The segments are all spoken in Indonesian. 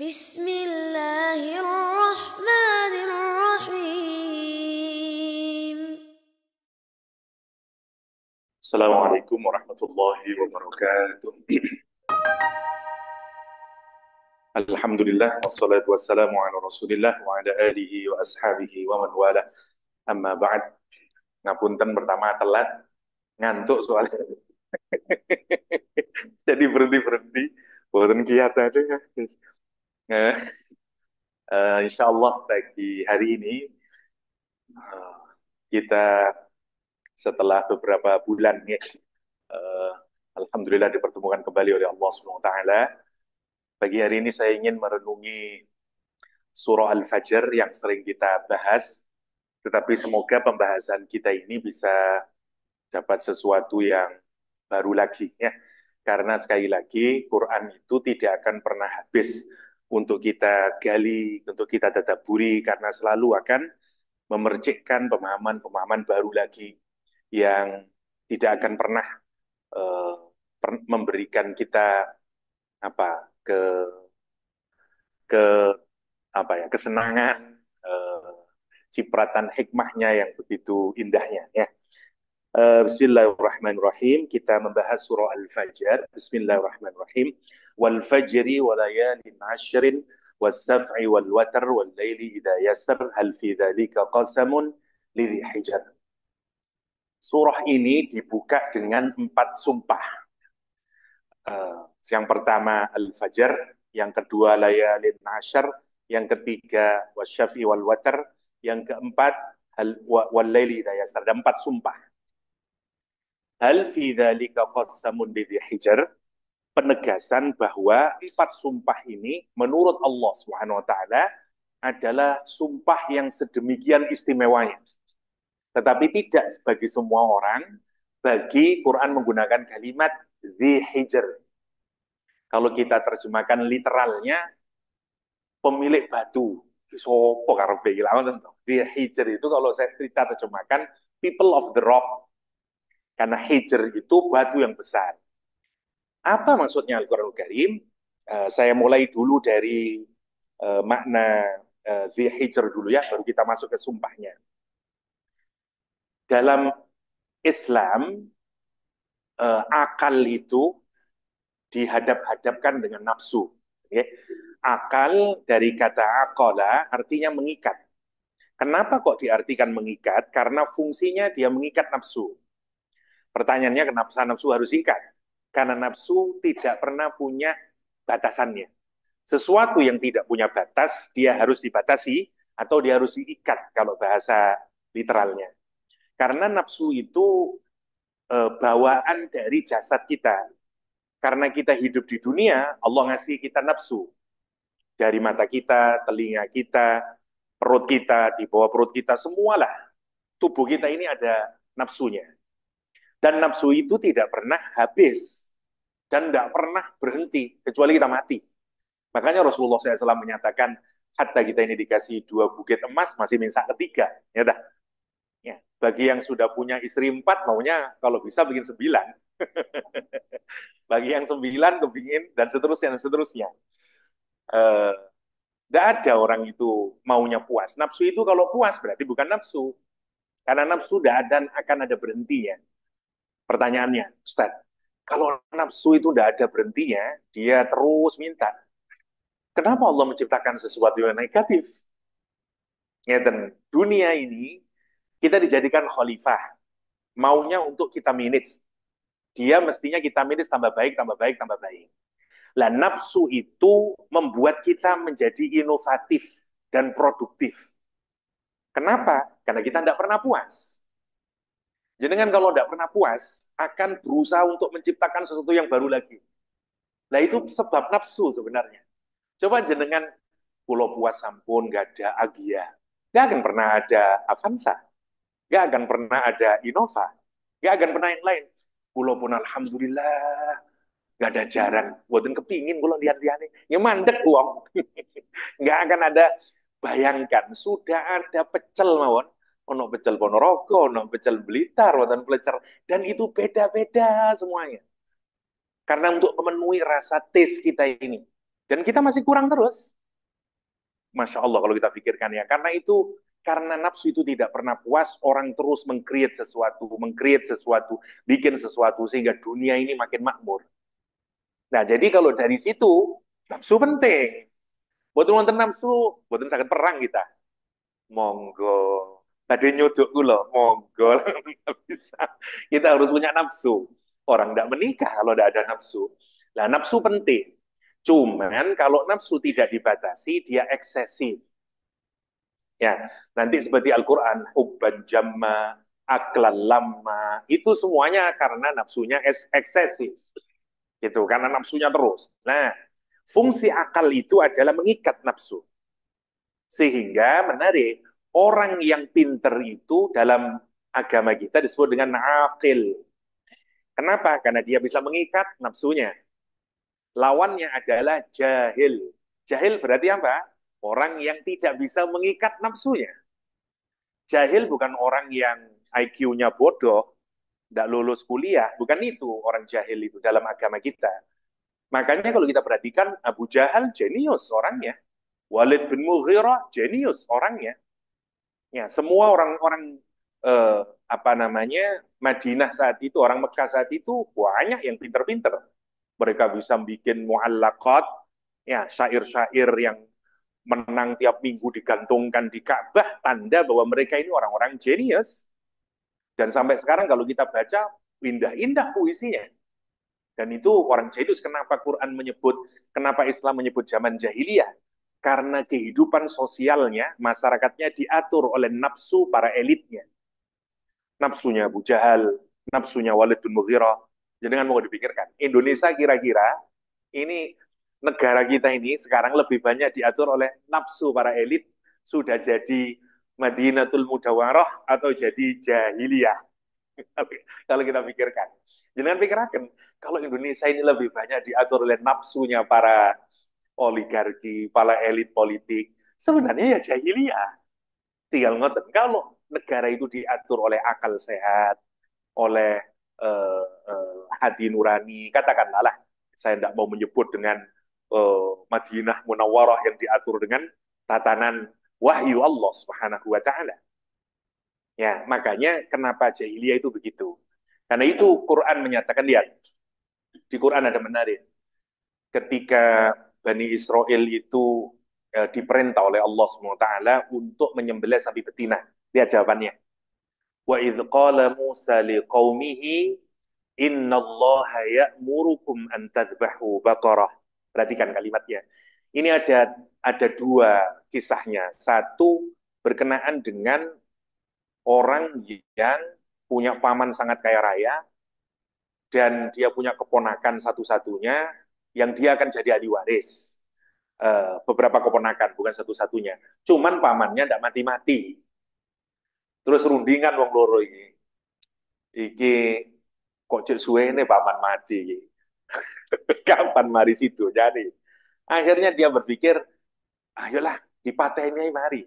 Bismillahirrahmanirrahim. Assalamualaikum warahmatullahi wabarakatuh. Alhamdulillah wassalatu wassalamu ala Rasulillah wa ala alihi wa ashabihi wa man wala. Amma ba'd. Ngapunten pertama telat, ngantuk soalnya. Jadi berhenti-berhenti, boten kiat aja ya, uh, eh, eh, insya Allah bagi hari ini uh, kita setelah beberapa bulan ya, uh, Alhamdulillah dipertemukan kembali oleh Allah SWT. Bagi hari ini saya ingin merenungi surah Al-Fajr yang sering kita bahas, tetapi semoga pembahasan kita ini bisa dapat sesuatu yang baru lagi ya. Karena sekali lagi Quran itu tidak akan pernah habis untuk kita gali, untuk kita buri, karena selalu akan memercikkan pemahaman-pemahaman baru lagi yang tidak akan pernah uh, memberikan kita apa ke ke apa ya kesenangan uh, cipratan hikmahnya yang begitu indahnya ya Eh, bismillahirrahmanirrahim. Kita membahas surah Al-Fajr. Bismillahirrahmanirrahim. Wal fajri wa layalin ashrin was-saf'i wal watar wal laili idza yasr hal fi dhalika qasamun lidhi hijar. Surah ini dibuka dengan empat sumpah. Uh, yang pertama Al-Fajr, yang kedua layalin ashar, yang ketiga wasyafi wal watar, yang keempat wal laili idza Ada empat sumpah Hal fi dzalika qasamun lidhi hijar penegasan bahwa empat sumpah ini menurut Allah swt adalah sumpah yang sedemikian istimewanya. Tetapi tidak bagi semua orang, bagi Quran menggunakan kalimat dhi hijr. Kalau kita terjemahkan literalnya, pemilik batu. Sopo Dhi hijr itu kalau saya cerita terjemahkan, people of the rock. Karena Hijr itu batu yang besar. Apa maksudnya Al-Quranul Karim? Uh, saya mulai dulu dari uh, makna uh, The Hijr dulu ya, baru kita masuk ke sumpahnya. Dalam Islam, uh, akal itu dihadap-hadapkan dengan nafsu. Okay? Akal dari kata akola artinya mengikat. Kenapa kok diartikan mengikat? Karena fungsinya dia mengikat nafsu. Pertanyaannya kenapa nafsu harus ikat? Karena nafsu tidak pernah punya batasannya. Sesuatu yang tidak punya batas, dia harus dibatasi atau dia harus diikat kalau bahasa literalnya. Karena nafsu itu e, bawaan dari jasad kita. Karena kita hidup di dunia, Allah ngasih kita nafsu. Dari mata kita, telinga kita, perut kita, di bawah perut kita, semualah. Tubuh kita ini ada nafsunya. Dan nafsu itu tidak pernah habis dan tidak pernah berhenti kecuali kita mati. Makanya Rasulullah SAW menyatakan hatta kita ini dikasih dua buket emas masih minta ketiga, ya dah. Ya, bagi yang sudah punya istri empat maunya kalau bisa bikin sembilan. bagi yang sembilan kepingin dan seterusnya dan seterusnya. Uh, eh, tidak ada orang itu maunya puas. Nafsu itu kalau puas berarti bukan nafsu. Karena nafsu tidak dan akan ada berhentinya pertanyaannya, Ustaz, kalau nafsu itu tidak ada berhentinya, dia terus minta. Kenapa Allah menciptakan sesuatu yang negatif? dan dunia ini kita dijadikan khalifah. Maunya untuk kita minit. Dia mestinya kita minit tambah baik, tambah baik, tambah baik. Lah nafsu itu membuat kita menjadi inovatif dan produktif. Kenapa? Karena kita tidak pernah puas. Jenengan kalau tidak pernah puas, akan berusaha untuk menciptakan sesuatu yang baru lagi. Nah itu sebab nafsu sebenarnya. Coba jenengan pulau puas sampun, gak ada agia. Gak akan pernah ada Avanza. Gak akan pernah ada Innova. Gak akan pernah yang lain. Pulau pun Alhamdulillah. Gak ada jaran. Buatin kepingin pulau lihat-lihat. Ya mandek uang. gak akan ada. Bayangkan, sudah ada pecel mawon ono pecel Ponorogo, ono pecel Blitar, wonten pelecer dan itu beda-beda semuanya. Karena untuk memenuhi rasa taste kita ini. Dan kita masih kurang terus. Masya Allah kalau kita pikirkan ya. Karena itu karena nafsu itu tidak pernah puas, orang terus mengkreat sesuatu, mengkreat sesuatu, bikin sesuatu sehingga dunia ini makin makmur. Nah, jadi kalau dari situ nafsu penting. Buat nonton nafsu, buat sakit perang kita. Monggo Tadi nyuduk loh, monggo bisa. Kita harus punya nafsu. Orang tidak menikah kalau tidak ada nafsu. Nah, nafsu penting. Cuman kalau nafsu tidak dibatasi, dia eksesif. Ya, nanti seperti Al-Quran, hubban jamma, aklan lama, itu semuanya karena nafsunya eksesif. Gitu, karena nafsunya terus. Nah, fungsi akal itu adalah mengikat nafsu. Sehingga menarik, orang yang pinter itu dalam agama kita disebut dengan naqil. Kenapa? Karena dia bisa mengikat nafsunya. Lawannya adalah jahil. Jahil berarti apa? Orang yang tidak bisa mengikat nafsunya. Jahil bukan orang yang IQ-nya bodoh, tidak lulus kuliah, bukan itu orang jahil itu dalam agama kita. Makanya kalau kita perhatikan Abu Jahal jenius orangnya, Walid bin Mughirah jenius orangnya, Ya, semua orang-orang eh, apa namanya Madinah saat itu, orang Mekah saat itu banyak yang pinter-pinter. Mereka bisa bikin muallakot, ya syair-syair yang menang tiap minggu digantungkan di Ka'bah, tanda bahwa mereka ini orang-orang jenius. Dan sampai sekarang kalau kita baca, indah-indah puisinya. Dan itu orang jenius, kenapa Quran menyebut, kenapa Islam menyebut zaman jahiliyah? karena kehidupan sosialnya, masyarakatnya diatur oleh nafsu para elitnya. Nafsunya Abu Jahal, nafsunya Walid bin Mughirah. Jadi kan mau dipikirkan, Indonesia kira-kira ini negara kita ini sekarang lebih banyak diatur oleh nafsu para elit sudah jadi Madinatul Mudawarah atau jadi jahiliyah. kalau kita pikirkan. Jangan pikirkan, kalau Indonesia ini lebih banyak diatur oleh nafsunya para oligarki, para elit politik. Sebenarnya ya jahiliyah. Tinggal ngoten. Kalau negara itu diatur oleh akal sehat, oleh uh, uh, hati nurani, katakanlah saya tidak mau menyebut dengan uh, Madinah Munawarah yang diatur dengan tatanan wahyu Allah Subhanahu wa taala. Ya, makanya kenapa jahiliyah itu begitu. Karena itu Quran menyatakan lihat di Quran ada menarik. Ketika Bani Israel itu e, diperintah oleh Allah SWT untuk menyembelih sapi betina. Lihat jawabannya. Wa idh qala Musa liqaumihi inna Allah ya'murukum an tadbahu baqarah. Perhatikan kalimatnya. Ini ada ada dua kisahnya. Satu berkenaan dengan orang yang punya paman sangat kaya raya dan dia punya keponakan satu-satunya yang dia akan jadi ahli waris. Uh, beberapa keponakan, bukan satu-satunya. Cuman pamannya tidak mati-mati. Terus rundingan wong loro ini. Iki kok cek suwe ini paman mati. Kapan mari situ jadi. Akhirnya dia berpikir, ayolah dipateni mari.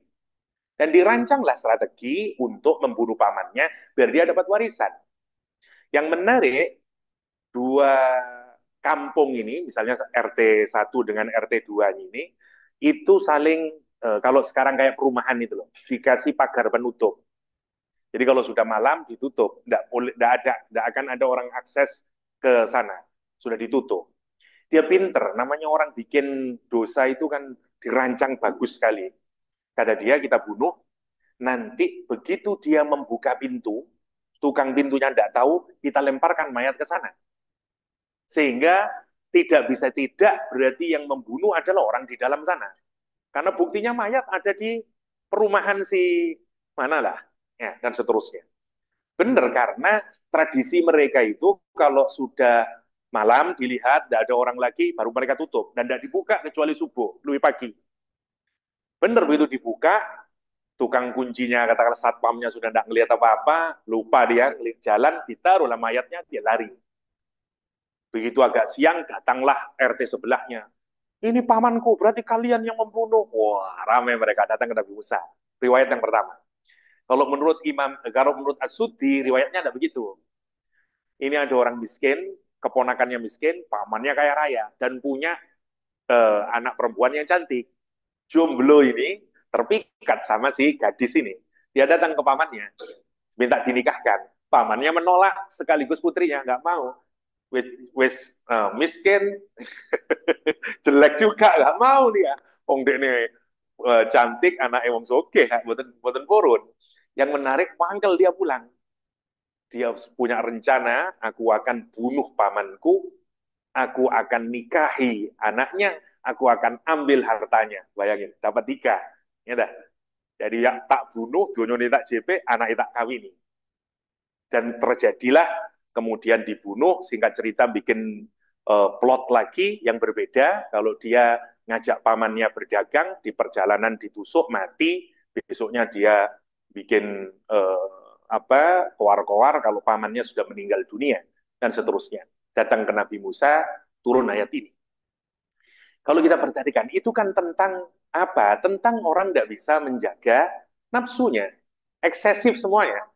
Dan dirancanglah strategi untuk memburu pamannya biar dia dapat warisan. Yang menarik, dua kampung ini, misalnya RT 1 dengan RT 2 ini, itu saling eh, kalau sekarang kayak perumahan itu loh, dikasih pagar penutup. Jadi kalau sudah malam ditutup, tidak boleh, tidak ada, tidak akan ada orang akses ke sana, sudah ditutup. Dia pinter, namanya orang bikin dosa itu kan dirancang bagus sekali. Kata dia kita bunuh, nanti begitu dia membuka pintu, tukang pintunya tidak tahu, kita lemparkan mayat ke sana. Sehingga tidak bisa tidak berarti yang membunuh adalah orang di dalam sana. Karena buktinya mayat ada di perumahan si manalah ya, dan seterusnya. Benar karena tradisi mereka itu kalau sudah malam dilihat tidak ada orang lagi baru mereka tutup dan tidak dibuka kecuali subuh lebih pagi. Benar begitu dibuka tukang kuncinya katakanlah satpamnya sudah tidak melihat apa-apa lupa dia jalan ditaruhlah mayatnya dia lari Begitu agak siang, datanglah RT sebelahnya. Ini pamanku, berarti kalian yang membunuh. Wah, ramai mereka datang ke Nabi Musa. Riwayat yang pertama. Kalau menurut Imam, kalau menurut as riwayatnya ada begitu. Ini ada orang miskin, keponakannya miskin, pamannya kaya raya, dan punya eh, anak perempuan yang cantik. Jomblo ini terpikat sama si gadis ini. Dia datang ke pamannya, minta dinikahkan. Pamannya menolak sekaligus putrinya, nggak mau wis wis uh, miskin jelek juga nggak mau dia wong dekne uh, cantik anak emong soge buatan buatan purun yang menarik panggil dia pulang dia punya rencana aku akan bunuh pamanku aku akan nikahi anaknya aku akan ambil hartanya bayangin dapat tiga ya dah jadi yang tak bunuh dunia tak JP anak tak kawini dan terjadilah kemudian dibunuh, singkat cerita bikin uh, plot lagi yang berbeda. Kalau dia ngajak pamannya berdagang, di perjalanan ditusuk, mati, besoknya dia bikin uh, apa koar-koar kalau pamannya sudah meninggal dunia, dan seterusnya. Datang ke Nabi Musa, turun ayat ini. Kalau kita perhatikan, itu kan tentang apa? Tentang orang tidak bisa menjaga nafsunya. Eksesif semuanya.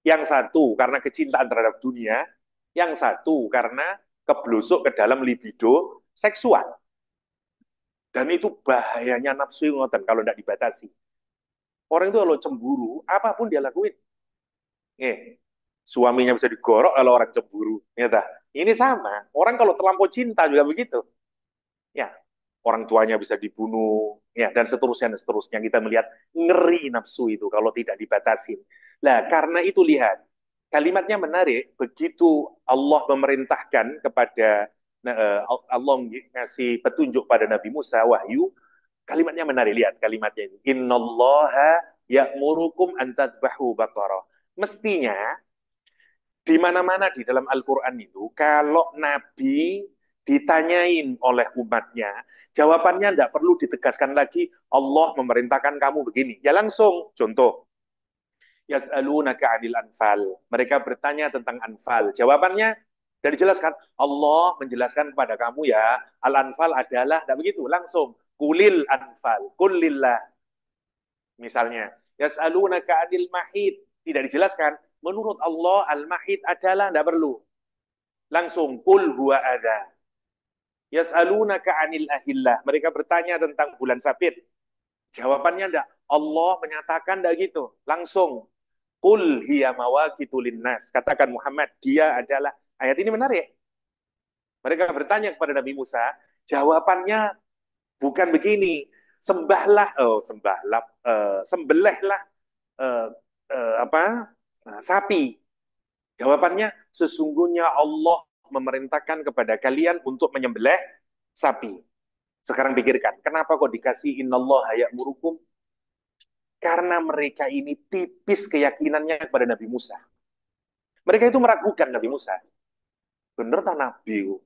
Yang satu karena kecintaan terhadap dunia, yang satu karena keblusuk ke dalam libido seksual. Dan itu bahayanya nafsu yang ngotong kalau tidak dibatasi. Orang itu kalau cemburu, apapun dia lakuin. Eh, suaminya bisa digorok kalau orang cemburu. Nyata. Ini sama. Orang kalau terlampau cinta juga begitu. Ya, orang tuanya bisa dibunuh, ya dan seterusnya dan seterusnya. Kita melihat ngeri nafsu itu kalau tidak dibatasi. Nah, karena itu lihat, kalimatnya menarik, begitu Allah memerintahkan kepada nah, eh, Allah ngasih petunjuk pada Nabi Musa wahyu, kalimatnya menarik lihat kalimatnya ini. Innallaha ya'murukum an bahu baqarah. Mestinya di mana-mana di dalam Al-Qur'an itu kalau nabi ditanyain oleh umatnya, jawabannya tidak perlu ditegaskan lagi Allah memerintahkan kamu begini. Ya langsung contoh yas'alunaka 'anil anfal. Mereka bertanya tentang anfal. Jawabannya dan dijelaskan Allah menjelaskan kepada kamu ya al-anfal adalah tidak begitu langsung kulil anfal kulillah misalnya yas'alunaka 'anil mahid tidak dijelaskan menurut Allah al-mahid adalah tidak perlu langsung kul huwa adza yas'alunaka 'anil ahillah mereka bertanya tentang bulan sabit jawabannya tidak Allah menyatakan tidak gitu langsung Kul hiya linnas. Katakan Muhammad, dia adalah ayat ini menarik. Mereka bertanya kepada Nabi Musa, jawabannya bukan begini. Sembahlah, oh sembahlah, uh, sembelihlah uh, uh, apa uh, sapi. Jawabannya sesungguhnya Allah memerintahkan kepada kalian untuk menyembelih sapi. Sekarang pikirkan, kenapa kok dikasih Allah ya'murukum karena mereka ini tipis keyakinannya kepada Nabi Musa. Mereka itu meragukan Nabi Musa. Benar tak Nabi?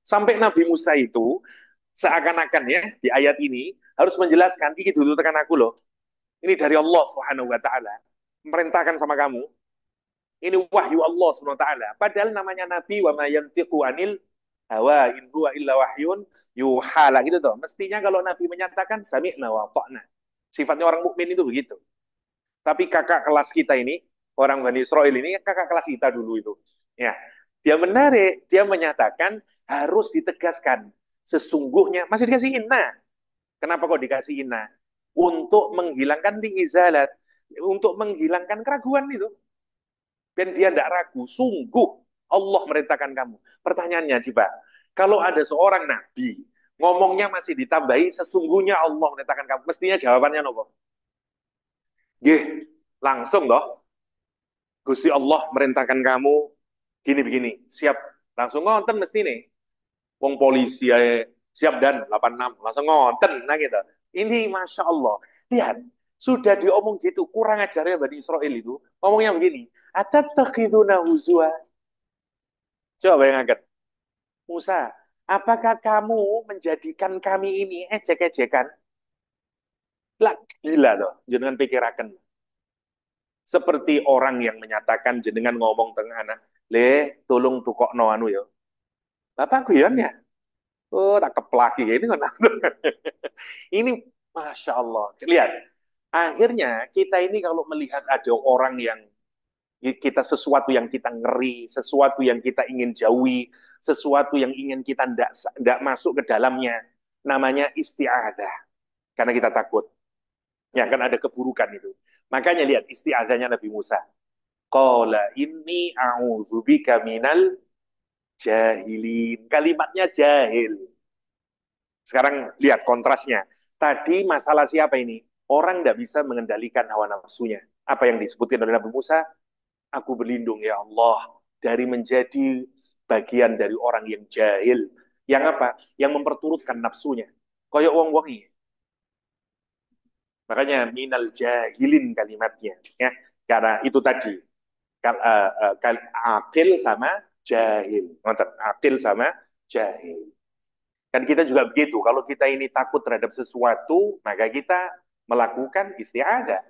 Sampai Nabi Musa itu seakan-akan ya di ayat ini harus menjelaskan ini dulu tekan aku loh. Ini dari Allah Subhanahu wa taala merintahkan sama kamu. Ini wahyu Allah Subhanahu wa taala. Padahal namanya nabi wa ma yantiqu anil hawa in huwa illa wahyun yuha gitu toh. Mestinya kalau nabi menyatakan sami'na wa ta'na. Sifatnya orang mukmin itu begitu. Tapi kakak kelas kita ini, orang Bani Israel ini kakak kelas kita dulu itu. Ya, dia menarik, dia menyatakan harus ditegaskan sesungguhnya masih dikasih inna. Kenapa kok dikasih inna? Untuk menghilangkan diizalat, untuk menghilangkan keraguan itu. Dan dia tidak ragu, sungguh Allah merintahkan kamu. Pertanyaannya, coba, kalau ada seorang nabi Ngomongnya masih ditambahi sesungguhnya Allah menetapkan kamu. Mestinya jawabannya nopo. Gih, langsung loh. Gusti Allah merintahkan kamu gini-begini, siap. Langsung ngonten mesti nih. Wong polisi ae siap dan 86 langsung ngonten nah gitu. Ini masya Allah. Lihat, sudah diomong gitu, kurang ajarnya Bani Israel itu. Ngomongnya begini, atattakhiduna huzwa. Coba bayangkan. Musa, Apakah kamu menjadikan kami ini ejek-ejekan? Lah, gila loh, jenengan pikirakan. Seperti orang yang menyatakan jenengan ngomong tengah anak, le, tolong tukok no anu yo. Bapak guyon ya? Oh, tak keplaki ini ini Masya Allah. Lihat, akhirnya kita ini kalau melihat ada orang yang kita sesuatu yang kita ngeri, sesuatu yang kita ingin jauhi, sesuatu yang ingin kita tidak masuk ke dalamnya. Namanya isti'adah. Karena kita takut. Ya kan ada keburukan itu. Makanya lihat isti'adahnya Nabi Musa. Qala inni a'udzubika minal jahilin. Kalimatnya jahil. Sekarang lihat kontrasnya. Tadi masalah siapa ini? Orang tidak bisa mengendalikan hawa nafsunya. Apa yang disebutkan oleh Nabi Musa? Aku berlindung ya Allah dari menjadi bagian dari orang yang jahil. Yang apa? Yang memperturutkan nafsunya. Koyok wong-wong ini. Makanya minal jahilin kalimatnya. ya Karena itu tadi. Kal, eh, eh, kal, akil sama jahil. Ngoten, akil sama jahil. Kan kita juga begitu. Kalau kita ini takut terhadap sesuatu, maka kita melakukan istiadah.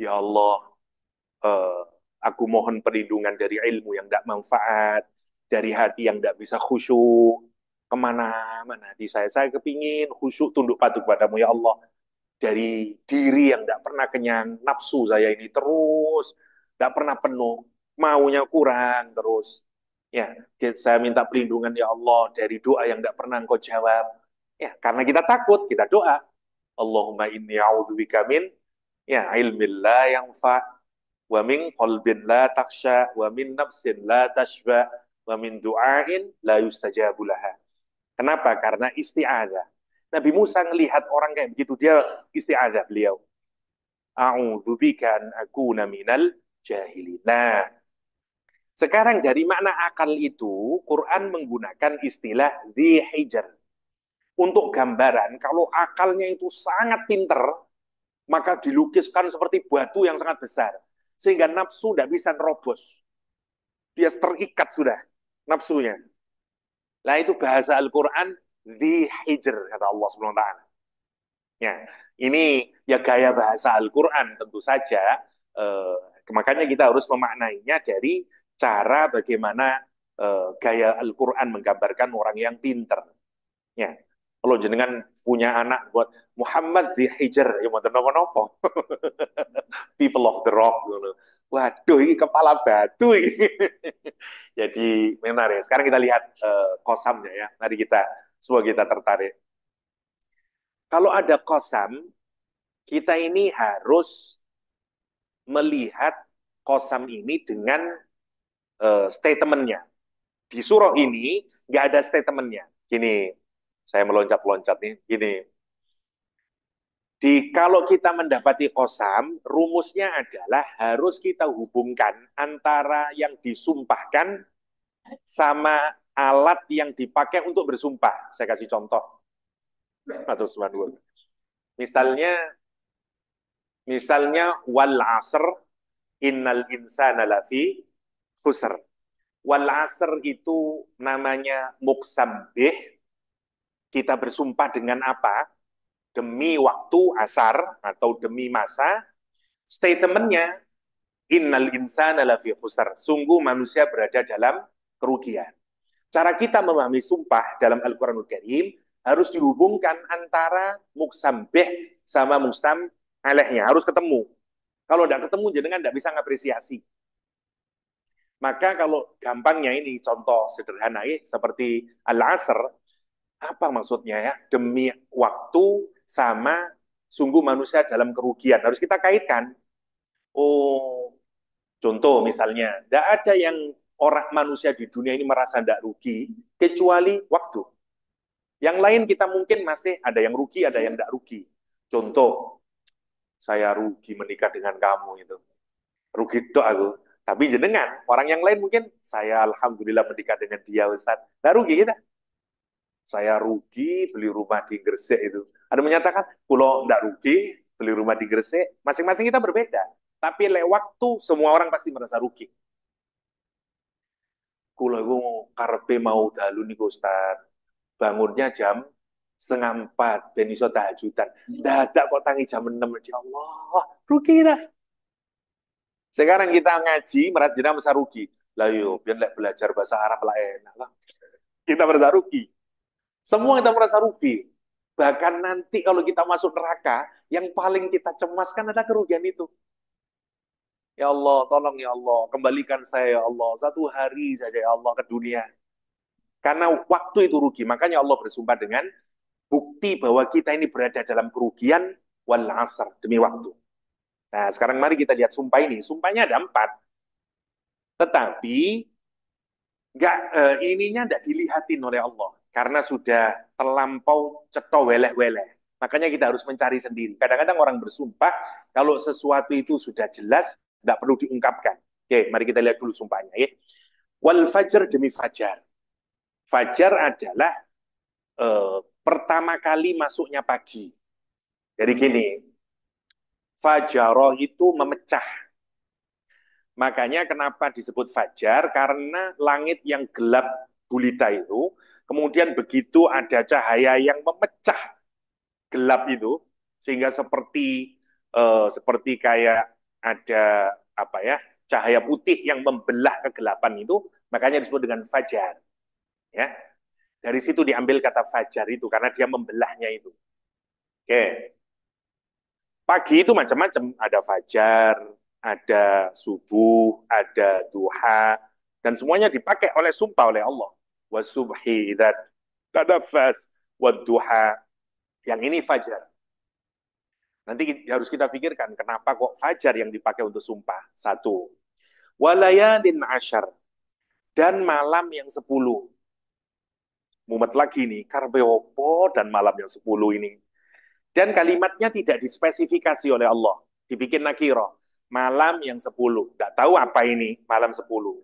Ya Allah, uh, Aku mohon perlindungan dari ilmu yang tidak manfaat, dari hati yang tidak bisa khusyuk, kemana-mana hati saya. Saya kepingin khusyuk tunduk patuh kepadamu ya Allah. Dari diri yang tidak pernah kenyang, nafsu saya ini terus, tidak pernah penuh, maunya kurang terus. Ya, saya minta perlindungan ya Allah dari doa yang tidak pernah engkau jawab. Ya, karena kita takut, kita doa. Allahumma inni a'udzubika min ya ilmillah yang fa wa min qalbin la taksha wa min nafsin la tashba wa min du'ain la yustajabu laha. Kenapa? Karena isti'adzah. Nabi Musa melihat orang kayak begitu dia isti'adzah beliau. A'udzu bika an akuna minal jahilin. Nah, sekarang dari makna akal itu Quran menggunakan istilah dhihijar. Untuk gambaran kalau akalnya itu sangat pinter, maka dilukiskan seperti batu yang sangat besar. Sehingga nafsu tidak bisa nerobos. Dia terikat sudah nafsunya. Nah itu bahasa Al-Quran di hijr kata Allah Subhanahu wa Ya, ini ya gaya bahasa Al-Qur'an tentu saja eh, makanya kita harus memaknainya dari cara bagaimana eh, gaya Al-Qur'an menggambarkan orang yang pinter. Ya. Kalau jenengan punya anak buat Muhammad di Hijar, ya mau tenang nopo People of the Rock. Gitu. Waduh, ini kepala batu ini. Jadi menarik. Sekarang kita lihat uh, kosamnya ya. Mari kita, semua kita tertarik. Kalau ada kosam, kita ini harus melihat kosam ini dengan uh, statementnya. Di surah ini nggak ada statementnya. Gini, saya meloncat-loncat nih, gini. Di, kalau kita mendapati kosam, rumusnya adalah harus kita hubungkan antara yang disumpahkan sama alat yang dipakai untuk bersumpah. Saya kasih contoh. Atau Misalnya, misalnya wal asr innal insana lafi khusr. Wal asr itu namanya muksabbih kita bersumpah dengan apa? Demi waktu asar atau demi masa, statementnya, innal insana lafi khusar. Sungguh manusia berada dalam kerugian. Cara kita memahami sumpah dalam Al-Quranul Karim harus dihubungkan antara beh sama muksam alehnya. Harus ketemu. Kalau tidak ketemu, jenengan tidak bisa ngapresiasi. Maka kalau gampangnya ini contoh sederhana eh, seperti al-asr, apa maksudnya ya? Demi waktu sama sungguh manusia dalam kerugian. Harus kita kaitkan. Oh, contoh misalnya, tidak ada yang orang manusia di dunia ini merasa tidak rugi, kecuali waktu. Yang lain kita mungkin masih ada yang rugi, ada yang tidak rugi. Contoh, saya rugi menikah dengan kamu itu. Rugi dok aku. Tapi jenengan, orang yang lain mungkin, saya alhamdulillah menikah dengan dia Ustaz. Tidak rugi kita saya rugi beli rumah di Gresik itu. Ada menyatakan, kalau tidak rugi beli rumah di Gresik, masing-masing kita berbeda. Tapi lewat waktu semua orang pasti merasa rugi. Kulo itu karpe mau dalu nih Ustaz. Bangunnya jam setengah empat, Dan iso tahajatan. Dadak kok tangi jam enam, ya Allah, rugi dah. Sekarang kita ngaji, merasa merasa rugi. Lah yuk biar belajar bahasa Arab lah enak lah. Kita merasa rugi. Semua kita merasa rugi. Bahkan nanti kalau kita masuk neraka, yang paling kita cemaskan adalah kerugian itu. Ya Allah, tolong ya Allah, kembalikan saya ya Allah, satu hari saja ya Allah ke dunia. Karena waktu itu rugi, makanya Allah bersumpah dengan bukti bahwa kita ini berada dalam kerugian wal asr, demi waktu. Nah, sekarang mari kita lihat sumpah ini. Sumpahnya ada empat. Tetapi, nggak uh, ininya nggak dilihatin oleh Allah. Karena sudah terlampau ceto weleh-weleh. Makanya kita harus mencari sendiri. Kadang-kadang orang bersumpah, kalau sesuatu itu sudah jelas, tidak perlu diungkapkan. Oke, mari kita lihat dulu sumpahnya. Ya. Wal fajar demi fajar. Fajar adalah eh, pertama kali masuknya pagi. Jadi gini, fajaroh itu memecah. Makanya kenapa disebut fajar? Karena langit yang gelap gulita itu Kemudian begitu ada cahaya yang memecah gelap itu, sehingga seperti eh, seperti kayak ada apa ya cahaya putih yang membelah kegelapan itu, makanya disebut dengan fajar. Ya, dari situ diambil kata fajar itu karena dia membelahnya itu. Oke. Pagi itu macam-macam, ada fajar, ada subuh, ada duha, dan semuanya dipakai oleh sumpah oleh Allah wasubhi tadafas wa duha. Yang ini fajar. Nanti harus kita pikirkan kenapa kok fajar yang dipakai untuk sumpah. Satu. Walayalin ashar. Dan malam yang sepuluh. Mumet lagi nih, karbeopo dan malam yang sepuluh ini. Dan kalimatnya tidak dispesifikasi oleh Allah. Dibikin nakiro. Malam yang sepuluh. Tidak tahu apa ini malam sepuluh.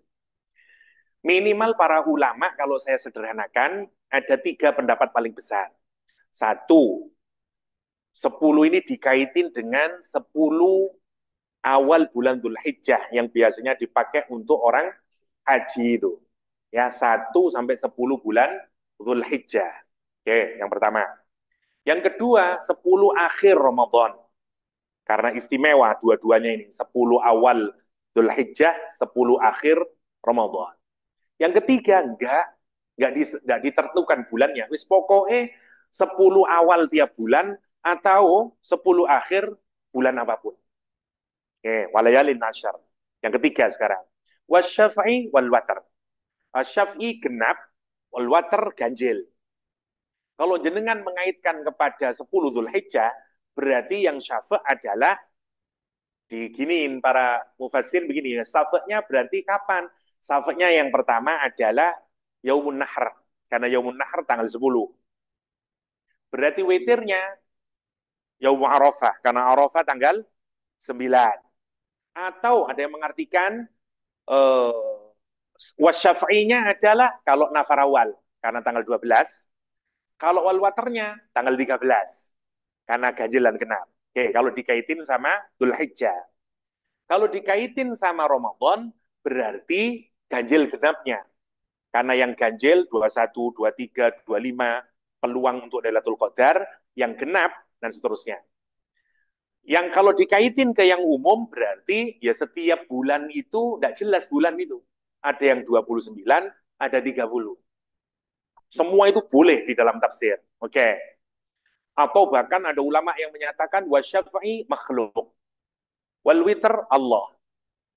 Minimal para ulama kalau saya sederhanakan ada tiga pendapat paling besar. Satu, sepuluh ini dikaitin dengan sepuluh awal bulan Dhul Hijjah yang biasanya dipakai untuk orang haji itu. Ya, satu sampai sepuluh bulan Dhul Hijjah. Oke, yang pertama. Yang kedua, sepuluh akhir Ramadan. Karena istimewa dua-duanya ini. sepuluh awal Dhul Hijjah, sepuluh akhir Ramadan. Yang ketiga, enggak, enggak, di, enggak ditentukan bulannya. Wis pokoknya 10 awal tiap bulan atau 10 akhir bulan apapun. Oke, walayalin nasyar. Yang ketiga sekarang. Wasyafi wal watar. genap, wal ganjil. Kalau jenengan mengaitkan kepada 10 Hijjah, berarti yang syafi' adalah diginiin para mufassir begini ya. Syafi'nya berarti kapan? Safetnya yang pertama adalah Yaumun Nahar. Karena Yaumun Nahar tanggal 10. Berarti witirnya Yaumun Arafah. Karena Arafah tanggal 9. Atau ada yang mengartikan uh, wasyafi'inya adalah kalau nafar awal. Karena tanggal 12. Kalau wal waternya tanggal 13. Karena ganjilan genap. Oke, kalau dikaitin sama Dhul Hijjah. Kalau dikaitin sama Ramadan, berarti ganjil genapnya. Karena yang ganjil 21, 23, 25 peluang untuk Lailatul Qadar, yang genap dan seterusnya. Yang kalau dikaitin ke yang umum berarti ya setiap bulan itu tidak jelas bulan itu. Ada yang 29, ada 30. Semua itu boleh di dalam tafsir. Oke. Okay. Atau bahkan ada ulama yang menyatakan wasyafa'i makhluk. Wal Allah.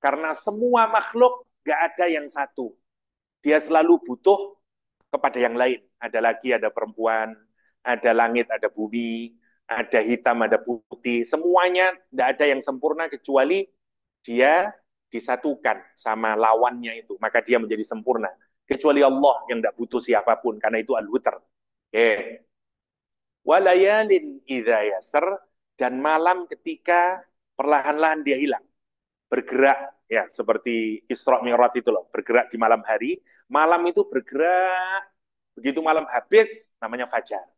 Karena semua makhluk nggak ada yang satu. Dia selalu butuh kepada yang lain. Ada lagi ada perempuan, ada langit, ada bumi, ada hitam, ada putih. Semuanya tidak ada yang sempurna kecuali dia disatukan sama lawannya itu. Maka dia menjadi sempurna. Kecuali Allah yang tidak butuh siapapun. Karena itu al-wutr. Walayalin idha yasr. Dan malam ketika perlahan-lahan dia hilang. Bergerak ya seperti Isra Mi'raj itu loh, bergerak di malam hari, malam itu bergerak begitu malam habis namanya fajar.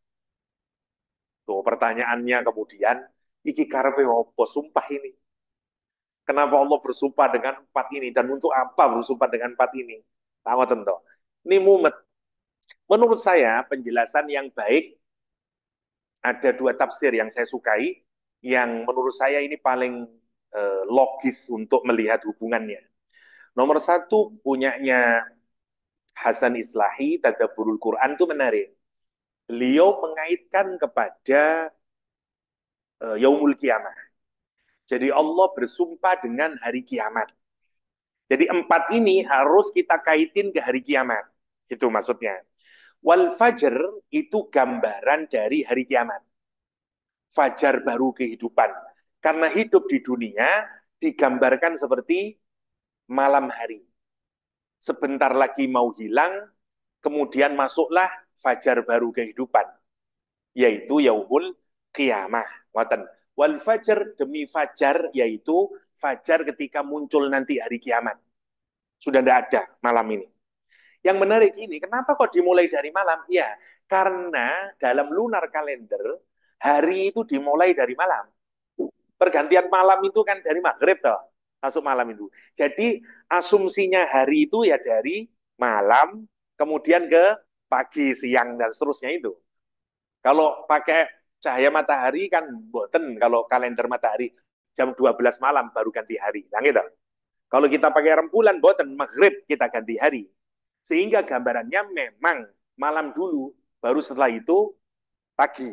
Tuh pertanyaannya kemudian iki karepe opo sumpah ini? Kenapa Allah bersumpah dengan empat ini dan untuk apa bersumpah dengan empat ini? Tahu tentu. Ini mumet. Menurut saya penjelasan yang baik ada dua tafsir yang saya sukai yang menurut saya ini paling Eh, logis untuk melihat hubungannya. Nomor satu punyanya Hasan Islahi, Tadaburul Quran itu menarik. Beliau mengaitkan kepada uh, Yaumul Kiamat. Jadi Allah bersumpah dengan hari kiamat. Jadi empat ini harus kita kaitin ke hari kiamat. Itu maksudnya. Wal fajr itu gambaran dari hari kiamat. Fajar baru kehidupan. Karena hidup di dunia digambarkan seperti malam hari. Sebentar lagi mau hilang, kemudian masuklah fajar baru kehidupan, yaitu yaumul kiamah. Watan. Wal fajar demi fajar, yaitu fajar ketika muncul nanti hari kiamat. Sudah tidak ada malam ini. Yang menarik ini, kenapa kok dimulai dari malam? Ya, karena dalam lunar kalender, hari itu dimulai dari malam pergantian malam itu kan dari maghrib toh masuk malam itu jadi asumsinya hari itu ya dari malam kemudian ke pagi siang dan seterusnya itu kalau pakai cahaya matahari kan boten kalau kalender matahari jam 12 malam baru ganti hari nah gitu kalau kita pakai rembulan boten maghrib kita ganti hari sehingga gambarannya memang malam dulu baru setelah itu pagi.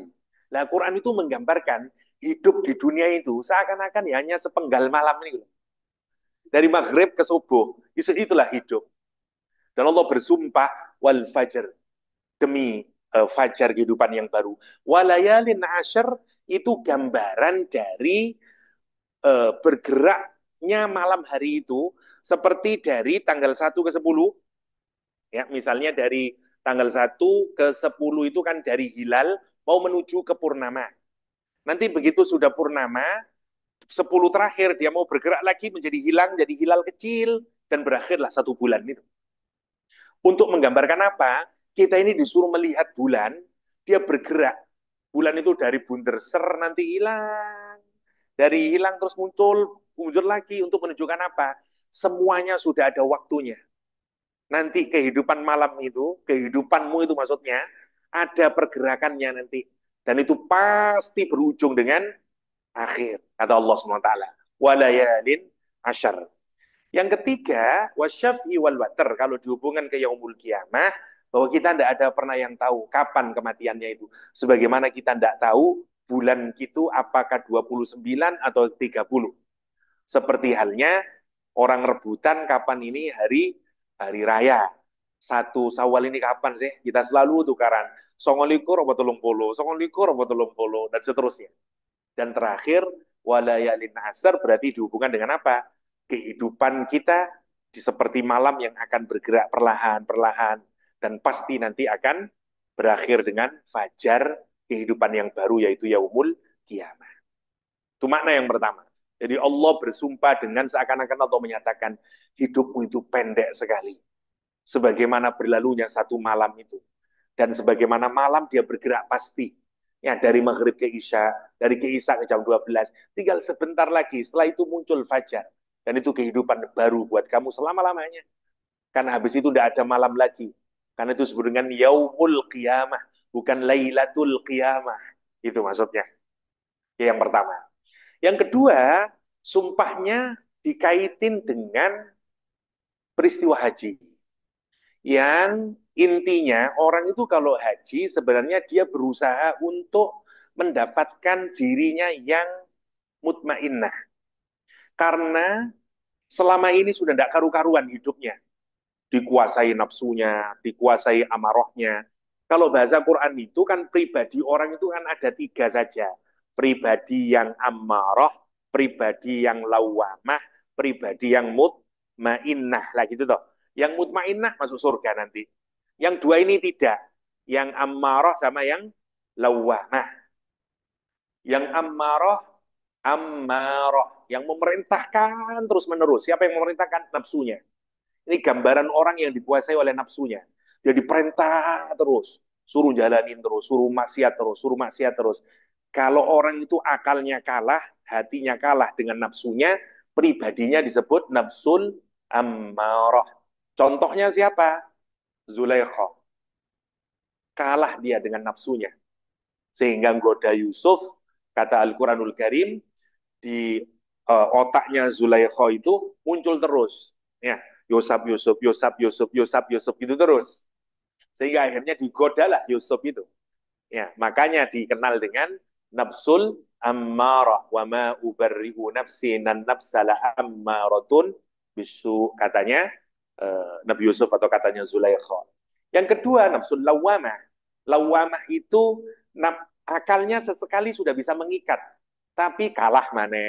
Nah, Quran itu menggambarkan hidup di dunia itu seakan-akan ya hanya sepenggal malam ini. Dari maghrib ke subuh, itu itulah hidup. Dan Allah bersumpah wal fajar demi uh, fajar kehidupan yang baru. Walayalin ashar itu gambaran dari uh, bergeraknya malam hari itu seperti dari tanggal 1 ke 10 ya misalnya dari tanggal 1 ke 10 itu kan dari hilal mau menuju ke purnama Nanti begitu sudah purnama, sepuluh terakhir dia mau bergerak lagi menjadi hilang, jadi hilal kecil, dan berakhirlah satu bulan itu. Untuk menggambarkan apa? Kita ini disuruh melihat bulan, dia bergerak. Bulan itu dari bunder ser nanti hilang. Dari hilang terus muncul, muncul lagi untuk menunjukkan apa? Semuanya sudah ada waktunya. Nanti kehidupan malam itu, kehidupanmu itu maksudnya, ada pergerakannya nanti dan itu pasti berujung dengan akhir kata Allah SWT. walayalin ashar. yang ketiga wasyafi wal water. kalau dihubungkan ke yaumul kiamah bahwa kita tidak ada pernah yang tahu kapan kematiannya itu sebagaimana kita tidak tahu bulan itu apakah 29 atau 30 seperti halnya orang rebutan kapan ini hari hari raya satu sawal ini kapan sih? Kita selalu tukaran. Songolikur apa tolong polo, songolikur apa tolong polo, dan seterusnya. Dan terakhir, walayalin asar berarti dihubungkan dengan apa? Kehidupan kita di seperti malam yang akan bergerak perlahan-perlahan dan pasti nanti akan berakhir dengan fajar kehidupan yang baru yaitu yaumul kiamah. Itu makna yang pertama. Jadi Allah bersumpah dengan seakan-akan Allah menyatakan hidupmu itu pendek sekali sebagaimana berlalunya satu malam itu. Dan sebagaimana malam dia bergerak pasti. Ya, dari maghrib ke isya, dari ke isya ke jam 12. Tinggal sebentar lagi, setelah itu muncul fajar. Dan itu kehidupan baru buat kamu selama-lamanya. Karena habis itu tidak ada malam lagi. Karena itu disebut dengan yaumul qiyamah. Bukan lailatul qiyamah. Itu maksudnya. Ya, yang pertama. Yang kedua, sumpahnya dikaitin dengan peristiwa haji yang intinya orang itu kalau haji sebenarnya dia berusaha untuk mendapatkan dirinya yang mutmainnah. Karena selama ini sudah tidak karu-karuan hidupnya. Dikuasai nafsunya, dikuasai amarohnya. Kalau bahasa Quran itu kan pribadi orang itu kan ada tiga saja. Pribadi yang amarah, pribadi yang lawamah, pribadi yang mutmainnah. Lah gitu toh. Yang mutmainnah masuk surga nanti. Yang dua ini tidak. Yang ammarah sama yang lawamah. Yang ammarah, ammarah. Yang memerintahkan terus-menerus. Siapa yang memerintahkan? Nafsunya. Ini gambaran orang yang dikuasai oleh nafsunya. Dia diperintah terus. Suruh jalanin terus, suruh maksiat terus, suruh maksiat terus. Kalau orang itu akalnya kalah, hatinya kalah dengan nafsunya, pribadinya disebut nafsun ammarah. Contohnya siapa? Zulaikha. Kalah dia dengan nafsunya. Sehingga goda Yusuf, kata Al-Quranul Karim, di uh, otaknya Zulaikha itu muncul terus. Ya, Yusuf, Yusuf, Yusuf, Yusuf, Yusuf, Yusuf, gitu terus. Sehingga akhirnya digodalah Yusuf itu. Ya, makanya dikenal dengan nafsul ammarah wa ma ubarri'u nafsi nan nafsala ammaratun bisu katanya Eh, Nabi Yusuf atau katanya Zulaikha. Yang kedua, nafsu lawamah. Lawamah itu akalnya sesekali sudah bisa mengikat, tapi kalah mana.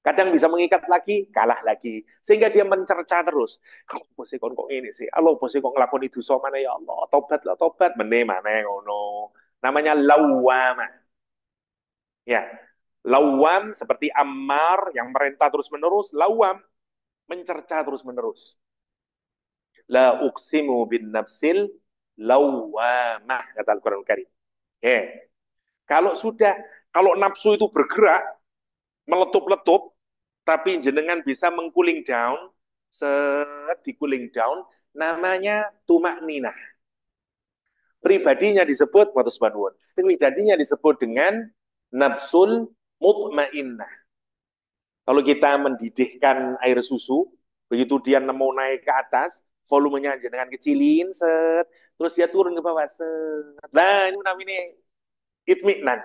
Kadang bisa mengikat lagi, kalah lagi. Sehingga dia mencerca terus. Kalau posisi kongkong kok ini sih, Allah posisi kon itu so mana ya Allah, tobat lah tobat, mene mana ngono. Namanya lawamah. Ya, lawam seperti Ammar yang merintah terus menerus, lawam mencerca terus menerus la uqsimu bin nafsil lawamah kata Al-Qur'an Karim. Eh, kalau sudah kalau nafsu itu bergerak meletup-letup tapi jenengan bisa mengkuling down, set di cooling down namanya tumak ninah. Pribadinya disebut matus banuun. Pribadinya disebut dengan nafsul mutmainnah. Kalau kita mendidihkan air susu, begitu dia mau naik ke atas, volumenya aja dengan kecilin set terus dia turun ke bawah set nah ini namanya itminan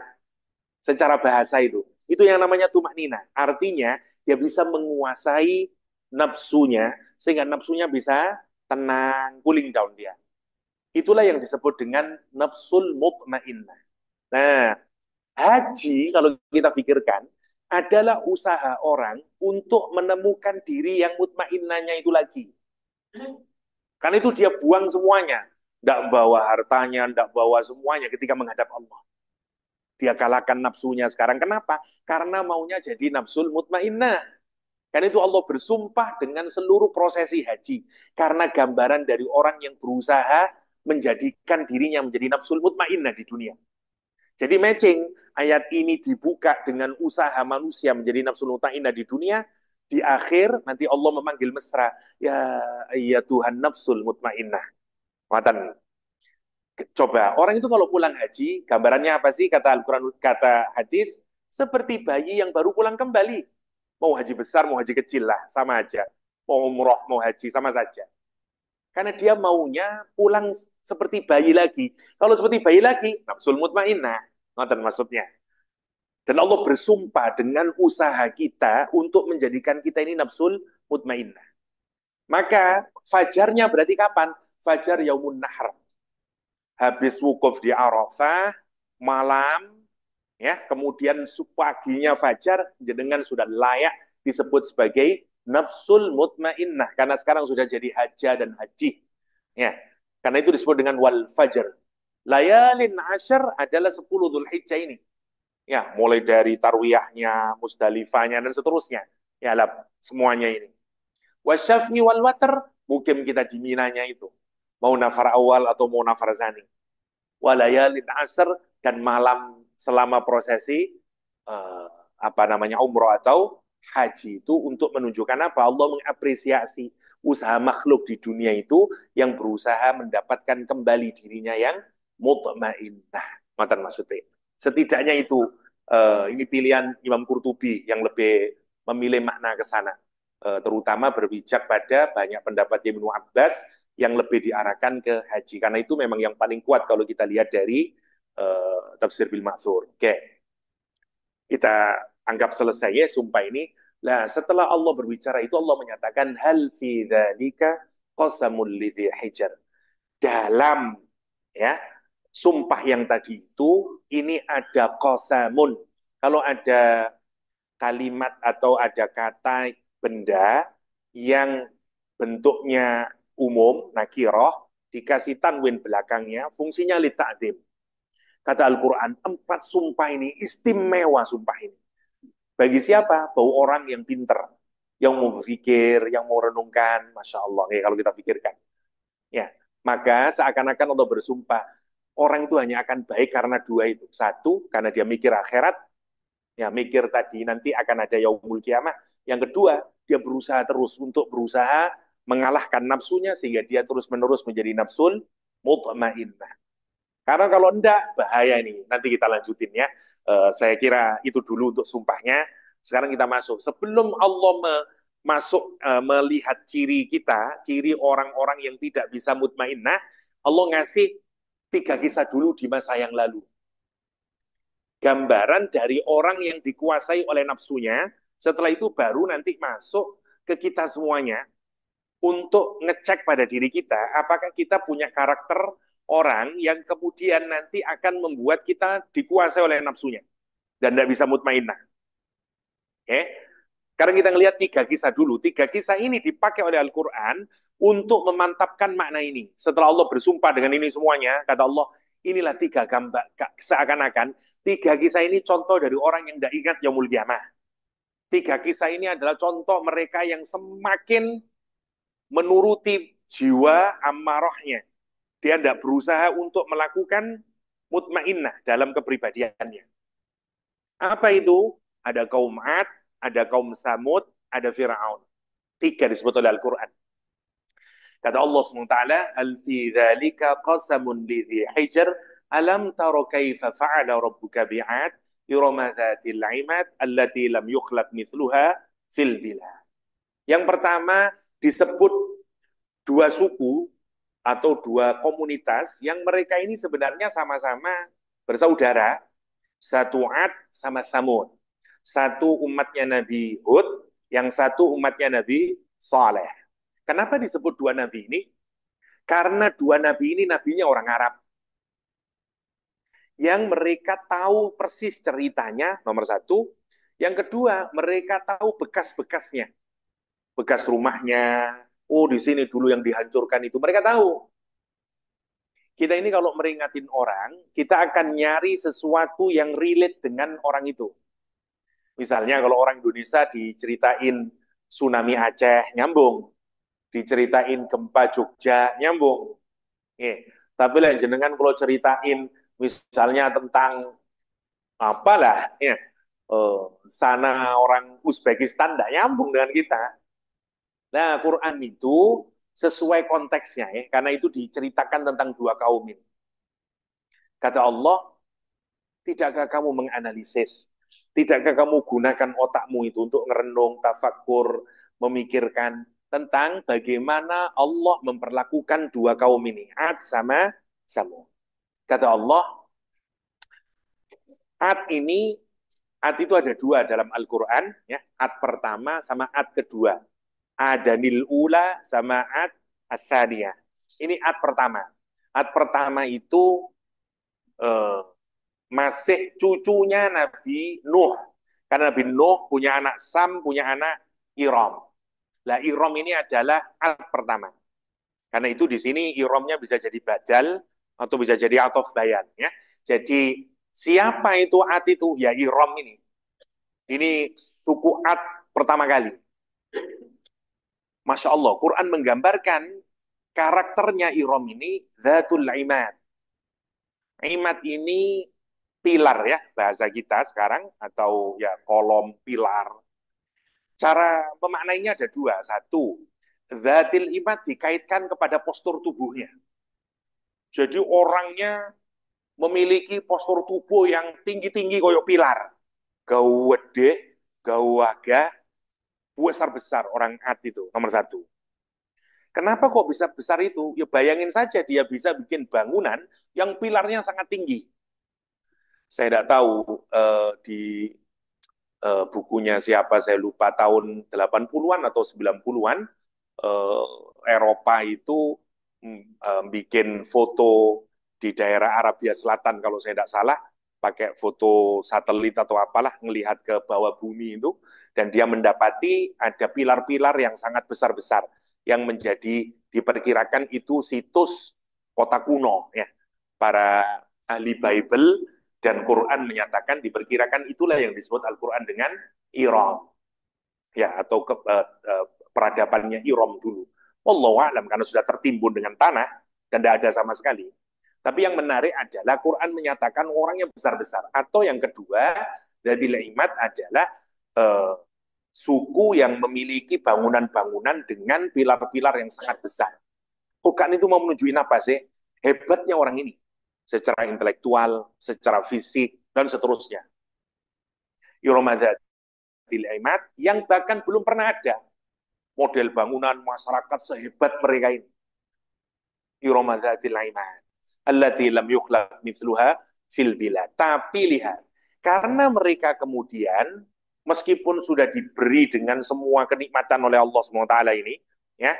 secara bahasa itu itu yang namanya tumak nina artinya dia bisa menguasai nafsunya sehingga nafsunya bisa tenang cooling down dia itulah yang disebut dengan nafsul mutmainnah nah haji kalau kita pikirkan adalah usaha orang untuk menemukan diri yang mutmainnahnya itu lagi hmm. Karena itu dia buang semuanya. Tidak bawa hartanya, tidak bawa semuanya ketika menghadap Allah. Dia kalahkan nafsunya sekarang. Kenapa? Karena maunya jadi nafsul mutmainnah. Kan itu Allah bersumpah dengan seluruh prosesi haji. Karena gambaran dari orang yang berusaha menjadikan dirinya menjadi nafsul mutmainnah di dunia. Jadi matching ayat ini dibuka dengan usaha manusia menjadi nafsul mutmainnah di dunia di akhir nanti Allah memanggil mesra ya ya Tuhan nafsul mutmainnah matan coba orang itu kalau pulang haji gambarannya apa sih kata Al-Qur'an kata hadis seperti bayi yang baru pulang kembali mau haji besar mau haji kecil lah sama aja mau umroh mau haji sama saja karena dia maunya pulang seperti bayi lagi kalau seperti bayi lagi nafsul mutmainnah matan maksudnya dan Allah bersumpah dengan usaha kita untuk menjadikan kita ini nafsul mutmainnah. Maka fajarnya berarti kapan? Fajar yaumun nahr Habis wukuf di Arafah, malam, ya kemudian paginya fajar, jenengan sudah layak disebut sebagai nafsul mutmainnah. Karena sekarang sudah jadi haja dan haji. Ya, karena itu disebut dengan wal fajar. Layalin ashar adalah 10 Dzulhijjah ini ya mulai dari tarwiyahnya, musdalifahnya dan seterusnya. Ya lah semuanya ini. Wasyafni wal water mukim kita di Minanya itu. Mau nafar awal atau mau nafar zani. Walayalin asr dan malam selama prosesi uh, apa namanya umroh atau haji itu untuk menunjukkan apa Allah mengapresiasi usaha makhluk di dunia itu yang berusaha mendapatkan kembali dirinya yang mutmainnah. Matan maksudnya. Setidaknya itu uh, ini pilihan Imam Qurtubi yang lebih memilih makna ke sana. Uh, terutama berbijak pada banyak pendapat Ibn Abbas yang lebih diarahkan ke haji karena itu memang yang paling kuat kalau kita lihat dari uh, tafsir bil maksur Oke. Kita anggap selesai ya sumpah ini. Nah, setelah Allah berbicara itu Allah menyatakan hal fi dzalika qasamul lidhi hijar. Dalam ya sumpah yang tadi itu ini ada kosamun. Kalau ada kalimat atau ada kata benda yang bentuknya umum, nakiroh, dikasih tanwin belakangnya, fungsinya litakdim. Kata Al-Quran, empat sumpah ini istimewa sumpah ini. Bagi siapa? Bahwa orang yang pinter, yang mau berpikir, yang mau renungkan, Masya Allah, ya, kalau kita pikirkan. Ya, maka seakan-akan untuk bersumpah, orang itu hanya akan baik karena dua itu. Satu, karena dia mikir akhirat, ya mikir tadi nanti akan ada yaumul kiamah. Yang kedua, dia berusaha terus untuk berusaha mengalahkan nafsunya sehingga dia terus-menerus menjadi nafsul mutmainnah. Karena kalau enggak, bahaya ini. Nanti kita lanjutin ya. Uh, saya kira itu dulu untuk sumpahnya. Sekarang kita masuk. Sebelum Allah me masuk uh, melihat ciri kita, ciri orang-orang yang tidak bisa mutmainnah, Allah ngasih tiga kisah dulu di masa yang lalu. Gambaran dari orang yang dikuasai oleh nafsunya, setelah itu baru nanti masuk ke kita semuanya untuk ngecek pada diri kita apakah kita punya karakter orang yang kemudian nanti akan membuat kita dikuasai oleh nafsunya dan tidak bisa mutmainah. Oke. Okay? Karena kita ngelihat tiga kisah dulu, tiga kisah ini dipakai oleh Al-Quran untuk memantapkan makna ini. Setelah Allah bersumpah dengan ini semuanya, kata Allah, inilah tiga gambar, seakan-akan tiga kisah ini contoh dari orang yang tidak ingat mulia mah. Tiga kisah ini adalah contoh mereka yang semakin menuruti jiwa amarahnya. Dia tidak berusaha untuk melakukan mutmainnah dalam kepribadiannya. Apa itu? Ada kaum Ad, ada kaum Samud, ada Fir'aun. Tiga disebut oleh Al-Quran. Kata Allah SWT, al fi dhalika qasamun lidhi hijr, alam taro kaifa fa'ala rabbuka bi'ad, irama dhatil imad, allati lam yukhlaq mithluha fil bilah. Yang pertama, disebut dua suku atau dua komunitas yang mereka ini sebenarnya sama-sama bersaudara, satu Ad sama Samud. Satu umatnya Nabi Hud, yang satu umatnya Nabi Saleh. Kenapa disebut dua nabi ini? Karena dua nabi ini nabinya orang Arab. Yang mereka tahu persis ceritanya, nomor satu. Yang kedua, mereka tahu bekas-bekasnya. Bekas rumahnya, oh di sini dulu yang dihancurkan itu. Mereka tahu. Kita ini kalau meringatin orang, kita akan nyari sesuatu yang relate dengan orang itu. Misalnya kalau orang Indonesia diceritain tsunami Aceh, nyambung diceritain gempa Jogja nyambung. Tapi lah jenengan kalau ceritain misalnya tentang apalah ya sana orang Uzbekistan tidak nyambung dengan kita. Nah Quran itu sesuai konteksnya ya karena itu diceritakan tentang dua kaum ini. Kata Allah, tidakkah kamu menganalisis? Tidakkah kamu gunakan otakmu itu untuk ngerenung, tafakur, memikirkan? tentang bagaimana Allah memperlakukan dua kaum ini, Ad sama Samud. Kata Allah, Ad ini, Ad itu ada dua dalam Al-Quran, ya. Ad pertama sama Ad kedua. Adanil ula sama Ad asaniyah. Ini Ad pertama. Ad pertama itu eh, masih cucunya Nabi Nuh. Karena Nabi Nuh punya anak Sam, punya anak Iram. Lah irom ini adalah alat pertama. Karena itu di sini iromnya bisa jadi badal atau bisa jadi of bayan. Ya. Jadi siapa itu at itu? Ya irom ini. Ini suku at pertama kali. Masya Allah, Quran menggambarkan karakternya irom ini zatul imad. Imad ini pilar ya bahasa kita sekarang atau ya kolom pilar Cara memaknainya ada dua. Satu, zatil imati dikaitkan kepada postur tubuhnya. Jadi orangnya memiliki postur tubuh yang tinggi-tinggi koyok pilar. Gawede, gawaga, besar besar orang at itu, nomor satu. Kenapa kok bisa besar itu? Ya bayangin saja dia bisa bikin bangunan yang pilarnya sangat tinggi. Saya tidak tahu uh, di uh, bukunya siapa saya lupa tahun 80-an atau 90-an uh, eh, Eropa itu um, bikin foto di daerah Arabia Selatan kalau saya tidak salah pakai foto satelit atau apalah melihat ke bawah bumi itu dan dia mendapati ada pilar-pilar yang sangat besar-besar yang menjadi diperkirakan itu situs kota kuno ya para ahli Bible dan Quran menyatakan diperkirakan itulah yang disebut Al-Quran dengan iram. Ya, atau ke, uh, uh, peradabannya iram dulu. Wallahu alam karena sudah tertimbun dengan tanah dan tidak ada sama sekali. Tapi yang menarik adalah Quran menyatakan orang yang besar-besar atau yang kedua dari leimat adalah uh, suku yang memiliki bangunan-bangunan dengan pilar-pilar yang sangat besar. Quran itu mau menunjukin apa sih? Hebatnya orang ini secara intelektual, secara fisik, dan seterusnya. Iromadzatil imat yang bahkan belum pernah ada model bangunan masyarakat sehebat mereka ini. Iromadzatil imat. Allati lam yukhlaq mithluha fil bila. Tapi lihat, karena mereka kemudian meskipun sudah diberi dengan semua kenikmatan oleh Allah SWT ini, ya,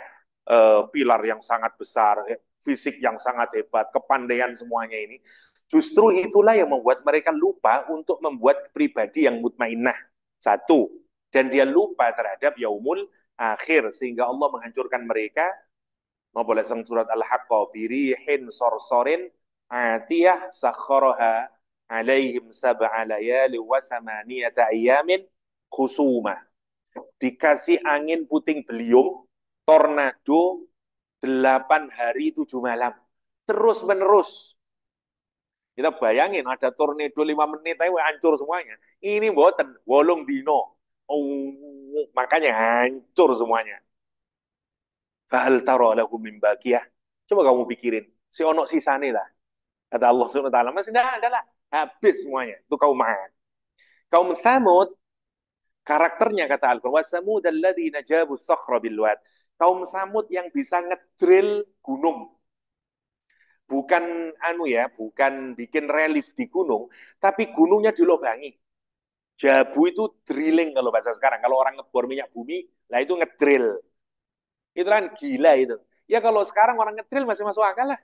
uh, pilar yang sangat besar, fisik yang sangat hebat, kepandaian semuanya ini. Justru itulah yang membuat mereka lupa untuk membuat pribadi yang mutmainah. Satu. Dan dia lupa terhadap yaumul akhir. Sehingga Allah menghancurkan mereka. Maboleh sang surat al haqqa Birihin sorsorin atiyah sakharaha alaihim sab'a layali wa samaniyata ayamin khusuma. Dikasih angin puting beliung tornado 8 hari 7 malam. Terus menerus. Kita bayangin ada tornado 5 menit aja hancur semuanya. Ini boten, wolong dino. Oh, makanya hancur semuanya. Fahal taro lahum min Coba kamu pikirin, si ono sisane lah. Kata Allah Subhanahu masih dah ada lah. Habis semuanya. Itu kaum ma'at. Kaum Thamud karakternya kata Al-Qur'an, "Samud alladziina najabu sakhra bil kaum Samud yang bisa ngedrill gunung. Bukan anu ya, bukan bikin relief di gunung, tapi gunungnya dilobangi. Jabu itu drilling kalau bahasa sekarang. Kalau orang ngebor minyak bumi, lah itu ngedrill. Itu kan gila itu. Ya kalau sekarang orang ngedrill masih masuk akal lah.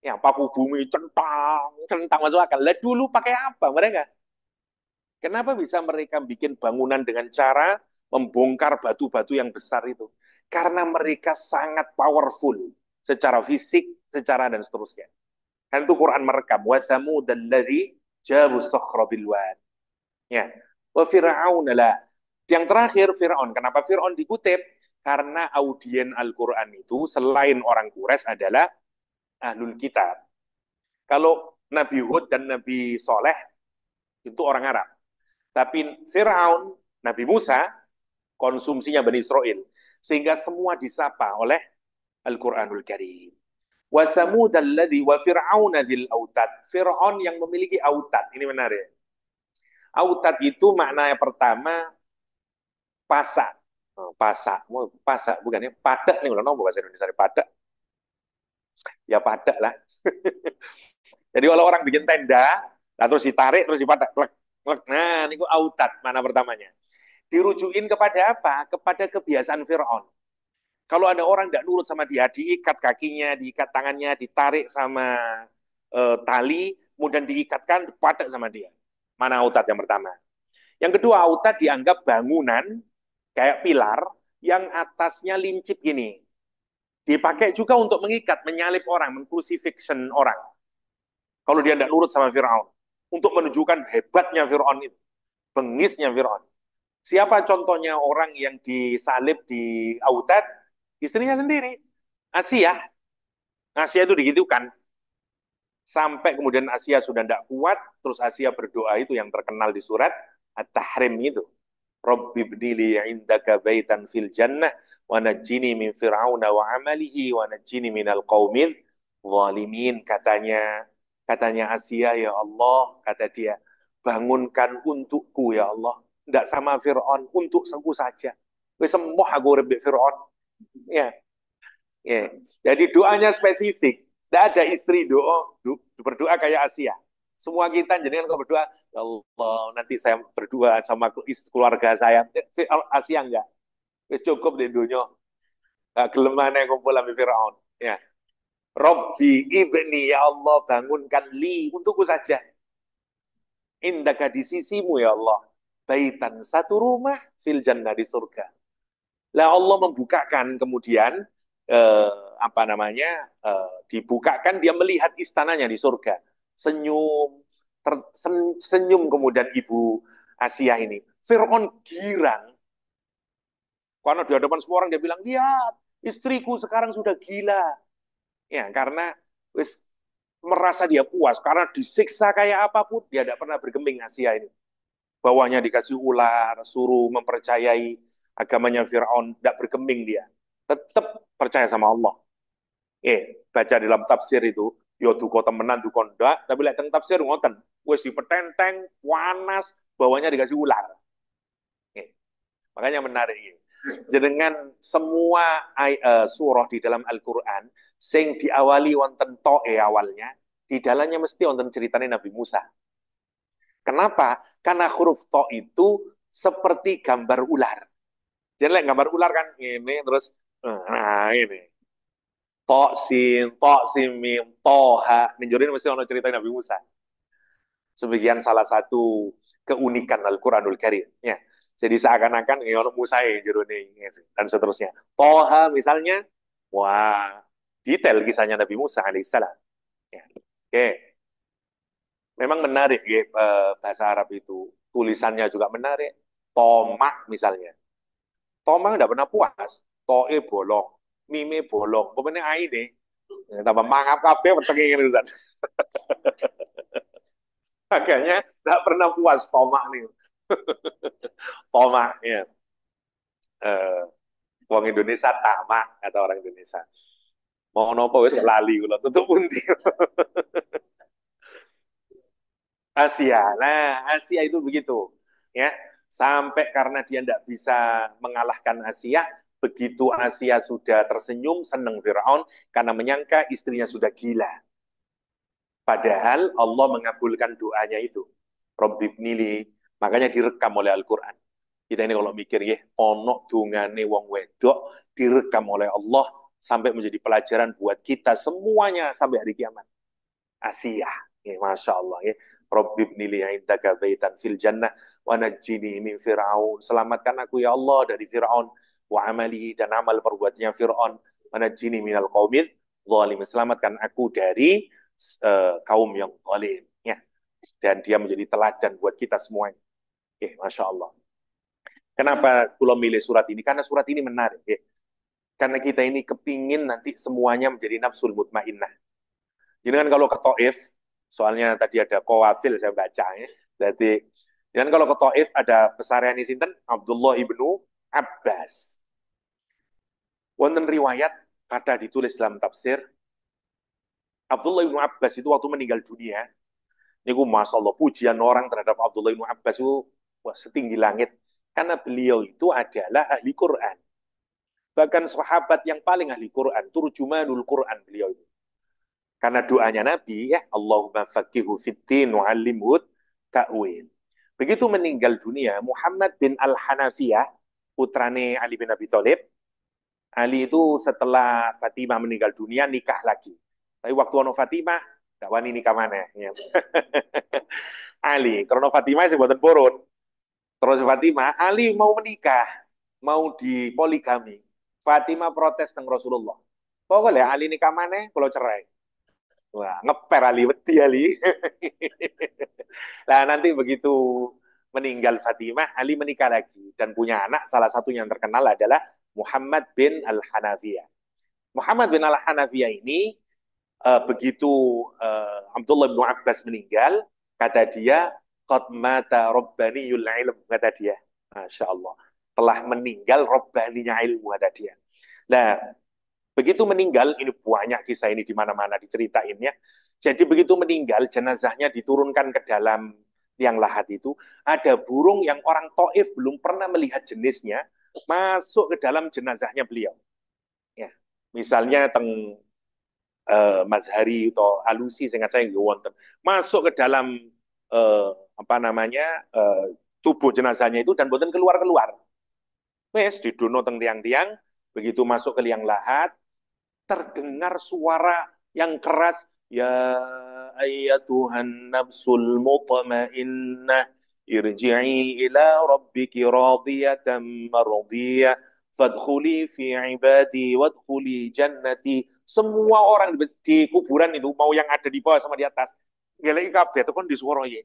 Ya paku bumi centang, centang masuk akal. Lah dulu pakai apa mereka? Kenapa bisa mereka bikin bangunan dengan cara membongkar batu-batu yang besar itu? Karena mereka sangat powerful secara fisik, secara dan seterusnya. Kan itu Quran merekam wa thamud dan jabu sakhra bil Ya. Wa fir'aun ala. Yang terakhir Fir'aun. Kenapa Fir'aun dikutip? Karena audien Al-Quran itu selain orang Quraisy adalah ahlul kitab. Kalau Nabi Hud dan Nabi Soleh itu orang Arab. Tapi Fir'aun, Nabi Musa, konsumsinya Bani Israel sehingga semua disapa oleh Al-Qur'anul Karim. Wa Samud alladhi wa Fir'aun dzil autad. Fir'aun yang memiliki autad. Ini menarik. Autad itu makna yang pertama pasak. Oh, pasak, oh, pasak bukannya padak nih kalau bahasa Indonesia padak. Ya padak lah. Jadi kalau orang bikin tenda, nah terus ditarik terus dipadak, plek, plek. Nah, niku autad mana pertamanya dirujukin kepada apa? Kepada kebiasaan Fir'aun. Kalau ada orang tidak nurut sama dia, diikat kakinya, diikat tangannya, ditarik sama e, tali, kemudian diikatkan, dipadak sama dia. Mana autat yang pertama. Yang kedua, autat dianggap bangunan, kayak pilar, yang atasnya lincip gini. Dipakai juga untuk mengikat, menyalip orang, mengkrusifixion orang. Kalau dia tidak nurut sama Fir'aun. Untuk menunjukkan hebatnya Fir'aun itu. Bengisnya Fir'aun. Siapa contohnya orang yang disalib di autet? Istrinya sendiri. Asia. Asia itu digitukan. Sampai kemudian Asia sudah tidak kuat, terus Asia berdoa itu yang terkenal di surat At-Tahrim itu. Rabbi bnili indaka baitan fil jannah wa najjini min fir'auna wa amalihi wa najjini al qawmin zalimin katanya katanya Asia ya Allah kata dia bangunkan untukku ya Allah tidak sama Fir'aun, untuk sengku saja. Wis semoh aku rebe Fir'aun. Ya. ya. Jadi doanya spesifik. Tidak ada istri doa, do, berdoa kayak Asia. Semua kita jenengan kalau berdoa, ya Allah nanti saya berdoa sama keluarga saya. Eh, eh, Asia enggak. Wis cukup di dunia. Gak yang kumpul sama Fir'aun. Ya. Robbi ibni ya Allah bangunkan li untukku saja. Indahkah di sisimu ya Allah baitan satu rumah fil jannah di surga. Lah Allah membukakan kemudian eh, apa namanya eh, dibukakan dia melihat istananya di surga. Senyum ter, sen, senyum kemudian ibu Asia ini. Fir'aun girang. Karena di hadapan semua orang dia bilang, "Lihat, istriku sekarang sudah gila." Ya, karena wis merasa dia puas karena disiksa kayak apapun dia tidak pernah bergeming Asia ini bawahnya dikasih ular, suruh mempercayai agamanya Fir'aun, tidak berkeming dia. Tetap percaya sama Allah. Eh, baca dalam tafsir itu, yo ya duko temenan duko ndak, tapi lihat tafsir ngoten. Wes dipetenteng, panas, bawahnya dikasih ular. Eh, makanya menarik ini. Jenengan semua uh, surah di dalam Al-Quran, sing diawali wonten to'e awalnya, di dalamnya mesti wonten ceritanya Nabi Musa. Kenapa? Karena huruf to itu seperti gambar ular. Jadi like, gambar ular kan ini terus nah ini. To sin, to sin mim, toha. Ninjurin mesti ono cerita Nabi Musa. Sebagian salah satu keunikan Al-Qur'anul Karim, ya. Jadi seakan-akan ya ono Musa ini ya, dan seterusnya. To ha misalnya, wah, detail kisahnya Nabi Musa alaihissalam. Ya. Oke. Okay memang menarik ya, eh, bahasa Arab itu. Tulisannya juga menarik. Tomak misalnya. Tomak tidak pernah puas. Toe bolong, mime bolong. Pemenang aine. Ya, tambah mangap kafe wetenge itu. Akhirnya tidak pernah puas tomak nih. tomak ya. Eh, orang Indonesia tamak kata orang Indonesia. Mau nopo wis lali kula tutup undi. Asia. Nah, Asia itu begitu. Ya, sampai karena dia tidak bisa mengalahkan Asia, begitu Asia sudah tersenyum, senang Firaun karena menyangka istrinya sudah gila. Padahal Allah mengabulkan doanya itu. Robbibnili. Makanya direkam oleh Al-Quran. Kita ini kalau mikir ya, onok dungane wong wedok direkam oleh Allah sampai menjadi pelajaran buat kita semuanya sampai hari kiamat. Asia. Ya, Masya Allah ya. Rabbi ibnili indaka baitan fil jannah wa najjini min fir'aun. Selamatkan aku ya Allah dari Fir'aun wa amali dan amal perbuatnya Fir'aun wa najjini minal qawmin zalim. Selamatkan aku dari uh, kaum yang zalim. Ya. Dan dia menjadi teladan buat kita semuanya. Eh, Masya Allah. Kenapa kulo milih surat ini? Karena surat ini menarik. Eh. Karena kita ini kepingin nanti semuanya menjadi nafsul mutmainnah. Jadi kan kalau ke Taif, Soalnya tadi ada Kowasil saya baca ya Jadi, dan kalau ke Taif ada pesarian di sinten Abdullah ibnu Abbas. Wonten riwayat kata ditulis dalam tafsir Abdullah ibnu Abbas itu waktu meninggal dunia. ini masya masalah pujian orang terhadap Abdullah ibnu Abbas itu wah, setinggi langit karena beliau itu adalah ahli Quran. Bahkan sahabat yang paling ahli Quran, turjumanul Quran beliau itu. Karena doanya Nabi ya Allahumma faqihu fiddin wa alimhud ta'wil. Begitu meninggal dunia, Muhammad bin Al-Hanafiyah, putrane Ali bin Abi Thalib, Ali itu setelah Fatimah meninggal dunia nikah lagi. Tapi waktu ono Fatimah, gak wani nikah mana. Ya. Ali, karena Fatimah sih buatan purun. Terus Fatimah, Ali mau menikah, mau dipoligami. Fatimah protes dengan Rasulullah. Pokoknya Ali nikah mana, kalau cerai. Wah, ngeper Ali, Wedi Ali. nah, nanti begitu meninggal Fatimah, Ali menikah lagi dan punya anak. Salah satu yang terkenal adalah Muhammad bin Al-Hanafiyah. Muhammad bin Al-Hanafiyah ini uh, begitu uh, Abdullah bin Abbas meninggal, kata dia, Qad mata rabbaniyul ilm, kata dia. Masya Allah. Telah meninggal rabbaninya ilmu, kata dia. Nah, Begitu meninggal, ini banyak kisah ini di mana-mana diceritain ya. Jadi begitu meninggal, jenazahnya diturunkan ke dalam yang lahat itu, ada burung yang orang Toif belum pernah melihat jenisnya masuk ke dalam jenazahnya beliau. Ya, misalnya teng uh, Mazhari atau Alusi, singkat saya wonten masuk ke dalam uh, apa namanya uh, tubuh jenazahnya itu dan boten keluar keluar. Wes dono teng tiang-tiang, begitu masuk ke liang lahat, terdengar suara yang keras ya ayatuhan nafsul mutmainnah irji'i ila rabbiki radiyatan mardiyah fadkhuli fi ibadi wadkhuli jannati semua orang di kuburan itu mau yang ada di bawah sama di atas ngelek kabeh itu kan disuara ya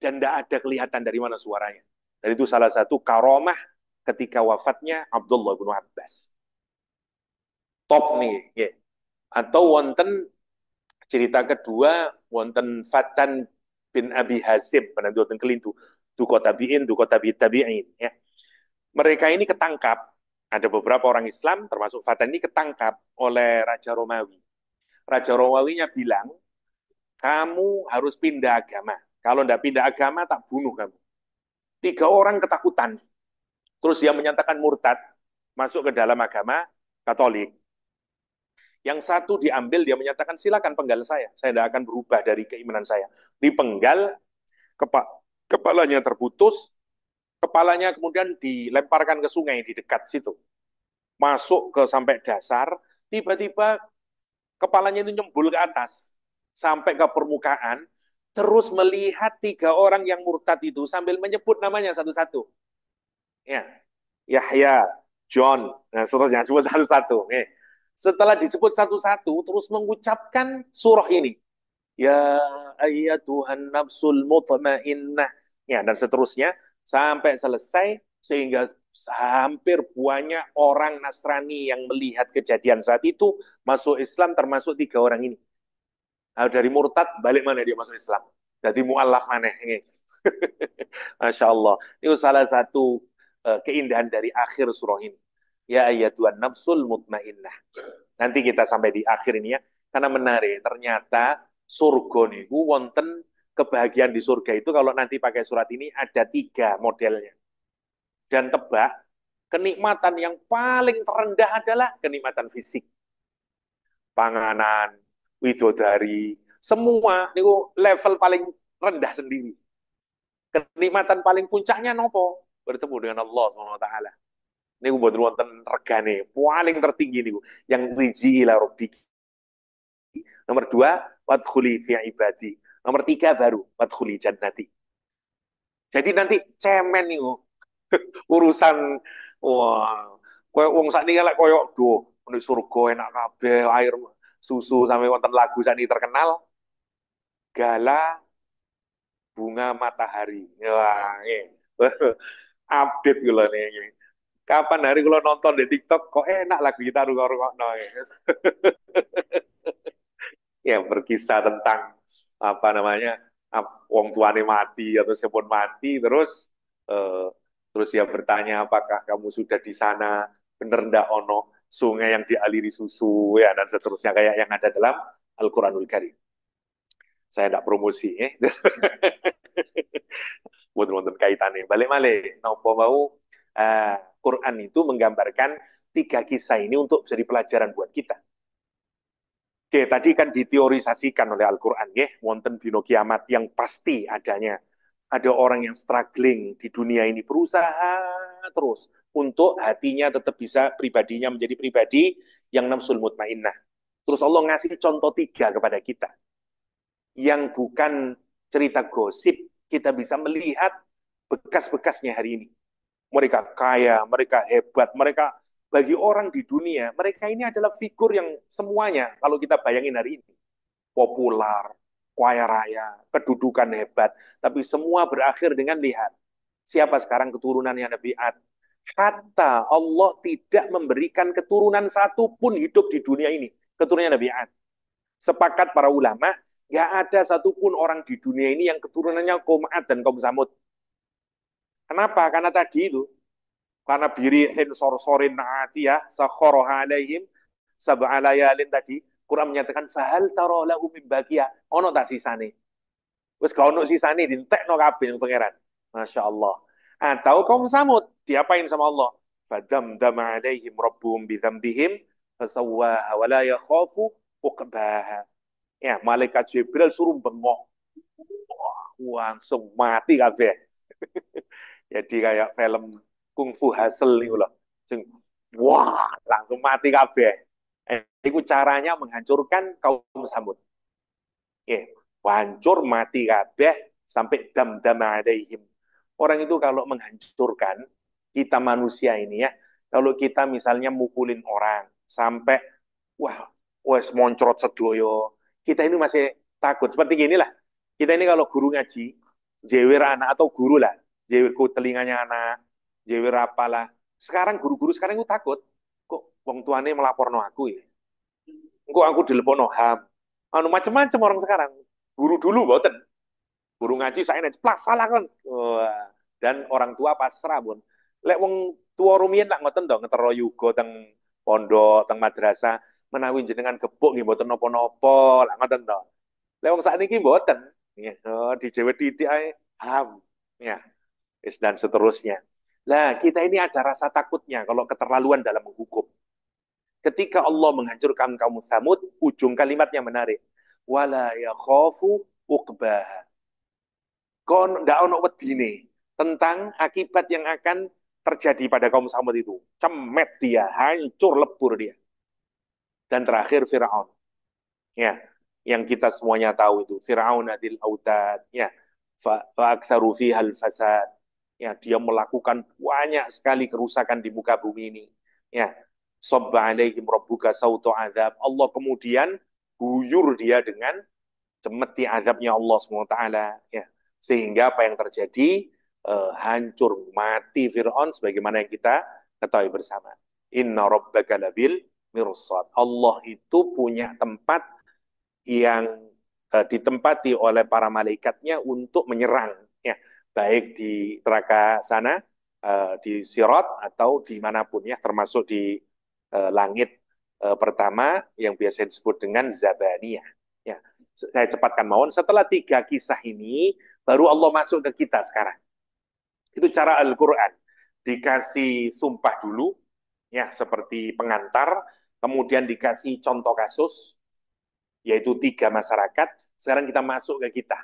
dan tidak ada kelihatan dari mana suaranya dan itu salah satu karomah ketika wafatnya Abdullah bin Abbas top nih. ya. Atau wonten cerita kedua wonten Fatan bin Abi Hasim pada wonten kelintu duko tabiin duko tabi tabiin ya. Mereka ini ketangkap ada beberapa orang Islam termasuk Fatan ini ketangkap oleh Raja Romawi. Raja Romawinya bilang, kamu harus pindah agama. Kalau tidak pindah agama, tak bunuh kamu. Tiga orang ketakutan. Terus dia menyatakan murtad, masuk ke dalam agama Katolik. Yang satu diambil, dia menyatakan silakan penggal saya. Saya tidak akan berubah dari keimanan saya. Dipenggal, kepa kepalanya terputus, kepalanya kemudian dilemparkan ke sungai di dekat situ. Masuk ke sampai dasar, tiba-tiba kepalanya itu nyembul ke atas, sampai ke permukaan, terus melihat tiga orang yang murtad itu sambil menyebut namanya satu-satu. Ya, Yahya, John, nah seterusnya, semua satu-satu. -satu setelah disebut satu-satu terus mengucapkan surah ini. Ya ayat Tuhan nafsul mutmainnah. Ya, dan seterusnya sampai selesai sehingga hampir banyak orang Nasrani yang melihat kejadian saat itu masuk Islam termasuk tiga orang ini. Dari murtad balik mana dia masuk Islam. Jadi mu'allaf ini Masya Allah. Ini salah satu eh, keindahan dari akhir surah ini. Ya Tuhan nafsul mutmainnah. Nanti kita sampai di akhir ini ya. Karena menarik, ternyata surga niku wonten kebahagiaan di surga itu kalau nanti pakai surat ini ada tiga modelnya. Dan tebak, kenikmatan yang paling terendah adalah kenikmatan fisik. Panganan, widodari, semua niku level paling rendah sendiri. Kenikmatan paling puncaknya nopo? Bertemu dengan Allah Subhanahu Wa Taala niku mboten wonten regane paling tertinggi niku yang riji ila nomor dua wadkhuli fi ibadi nomor tiga baru wadkhuli jannati jadi nanti cemen niku urusan wah koyo wong sakniki lek koyo doh menuju surga enak kabeh air susu sampai wonten lagu ini terkenal gala bunga matahari wah eh. update kula nih kapan hari kalau nonton di TikTok kok enak lagu kita rungok-rungok no. yang ya, berkisah tentang apa namanya wong tuane mati atau sepon mati terus uh, terus dia bertanya apakah kamu sudah di sana bener ndak ono sungai yang dialiri susu ya dan seterusnya kayak yang ada dalam Al-Qur'anul Karim. Saya tidak promosi ya. Buat nonton kaitannya, balik-balik nopo mau uh, Quran itu menggambarkan tiga kisah ini untuk jadi pelajaran buat kita. Oke, tadi kan diteorisasikan oleh Al-Quran, ya, wonten dino kiamat yang pasti adanya. Ada orang yang struggling di dunia ini, berusaha terus untuk hatinya tetap bisa pribadinya menjadi pribadi yang nafsul mutmainnah. Terus Allah ngasih contoh tiga kepada kita. Yang bukan cerita gosip, kita bisa melihat bekas-bekasnya hari ini mereka kaya, mereka hebat, mereka bagi orang di dunia, mereka ini adalah figur yang semuanya kalau kita bayangin hari ini populer, kaya raya, kedudukan hebat, tapi semua berakhir dengan lihat siapa sekarang keturunannya Nabi Ad. Hatta Allah tidak memberikan keturunan satu pun hidup di dunia ini, keturunannya Nabi Ad. Sepakat para ulama, gak ada satupun orang di dunia ini yang keturunannya kaum Ad dan kaum Samud. Kenapa? Karena tadi itu. Karena biri-hensor-sorin sorsorin na'atiyah sakhoroha alaihim sab'alayalin tadi. Quran menyatakan fahal taro lahu min bagia. Ono tak sisane. Terus kalau ono sisane no kabin pangeran. Masya Allah. Atau kaum Samud diapain sama Allah? Fadam dama alaihim rabbuhum bidzambihim fasawwaha wala la yakhafu uqbaha. Ya, malaikat Jibril suruh bengok. Wah, langsung mati kabeh. Jadi kayak film Kung Fu nih niku loh. Sing wah, langsung mati kabeh. Eh, itu caranya menghancurkan kaum Samud. Eh, hancur mati kabeh sampai dam-dam alaihim. Orang itu kalau menghancurkan kita manusia ini ya, kalau kita misalnya mukulin orang sampai wah, wes moncrot sedoyo, kita ini masih takut. Seperti inilah. Kita ini kalau guru ngaji, jewer anak atau guru lah, JW telinganya anak, JW rapalah. Sekarang guru-guru sekarang itu takut, kok wong tuane no aku ya. Kok aku no ham. Anu macam-macam orang sekarang. Guru dulu boten. Guru ngaji saya naik plus salah kan. Wah. Dan orang tua pasrah pun. Lek wong tua rumian tak ngoten dong ngetero yugo teng pondok, teng madrasah menawi jenengan gebuk nggih mboten nopo-nopo. Tak ngoten dong. Lek wong ini mboten. Ya, oh, dijewet titik ham. Ya dan seterusnya. Nah, kita ini ada rasa takutnya kalau keterlaluan dalam menghukum. Ketika Allah menghancurkan kaum Samud, ujung kalimatnya menarik. Wala khofu uqbaha. Kon gak ono wedine tentang akibat yang akan terjadi pada kaum Samud itu. Cemet dia, hancur lebur dia. Dan terakhir Firaun. Ya, yang kita semuanya tahu itu Firaun adil autad, ya. Fa aktsaru fiha al-fasad Ya, dia melakukan banyak sekali kerusakan di muka bumi ini. Ya, sabba rabbuka sauto azab. Allah kemudian guyur dia dengan cemeti azabnya Allah taala. Ya. Sehingga apa yang terjadi? Eh, hancur, mati Fir'aun sebagaimana yang kita ketahui bersama. Inna rabbaka labil mirsad. Allah itu punya tempat yang eh, ditempati oleh para malaikatnya untuk menyerang ya baik di neraka sana uh, di Sirot atau dimanapun ya termasuk di uh, langit uh, pertama yang biasa disebut dengan Zabaniyah ya saya cepatkan mohon setelah tiga kisah ini baru Allah masuk ke kita sekarang itu cara Al-Quran dikasih sumpah dulu ya seperti pengantar kemudian dikasih contoh kasus yaitu tiga masyarakat sekarang kita masuk ke kita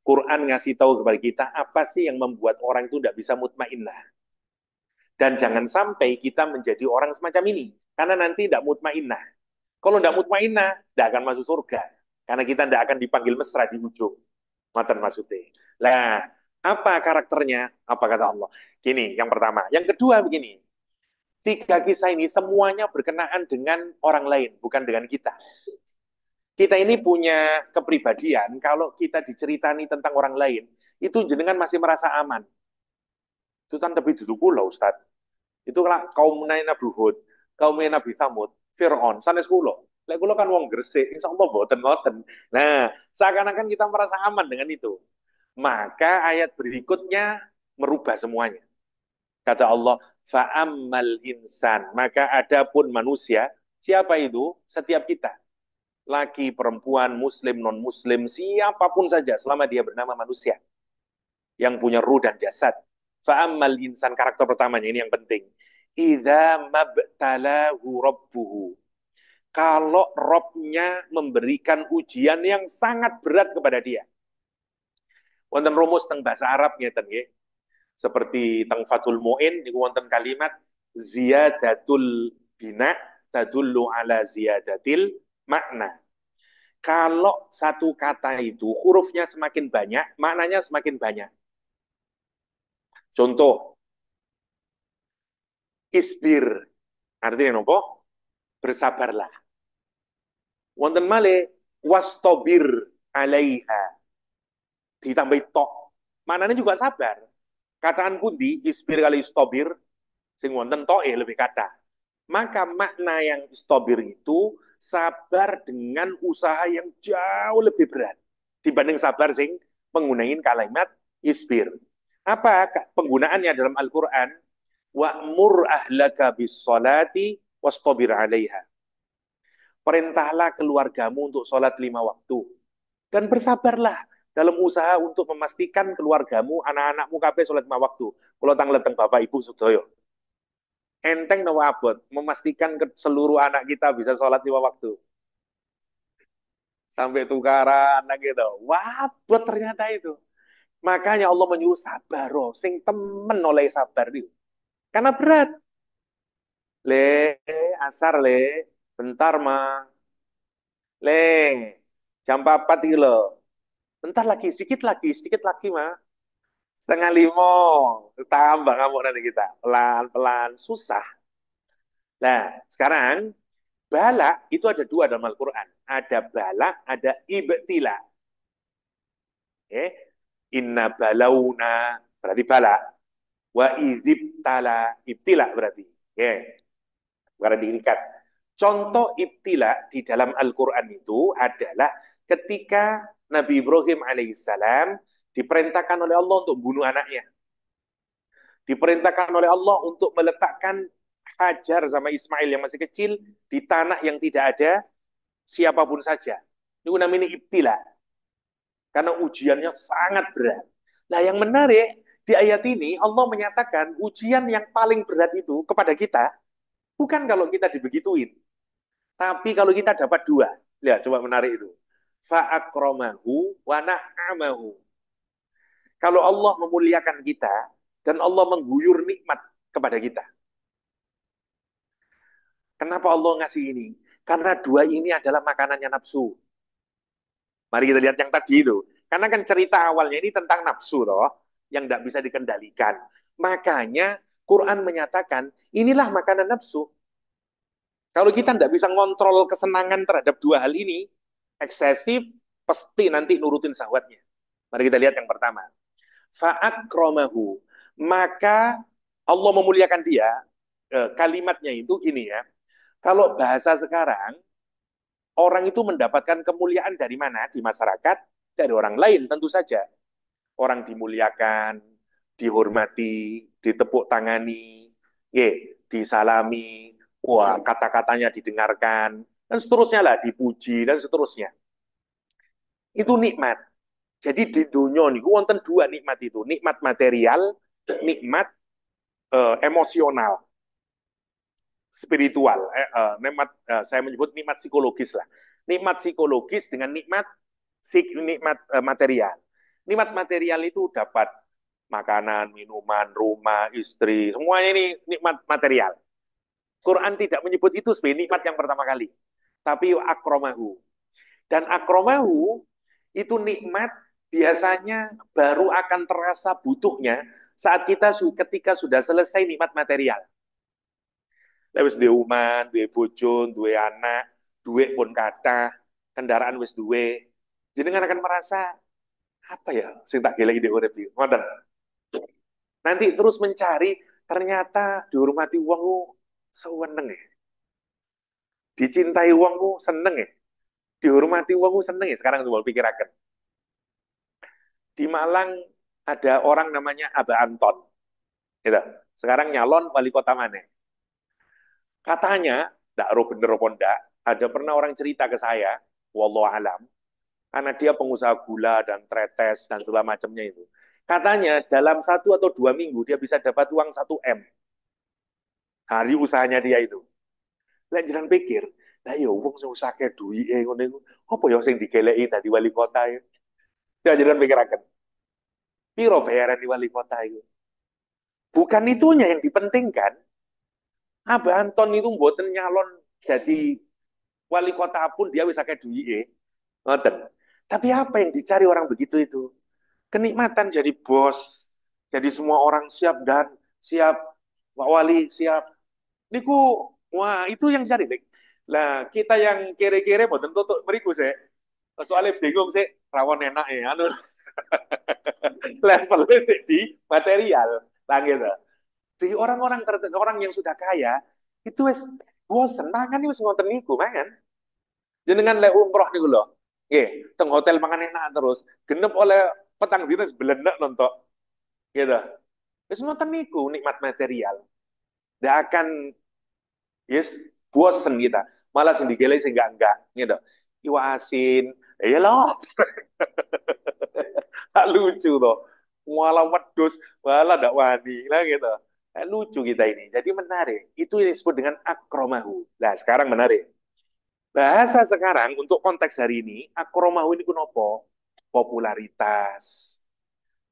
Quran ngasih tahu kepada kita apa sih yang membuat orang itu tidak bisa mutmainah Dan jangan sampai kita menjadi orang semacam ini. Karena nanti tidak mutmainah Kalau tidak mutmainah tidak akan masuk surga. Karena kita tidak akan dipanggil mesra di ujung. Matan maksudnya. Nah, apa karakternya? Apa kata Allah? Gini, yang pertama. Yang kedua begini. Tiga kisah ini semuanya berkenaan dengan orang lain, bukan dengan kita. Kita ini punya kepribadian, kalau kita diceritani tentang orang lain, itu jenengan masih merasa aman. Itu kan lebih dulu pula Ustaz. kalau kaum Nabi Hud, kaum Nabi Thamud, Fir'aun, sanes kulo. Lek kulo kan wong Gresik, insya Allah boten-boten. Nah, seakan-akan kita merasa aman dengan itu. Maka ayat berikutnya merubah semuanya. Kata Allah, fa'amal insan. Maka adapun manusia, siapa itu? Setiap kita laki, perempuan, muslim, non-muslim, siapapun saja selama dia bernama manusia yang punya ruh dan jasad. Fa'ammal insan karakter pertamanya ini yang penting. Iza mabtalahu rabbuhu. Kalau Robnya memberikan ujian yang sangat berat kepada dia. Wonten rumus teng bahasa Arab ngeten nggih. Seperti teng Fathul Muin niku wonten kalimat ziyadatul bina tadullu ala ziyadatil makna. Kalau satu kata itu hurufnya semakin banyak, maknanya semakin banyak. Contoh, isbir, artinya nopo? Bersabarlah. Wonten male wastobir alaiha. Ditambah tok. Maknanya juga sabar. Kataan pundi, isbir kali istobir, sing wonten to'e ya lebih kata maka makna yang istobir itu sabar dengan usaha yang jauh lebih berat dibanding sabar sing menggunakan kalimat isbir. Apa penggunaannya dalam Al-Quran? Wa'mur ahlaka bis salati tobir alaiha. Perintahlah keluargamu untuk sholat lima waktu. Dan bersabarlah dalam usaha untuk memastikan keluargamu, anak-anakmu kabeh sholat lima waktu. Kalau tanglet bapak ibu sedoyo enteng no abot memastikan ke seluruh anak kita bisa sholat lima waktu sampai tukaran nah gitu wabot ternyata itu makanya Allah menyuruh sabar oh. sing temen oleh sabar dia, karena berat le asar le bentar mah le jam 4 gitu bentar lagi sedikit lagi sedikit lagi mah setengah lima tambah ngamuk nanti kita pelan pelan susah nah sekarang balak itu ada dua dalam Al-Quran ada balak ada ibtila okay. inna balauna berarti balak wa idzibtala ibtila berarti okay. bukan diingkat contoh ibtila di dalam Al-Quran itu adalah ketika Nabi Ibrahim alaihissalam diperintahkan oleh Allah untuk bunuh anaknya. Diperintahkan oleh Allah untuk meletakkan Hajar sama Ismail yang masih kecil di tanah yang tidak ada siapapun saja. Ini namanya ibtila. Karena ujiannya sangat berat. Nah yang menarik, di ayat ini Allah menyatakan ujian yang paling berat itu kepada kita bukan kalau kita dibegituin. Tapi kalau kita dapat dua. Lihat, coba menarik itu. Fa'akromahu wa na'amahu. Kalau Allah memuliakan kita dan Allah mengguyur nikmat kepada kita. Kenapa Allah ngasih ini? Karena dua ini adalah makanannya nafsu. Mari kita lihat yang tadi itu. Karena kan cerita awalnya ini tentang nafsu loh yang tidak bisa dikendalikan. Makanya Quran menyatakan, inilah makanan nafsu. Kalau kita tidak bisa ngontrol kesenangan terhadap dua hal ini, eksesif, pasti nanti nurutin sahwatnya. Mari kita lihat yang pertama fa'akromahu. Maka Allah memuliakan dia, e, kalimatnya itu ini ya. Kalau bahasa sekarang, orang itu mendapatkan kemuliaan dari mana? Di masyarakat, dari orang lain tentu saja. Orang dimuliakan, dihormati, ditepuk tangani, ye, disalami, wah hmm. kata-katanya didengarkan, dan seterusnya lah, dipuji, dan seterusnya. Itu nikmat. Jadi di dunia niku wonten dua nikmat itu, nikmat material, nikmat uh, emosional, spiritual. Eh, uh, nikmat uh, saya menyebut nikmat psikologis lah. Nikmat psikologis dengan nikmat sik, nikmat uh, material. Nikmat material itu dapat makanan, minuman, rumah, istri, semuanya ini nikmat material. Quran tidak menyebut itu sebagai nikmat yang pertama kali. Tapi akromahu. Dan akromahu itu nikmat biasanya baru akan terasa butuhnya saat kita ketika sudah selesai nikmat material. Lewis duwe uman, duwe bojo, duwe anak, duwe pun kata, kendaraan wis Jadi Jenengan akan merasa apa ya sing tak gila ide urip Nanti terus mencari, ternyata dihormati uangmu e. ku seneng ya. E. Dicintai uangmu seneng ya. Dihormati uangmu seneng ya sekarang coba pikirakan. Di Malang ada orang namanya Aba Anton. Gitu. Sekarang nyalon wali kota mana? Katanya, tidak bener ponda, ada pernah orang cerita ke saya, wallah alam, karena dia pengusaha gula dan tretes dan segala macamnya itu. Katanya dalam satu atau dua minggu dia bisa dapat uang satu M. Hari usahanya dia itu. Lanjutan pikir, nah, ya uang saya usahake duwike ngene apa yang sing digeleki tadi wali kota ya? Ya pikir pikirakan. Piro bayaran di wali kota itu. Bukan itunya yang dipentingkan. Abah Anton itu buat nyalon jadi wali kota pun dia bisa kayak duit. Ngoten. Tapi apa yang dicari orang begitu itu? Kenikmatan jadi bos. Jadi semua orang siap dan siap. Pak Wali siap. Niku, wah itu yang cari. Lah kita yang kere-kere buat tentu untuk beriku saya. Soalnya bingung saya rawon enak ya anu levelnya sih di material lah gitu di orang-orang orang yang sudah kaya itu wes bosen mangan wes ngoten niku mangan jenengan lek umroh gue loh. nggih teng hotel mangan enak terus genep oleh petang dinas belenak nontok gitu wes ngoten niku nikmat material tidak akan yes bosen kita malah sendiri sih enggak enggak gitu Iwasin tak lucu toh mualah wedus malah ndak wani lah gitu nah, lucu kita ini jadi menarik itu yang disebut dengan akromahu nah sekarang menarik bahasa sekarang untuk konteks hari ini akromahu ini kenapa popularitas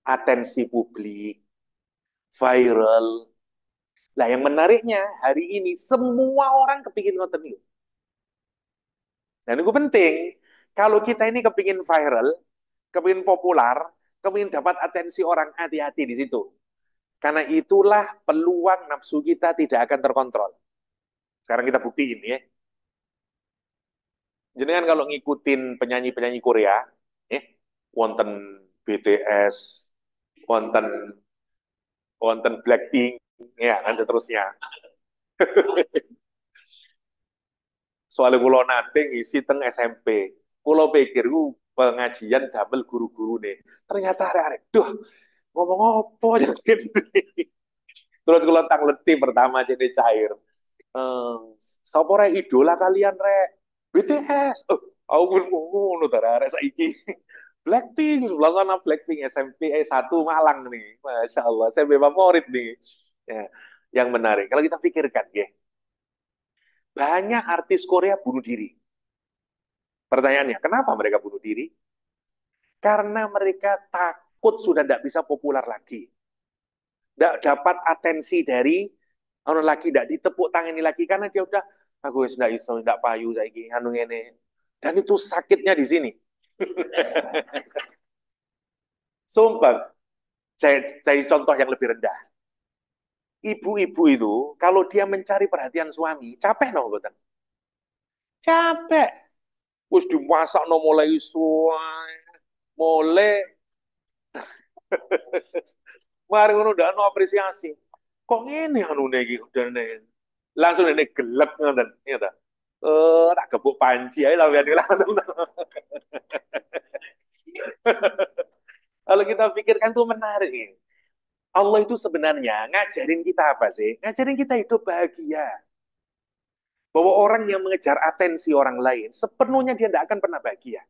atensi publik viral lah yang menariknya hari ini semua orang kepikiran konten ini dan itu penting kalau kita ini kepingin viral, kepingin populer, kepingin dapat atensi orang, hati-hati di situ. Karena itulah peluang nafsu kita tidak akan terkontrol. Sekarang kita buktiin ya. kan kalau ngikutin penyanyi-penyanyi Korea, eh, wonten BTS, wonten wonten Blackpink, ya kan seterusnya. Soalnya kalau nanti ngisi teng SMP, Kulo pikir pengajian damel guru-guru nih. Ternyata arek-arek, duh, ngomong apa ya? Terus kulo tang letih pertama jadi cair. Ehm, sopo re idola kalian re, BTS. Oh, aku pun ngono arek saiki. Blackpink, sebelah sana Blackpink SMP eh, 1 Malang nih. Masya Allah, SMP favorit nih. Ya, yang menarik, kalau kita pikirkan, ya, banyak artis Korea bunuh diri. Pertanyaannya, kenapa mereka bunuh diri? Karena mereka takut sudah tidak bisa populer lagi. Tidak dapat atensi dari orang lagi, tidak ditepuk tangani lagi. Karena dia udah, aku sudah iso, tidak payu, saya anu ini. Dan itu sakitnya di sini. Sumpah, saya, saya contoh yang lebih rendah. Ibu-ibu itu, kalau dia mencari perhatian suami, capek no, Capek Wis dimasak no mulai suai, mulai. Mari ngono ndak no apresiasi. Kok ngene anune iki udane. Langsung ini gelap ngoten, ya ta. Eh, tak gebuk panci ae sampeyan langsung. Kalau kita pikirkan tuh menarik. Allah itu sebenarnya ngajarin kita apa sih? Ngajarin kita hidup bahagia bahwa orang yang mengejar atensi orang lain, sepenuhnya dia tidak akan pernah bahagia.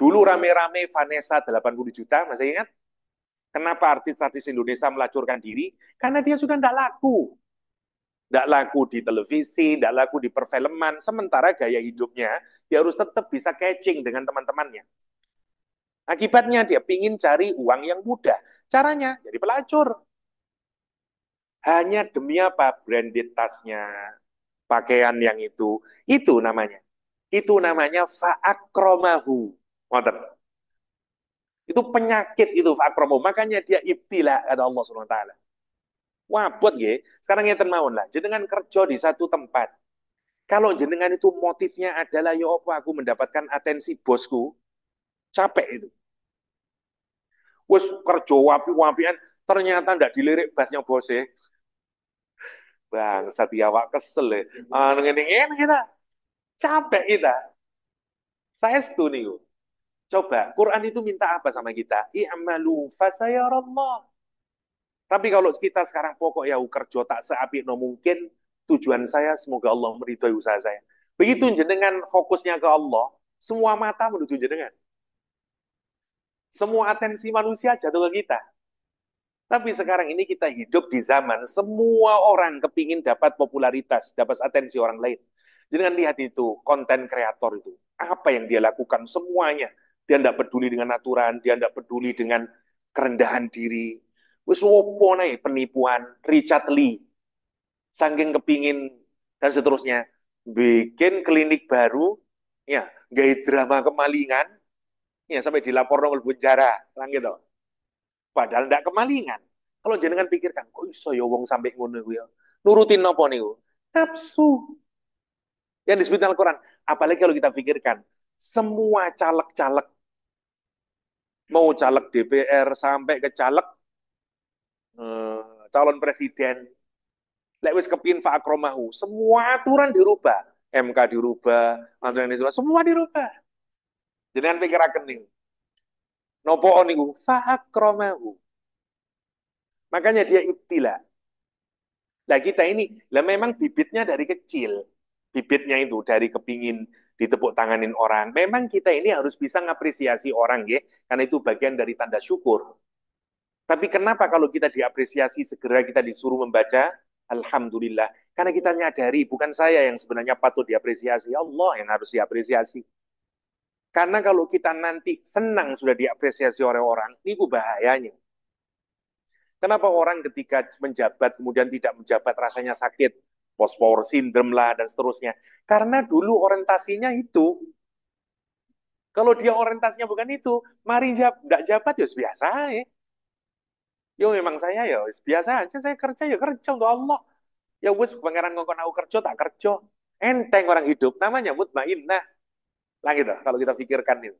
Dulu iya. rame-rame Vanessa 80 juta, masih ingat? Kenapa artis-artis Indonesia melacurkan diri? Karena dia sudah tidak laku. Tidak laku di televisi, tidak laku di perfilman. Sementara gaya hidupnya, dia harus tetap bisa catching dengan teman-temannya. Akibatnya dia pingin cari uang yang mudah. Caranya jadi pelacur. Hanya demi apa? Branded tasnya, pakaian yang itu. Itu namanya. Itu namanya fa'akromahu. Ngoten. Itu penyakit itu fa'akromahu. Makanya dia ibtilah kata Allah Subhanahu taala. Wabot Sekarang ngeten mawon lah, jenengan kerja di satu tempat. Kalau jenengan itu motifnya adalah ya apa aku mendapatkan atensi bosku, capek itu. Wes kerja wapi-wapian ternyata ndak dilirik basnya bose. Bangsa diawak kesel ya. Ah, kita. Eh, Capek kita. Saya setuju nih. Coba, Quran itu minta apa sama kita? I'malu fasayarallah. Tapi kalau kita sekarang pokok ya kerja tak seapi no mungkin, tujuan saya semoga Allah meridhoi usaha saya. Begitu jenengan fokusnya ke Allah, semua mata menuju jenengan. Semua atensi manusia jatuh ke kita. Tapi sekarang ini kita hidup di zaman semua orang kepingin dapat popularitas, dapat atensi orang lain. Jadi kan lihat itu, konten kreator itu. Apa yang dia lakukan semuanya. Dia tidak peduli dengan aturan, dia tidak peduli dengan kerendahan diri. Wis penipuan, Richard Lee. Sangking kepingin, dan seterusnya. Bikin klinik baru, ya, gaya drama kemalingan, ya sampai dilapor nongol penjara, langit dong. Padahal ndak kemalingan. Kalau jenengan pikirkan, kok iso ya wong sampai ngono gue. Ya? Nurutin napa niku? Nafsu. Yang disebut Al-Qur'an. Apalagi kalau kita pikirkan, semua caleg-caleg mau caleg DPR sampai ke caleg eh, calon presiden lek wis kepin fa'akromahu. Semua aturan dirubah. MK dirubah, aturan semua dirubah. Jangan pikir nih, Nopo niku fa'akromahu. Makanya dia ibtila. Lah kita ini, lah memang bibitnya dari kecil. Bibitnya itu dari kepingin ditepuk tanganin orang. Memang kita ini harus bisa ngapresiasi orang ya, karena itu bagian dari tanda syukur. Tapi kenapa kalau kita diapresiasi segera kita disuruh membaca Alhamdulillah. Karena kita nyadari bukan saya yang sebenarnya patut diapresiasi, Allah yang harus diapresiasi. Karena kalau kita nanti senang sudah diapresiasi oleh orang, ini bahayanya. Kenapa orang ketika menjabat kemudian tidak menjabat rasanya sakit, post power syndrome lah dan seterusnya. Karena dulu orientasinya itu. Kalau dia orientasinya bukan itu, mari jab, tidak jabat ya biasa ya. Yo memang saya ya biasa aja saya kerja ya kerja untuk Allah. Ya wes pangeran ngokon aku kerja tak kerja. Enteng orang hidup namanya mutmainnah. Lah gitu, kalau kita pikirkan itu.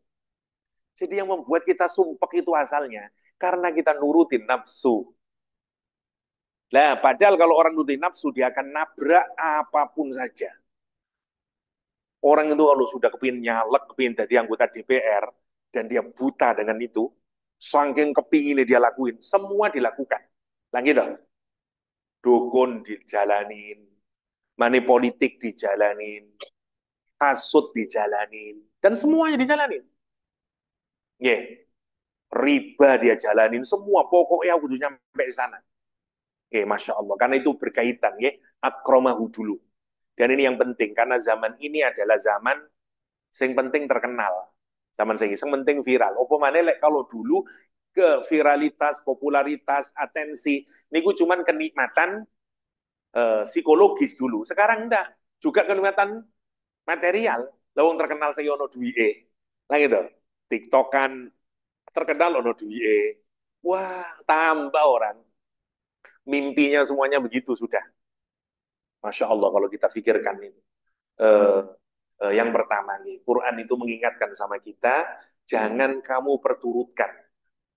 Jadi yang membuat kita sumpek itu asalnya karena kita nurutin nafsu. Nah, padahal kalau orang nurutin nafsu dia akan nabrak apapun saja. Orang itu kalau sudah kepingin nyalek, kepingin jadi anggota DPR, dan dia buta dengan itu, saking kepinginnya dia lakuin, semua dilakukan. Langit dong. Dukun dijalanin, money dijalanin, hasut dijalanin, dan semuanya dijalanin. ye Riba dia jalanin, semua pokoknya aku sampai di sana. ye Masya Allah. Karena itu berkaitan, ya. Akromahu dulu. Dan ini yang penting, karena zaman ini adalah zaman sing penting terkenal. Zaman sing, sing penting viral. Apa manelek kalau dulu ke viralitas, popularitas, atensi, ini gue cuman kenikmatan uh, psikologis dulu. Sekarang enggak. Juga kenikmatan material. lo wong terkenal saya ono E, Lah gitu. TikTokan terkenal ono E, Wah, tambah orang. Mimpinya semuanya begitu sudah. Masya Allah kalau kita pikirkan itu. Uh, uh, yang pertama nih, Quran itu mengingatkan sama kita, jangan kamu perturutkan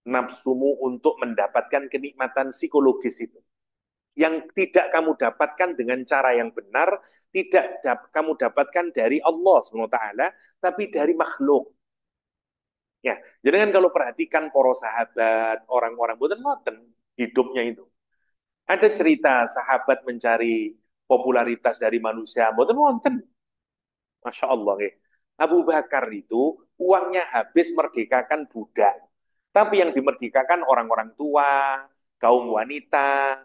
nafsumu untuk mendapatkan kenikmatan psikologis itu yang tidak kamu dapatkan dengan cara yang benar, tidak dap kamu dapatkan dari Allah SWT, tapi dari makhluk. Ya, jadi kan kalau perhatikan poros sahabat, orang-orang buatan noten hidupnya itu. Ada cerita sahabat mencari popularitas dari manusia, buatan noten. Masya Allah, ya. Abu Bakar itu uangnya habis merdekakan budak. Tapi yang dimerdekakan orang-orang tua, kaum wanita,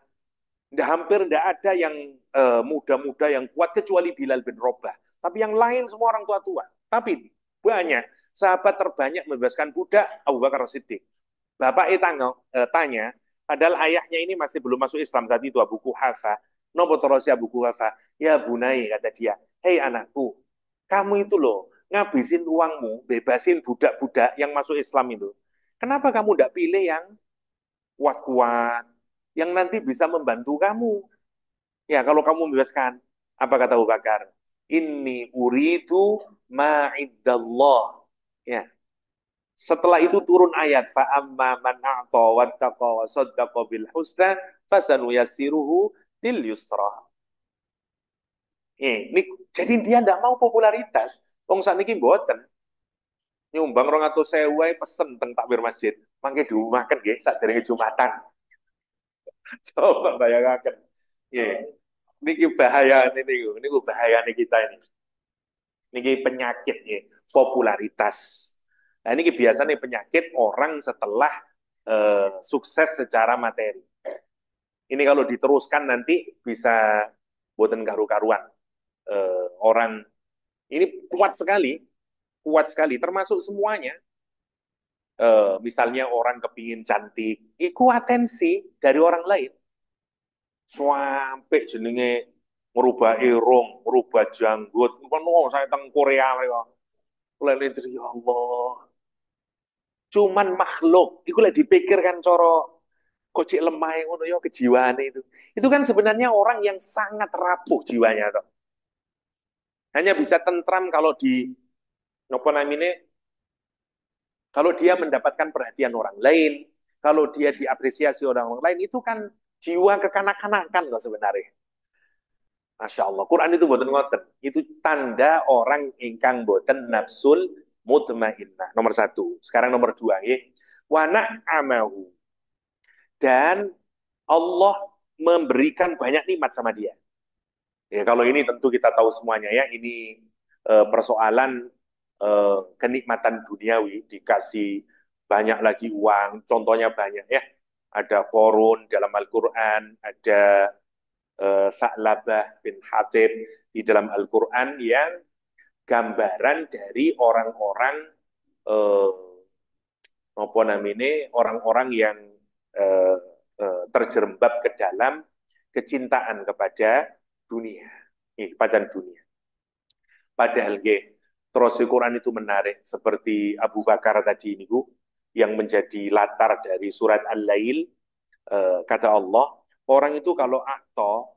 hampir tidak ada yang eh, muda-muda uh, yang kuat kecuali Bilal bin Robah. Tapi yang lain semua orang tua-tua. Tapi banyak sahabat terbanyak membebaskan budak Abu Bakar Siddiq. Bapak itu uh, tanya, padahal ayahnya ini masih belum masuk Islam saat itu Abu Kuhafa. Nopo terosia ya Abu Kuhafa, ya bunai kata dia, hei anakku, kamu itu loh ngabisin uangmu, bebasin budak-budak yang masuk Islam itu. Kenapa kamu tidak pilih yang kuat-kuat, yang nanti bisa membantu kamu. Ya, kalau kamu membebaskan, apa kata Abu Bakar? ini uridu ma'iddallah. Ya. Setelah itu turun ayat fa'amma amma man a'ta wattaqa wa saddaqa bil husna yassiruhu til yusra. Eh, ini, jadi dia tidak mau popularitas. Wong saat ini buatan. Nyumbang rong atau sewa pesen tentang takbir masjid. Mangke diumahkan gak saat dari Jumatan. Coba bayangkan. ini iya. ini bahaya ini, ini bahaya nih kita ini. ini penyakit ya popularitas. Nah ini biasanya penyakit orang setelah uh, sukses secara materi. Ini kalau diteruskan nanti bisa buatan karu-karuan. Uh, orang ini kuat sekali, kuat sekali, termasuk semuanya uh, misalnya orang kepingin cantik, iku eh, atensi dari orang lain. Sampai jenenge merubah irung, merubah janggut, penuh saya teng Korea ya. ya Allah. Cuman makhluk, itu lagi dipikirkan coro kocik lemah yang ya kejiwaan itu. Itu kan sebenarnya orang yang sangat rapuh jiwanya toh. Hanya bisa tentram kalau di nopo namine kalau dia mendapatkan perhatian orang lain, kalau dia diapresiasi orang, -orang lain, itu kan jiwa kekanak-kanakan loh sebenarnya. Masya Allah. Quran itu boten ngoten. Itu tanda orang ingkang boten nafsul mutmainnah. Nomor satu. Sekarang nomor dua. Ya. Wana amahu. Dan Allah memberikan banyak nikmat sama dia. Ya kalau ini tentu kita tahu semuanya ya. Ini eh, persoalan eh, kenikmatan duniawi, dikasih banyak lagi uang, contohnya banyak ya. Ada korun dalam Al-Quran, ada eh, Sa'labah bin Hatib di dalam Al-Quran yang gambaran dari orang-orang eh, apa namanya orang-orang yang eh, eh, terjerembab ke dalam kecintaan kepada dunia, eh, dunia. Padahal Terus Quran itu menarik seperti Abu Bakar tadi ini Bu yang menjadi latar dari surat Al-Lail uh, kata Allah orang itu kalau akto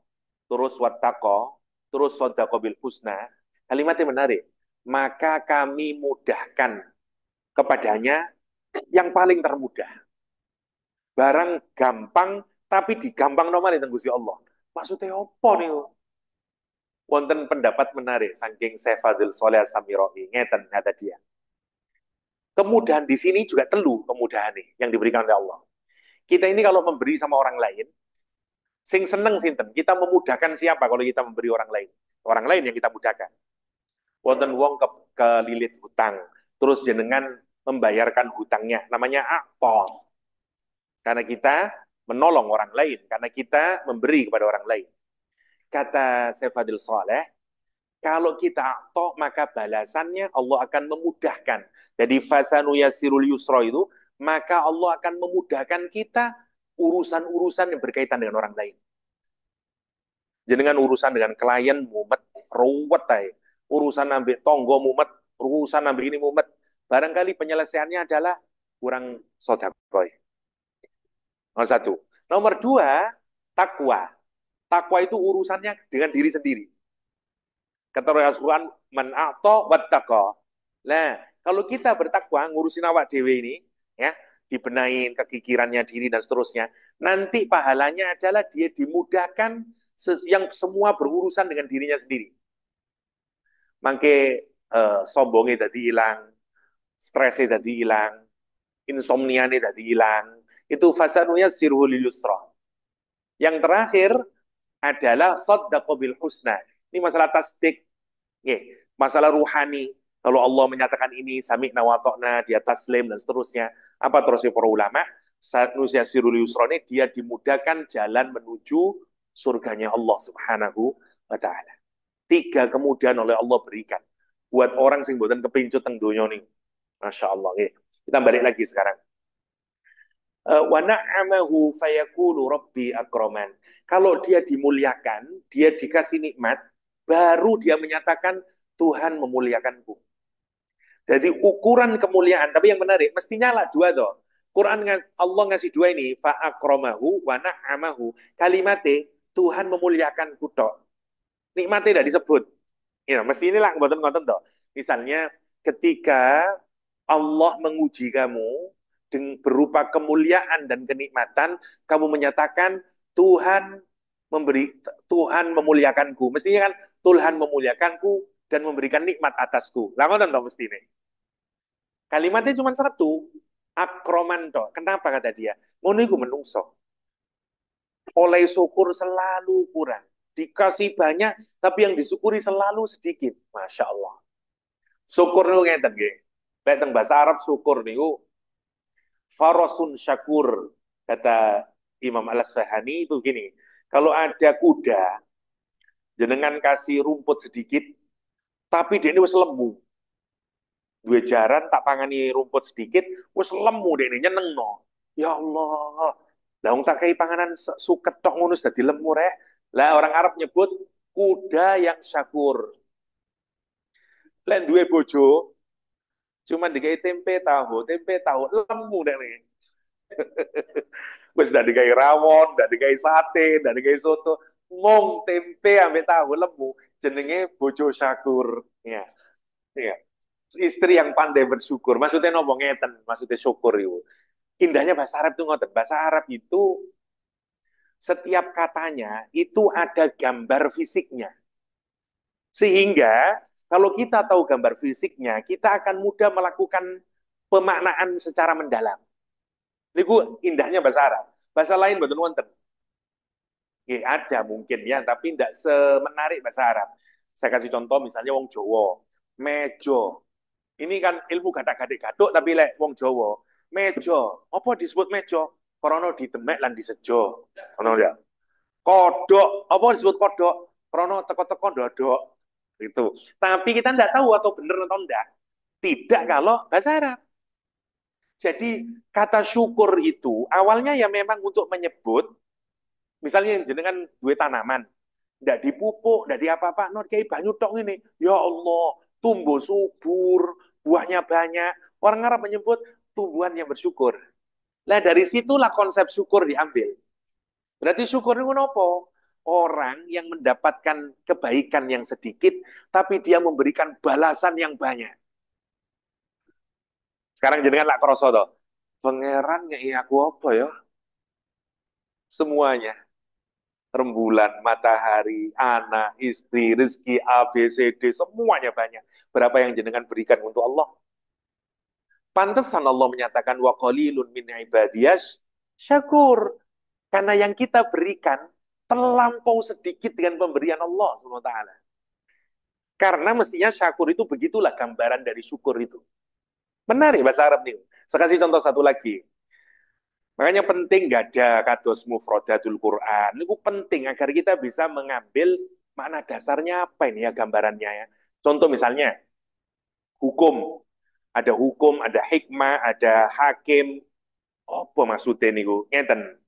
terus wattaqo terus sodako bil husna kalimatnya menarik maka kami mudahkan kepadanya yang paling termudah barang gampang tapi digampang nomor itu Gusti Allah maksudnya apa nih wonten pendapat menarik saking Syekh Fadil Soleh Samirohi ngeten ada dia. Kemudahan di sini juga telu kemudahan nih yang diberikan oleh Allah. Kita ini kalau memberi sama orang lain, sing seneng sinten, kita memudahkan siapa kalau kita memberi orang lain? Orang lain yang kita mudahkan. Wonten wong ke, lilit hutang, terus jenengan membayarkan hutangnya, namanya aktor. Karena kita menolong orang lain, karena kita memberi kepada orang lain. Kata Syafadil Saleh, kalau kita toh maka balasannya Allah akan memudahkan. Jadi fasanu yasirul yusra itu, maka Allah akan memudahkan kita urusan-urusan yang berkaitan dengan orang lain. jadi dengan urusan dengan klien mumet, ruwet tay. Urusan nambah tonggo mumet, urusan nambah ini mumet. Barangkali penyelesaiannya adalah kurang sodakoy. Nomor satu. Nomor dua, takwa. Takwa itu urusannya dengan diri sendiri. Kata Rasulullah, man a'ta wattaqa. Nah, kalau kita bertakwa ngurusin awak dewi ini, ya, dibenain kekikirannya diri dan seterusnya, nanti pahalanya adalah dia dimudahkan yang semua berurusan dengan dirinya sendiri. Mangke eh, sombongnya tadi hilang, stresnya tadi hilang, insomnia tadi hilang. Itu fasanunya sirhul Yang terakhir, adalah saddaqabil husna. Ini masalah tasdik. Yeah. Masalah ruhani. Kalau Allah menyatakan ini, sami nawatokna, dia taslim, dan seterusnya. Apa terusnya para ulama? manusia sirul yusroni, dia dimudahkan jalan menuju surganya Allah subhanahu wa ta'ala. Tiga kemudian oleh Allah berikan. Buat orang sing buatan kepincut teng dunia nih. Masya Allah. Yeah. Kita balik lagi sekarang. Eh, wa na'amahu fayaqulu rabbi akraman. Kalau dia dimuliakan, dia dikasih nikmat, baru dia menyatakan Tuhan memuliakanku. Jadi ukuran kemuliaan, tapi yang menarik, mestinya lah dua toh. Quran Allah ngasih dua ini, fa'akromahu wa na'amahu. Kalimatnya Tuhan memuliakanku tok. Nikmatnya tidak disebut. Ya, mesti inilah ngoten-ngoten toh. Misalnya ketika Allah menguji kamu, berupa kemuliaan dan kenikmatan, kamu menyatakan Tuhan memberi Tuhan memuliakanku. Mestinya kan Tuhan memuliakanku dan memberikan nikmat atasku. langsung tentu mesti ini. Kalimatnya cuma satu, akromanto. Kenapa kata dia? Menunggu menungso. Oleh syukur selalu kurang. Dikasih banyak, tapi yang disyukuri selalu sedikit. Masya Allah. Syukur itu nggak Lihat bahasa Arab syukur nih, Farosun syakur, kata Imam Al-Asfahani itu gini, kalau ada kuda, jenengan kasih rumput sedikit, tapi dia ini wis lembu. Dua jaran tak pangani rumput sedikit, wis lembu dia ini nyeneng no. Ya Allah, lah tak kei panganan suket tok ngunus jadi lembu ya. Lah orang Arab nyebut kuda yang syakur. lain dua bojo, Cuma dikai tempe tahu, tempe tahu, lemu dari. Bos dari dikai rawon, dari dikai sate, dari dikai soto, mong tempe ambil tahu lemu jenenge bojo syakur. Ya. Ya. Istri yang pandai bersyukur. Maksudnya nopo ngeten, maksudnya syukur itu. Indahnya bahasa Arab itu ngoten. Bahasa Arab itu setiap katanya itu ada gambar fisiknya. Sehingga kalau kita tahu gambar fisiknya, kita akan mudah melakukan pemaknaan secara mendalam. Niku indahnya bahasa Arab. Bahasa lain betul wonten. Ya, ada mungkin ya, tapi tidak semenarik bahasa Arab. Saya kasih contoh misalnya wong Jawa, mejo. Ini kan ilmu gadak-gadik gaduk tapi lek wong Jawa, mejo. Apa disebut mejo? Krono ditemek lan disejo. Ngono ya. Kodok, apa disebut kodok? Krono teko-teko dodok. Gitu. Tapi kita tidak tahu atau benar atau tidak Tidak kalau bahasa Arab. Jadi kata syukur itu awalnya ya memang untuk menyebut, misalnya yang jenengan dua tanaman, tidak dipupuk, tidak diapa-apa, nol kayak banyu dong ini, ya Allah, tumbuh subur, buahnya banyak. Orang Arab menyebut tumbuhan yang bersyukur. Nah dari situlah konsep syukur diambil. Berarti syukur itu apa? orang yang mendapatkan kebaikan yang sedikit, tapi dia memberikan balasan yang banyak. Sekarang jenengan lak kroso toh. Pangeran ya aku apa ya? Semuanya. Rembulan, matahari, anak, istri, rezeki, A, B, C, D, semuanya banyak. Berapa yang jenengan berikan untuk Allah? Pantesan Allah menyatakan wa qalilun min ibadiyash syakur. Karena yang kita berikan terlampau sedikit dengan pemberian Allah SWT. Karena mestinya syakur itu begitulah gambaran dari syukur itu. Menarik bahasa Arab nih. Saya kasih contoh satu lagi. Makanya penting gak ada kados mufrodatul Quran. Ini penting agar kita bisa mengambil makna dasarnya apa ini ya gambarannya ya. Contoh misalnya hukum. Ada hukum, ada hikmah, ada hakim. Apa maksudnya ini? Ngeten.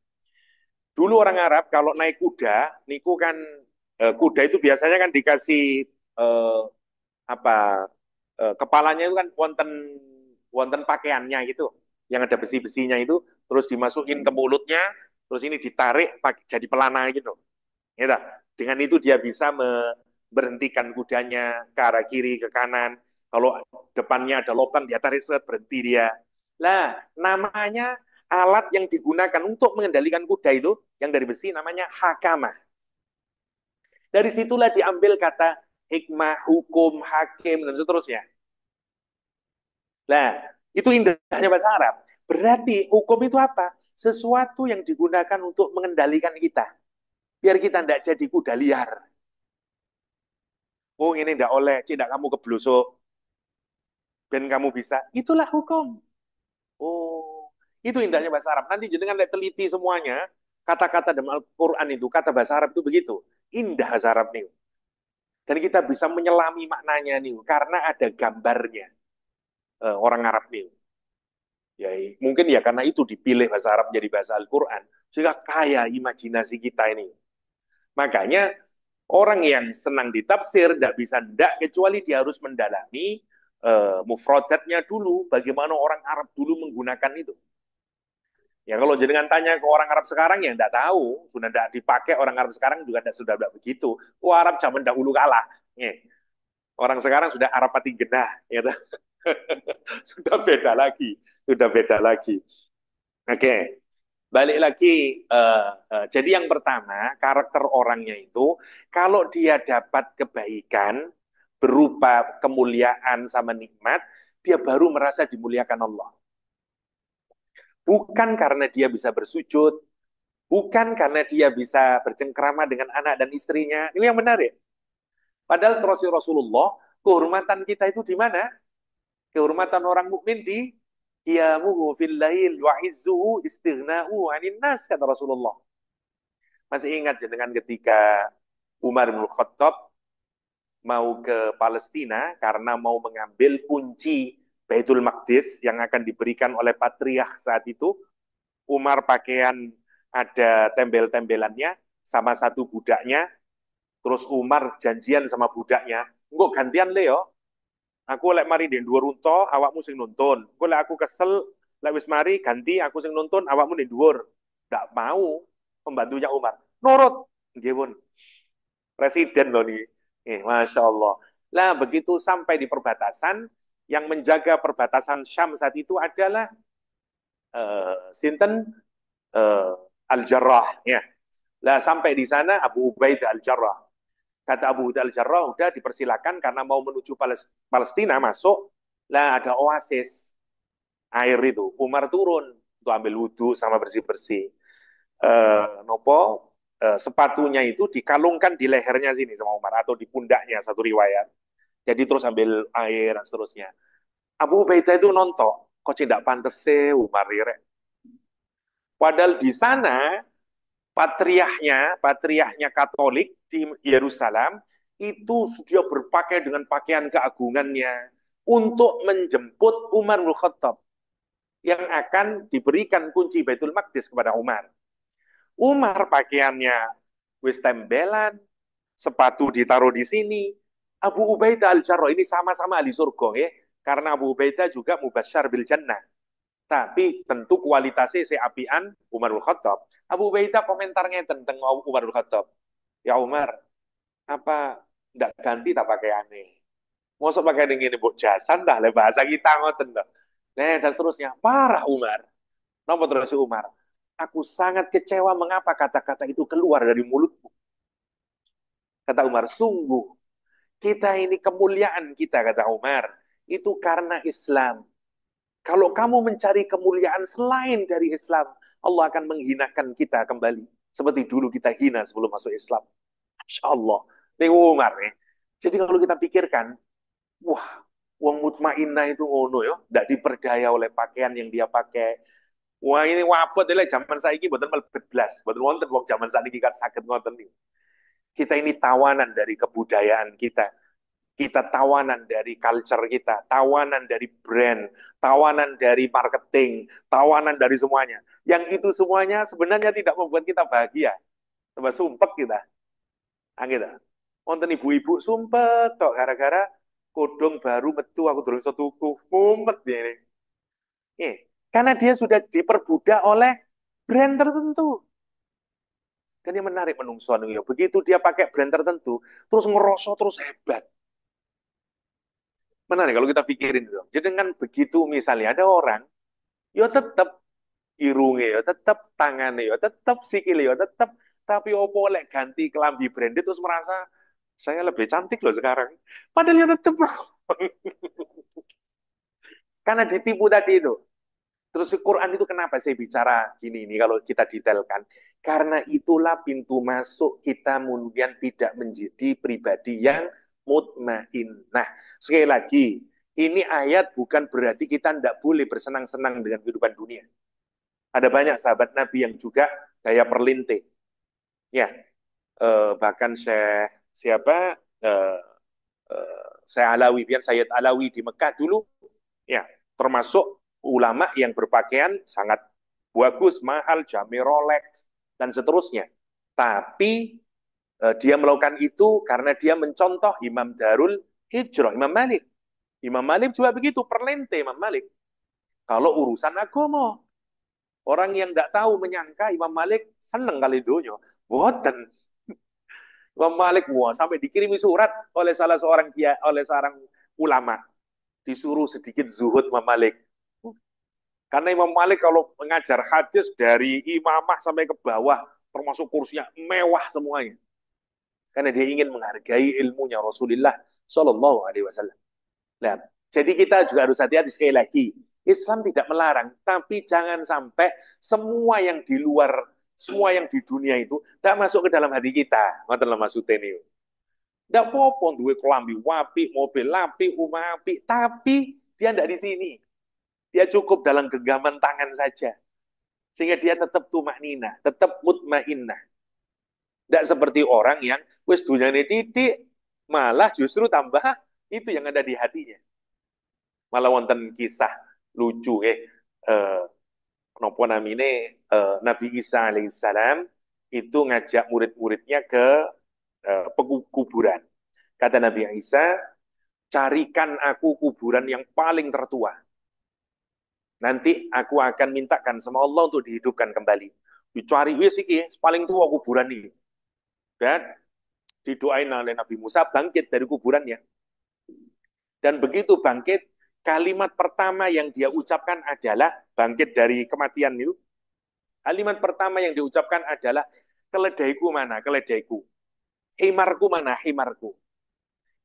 Dulu orang Arab kalau naik kuda, niku kan eh, kuda itu biasanya kan dikasih eh, apa eh, kepalanya itu kan wonten wonten pakaiannya gitu, yang ada besi-besinya itu terus dimasukin ke mulutnya, terus ini ditarik jadi pelana gitu. Ya, dengan itu dia bisa memberhentikan kudanya ke arah kiri ke kanan. Kalau depannya ada lubang dia tarik seret berhenti dia. Lah namanya alat yang digunakan untuk mengendalikan kuda itu yang dari besi namanya hakama Dari situlah diambil kata hikmah, hukum, hakim, dan seterusnya. Nah, itu indahnya bahasa Arab. Berarti hukum itu apa? Sesuatu yang digunakan untuk mengendalikan kita. Biar kita tidak jadi kuda liar. Oh ini tidak oleh, tidak kamu keblusuk. Dan kamu bisa. Itulah hukum. Oh, itu indahnya bahasa Arab. Nanti jenengan lihat teliti semuanya, kata-kata dalam Al-Quran itu, kata bahasa Arab itu begitu. Indah bahasa Arab nih. Dan kita bisa menyelami maknanya nih, karena ada gambarnya uh, orang Arab nih. Ya, mungkin ya karena itu dipilih bahasa Arab jadi bahasa Al-Quran. Sehingga kaya imajinasi kita ini. Makanya orang yang senang ditafsir tidak bisa tidak kecuali dia harus mendalami uh, eh, mufrodatnya dulu bagaimana orang Arab dulu menggunakan itu. Ya kalau jenengan tanya ke orang Arab sekarang yang tidak tahu, sudah tidak dipakai orang Arab sekarang juga tidak sudah tidak begitu. Oh, Arab zaman dahulu kalah. Nih. orang sekarang sudah Arab pati genah, ya sudah beda lagi, sudah beda lagi. Oke, okay. balik lagi. Uh, uh, jadi yang pertama karakter orangnya itu kalau dia dapat kebaikan berupa kemuliaan sama nikmat, dia baru merasa dimuliakan Allah. Bukan karena dia bisa bersujud, bukan karena dia bisa bercengkrama dengan anak dan istrinya. Ini yang menarik. Ya? Padahal terusir ya Rasulullah, kehormatan kita itu di mana? Kehormatan orang mukmin di qiyamuhu fil lail wa izzuhu istighna'u kata Rasulullah. Masih ingat ya dengan ketika Umar bin Khattab mau ke Palestina karena mau mengambil kunci Baitul Maqdis yang akan diberikan oleh Patriah saat itu. Umar pakaian ada tembel-tembelannya sama satu budaknya. Terus Umar janjian sama budaknya, Enggak gantian le yo. Aku lek mari di dua runto, awakmu sing nonton, Gue lek aku kesel, lek wis mari ganti aku sing nonton, awakmu di dua. tak mau pembantunya Umar. norot, nggih Presiden loh nih. Eh, Masya Allah. Lah begitu sampai di perbatasan, yang menjaga perbatasan Syam saat itu adalah uh, Sinten uh, Al-Jarrah ya. Lah sampai di sana Abu Ubaid Al-Jarrah. Kata Abu Ubaid Al-Jarrah sudah dipersilakan karena mau menuju Palestina masuk, lah ada oasis air itu. Umar turun untuk ambil wudhu sama bersih-bersih. Uh, nopo uh, sepatunya itu dikalungkan di lehernya sini sama Umar atau di pundaknya satu riwayat jadi terus ambil air dan seterusnya. Abu Ubaidah itu nonton, kok tidak pantas Umar Rire. Ya, Padahal di sana patriahnya, patriahnya Katolik di Yerusalem itu sudah berpakaian dengan pakaian keagungannya untuk menjemput Umar bin Khattab yang akan diberikan kunci Baitul Maqdis kepada Umar. Umar pakaiannya wis tembelan, sepatu ditaruh di sini, Abu Ubaidah Al-Jarrah ini sama-sama ahli surga ya. Karena Abu Ubaidah juga mubasyar bil jannah. Tapi tentu kualitasnya seapian Umarul Khattab. Abu Ubaidah komentarnya tentang Umarul Khattab. Ya Umar, apa ndak ganti tak pakai aneh. Masuk pakai dengan ini buk jasan dah le bahasa kita ngoten dah. Nah, dan seterusnya. Parah Umar. Nomor terus Umar. Aku sangat kecewa mengapa kata-kata itu keluar dari mulutmu. Kata Umar, sungguh kita ini kemuliaan kita, kata Umar. Itu karena Islam. Kalau kamu mencari kemuliaan selain dari Islam, Allah akan menghinakan kita kembali. Seperti dulu kita hina sebelum masuk Islam. Masya Allah. Ini Umar. Nih. Jadi kalau kita pikirkan, wah, uang mutmainah itu ngono ya, tidak diperdaya oleh pakaian yang dia pakai. Wah ini wapot, ini zaman saya ini buatan melebet belas, buatan wonten wong zaman saya ini kan sakit nonton nih. Kita ini tawanan dari kebudayaan kita. Kita tawanan dari culture kita, tawanan dari brand, tawanan dari marketing, tawanan dari semuanya. Yang itu semuanya sebenarnya tidak membuat kita bahagia. Coba sumpek kita. Anggita. Ah, Wonten ibu-ibu sumpek kok gara-gara kodong baru metu aku terus satu tuku. Mumet ini. Eh, karena dia sudah diperbudak oleh brand tertentu. Kan dia menarik menungso ya. Begitu dia pakai brand tertentu, terus ngerosot terus hebat. Menarik kalau kita pikirin dong Jadi dengan begitu misalnya ada orang, ya tetap irunge ya tetap tangannya yo tetap sikile ya tetap tapi opo lek ganti kelambi branded terus merasa saya lebih cantik loh sekarang. Padahal ya tetap karena ditipu tadi itu. Terus Quran itu kenapa saya bicara gini ini kalau kita detailkan? Karena itulah pintu masuk kita kemudian tidak menjadi pribadi yang mutmain. Nah, sekali lagi, ini ayat bukan berarti kita tidak boleh bersenang-senang dengan kehidupan dunia. Ada banyak sahabat Nabi yang juga gaya perlinte. Ya, eh, bahkan saya siapa eh, eh, saya Alawi, biar saya Alawi di Mekah dulu, ya termasuk ulama yang berpakaian sangat bagus, mahal, jamir Rolex, dan seterusnya. Tapi eh, dia melakukan itu karena dia mencontoh Imam Darul Hijrah, Imam Malik. Imam Malik juga begitu, perlente Imam Malik. Kalau urusan agama, orang yang tidak tahu menyangka Imam Malik seneng kali dunia. Boten. Imam Malik wah, sampai dikirimi surat oleh salah seorang kia, oleh seorang ulama disuruh sedikit zuhud Imam Malik. Karena Imam Malik kalau mengajar hadis dari imamah sampai ke bawah, termasuk kursinya mewah semuanya. Karena dia ingin menghargai ilmunya Rasulullah Shallallahu Alaihi Wasallam. Nah, jadi kita juga harus hati-hati sekali lagi. Islam tidak melarang, tapi jangan sampai semua yang di luar, semua yang di dunia itu tidak masuk ke dalam hati kita. Maksudnya masuk masuk ini. Tidak apa-apa, duwe kelambi wapi, mobil lapi, umah tapi dia tidak di sini. Dia cukup dalam genggaman tangan saja. Sehingga dia tetap tumah nina, tetap mutmainnah. Tidak seperti orang yang wis ini titik, malah justru tambah ah, itu yang ada di hatinya. Malah wonten kisah lucu eh eh nopo namine eh, Nabi Isa alaihissalam itu ngajak murid-muridnya ke eh, kuburan. Kata Nabi Isa, carikan aku kuburan yang paling tertua. Nanti aku akan mintakan sama Allah untuk dihidupkan kembali. Dicari wis iki paling tua kuburan ini. Dan didoain oleh Nabi Musa bangkit dari kuburannya. Dan begitu bangkit, kalimat pertama yang dia ucapkan adalah bangkit dari kematian itu. Kalimat pertama yang diucapkan adalah keledaiku mana? Keledaiku. Himarku mana? Himarku.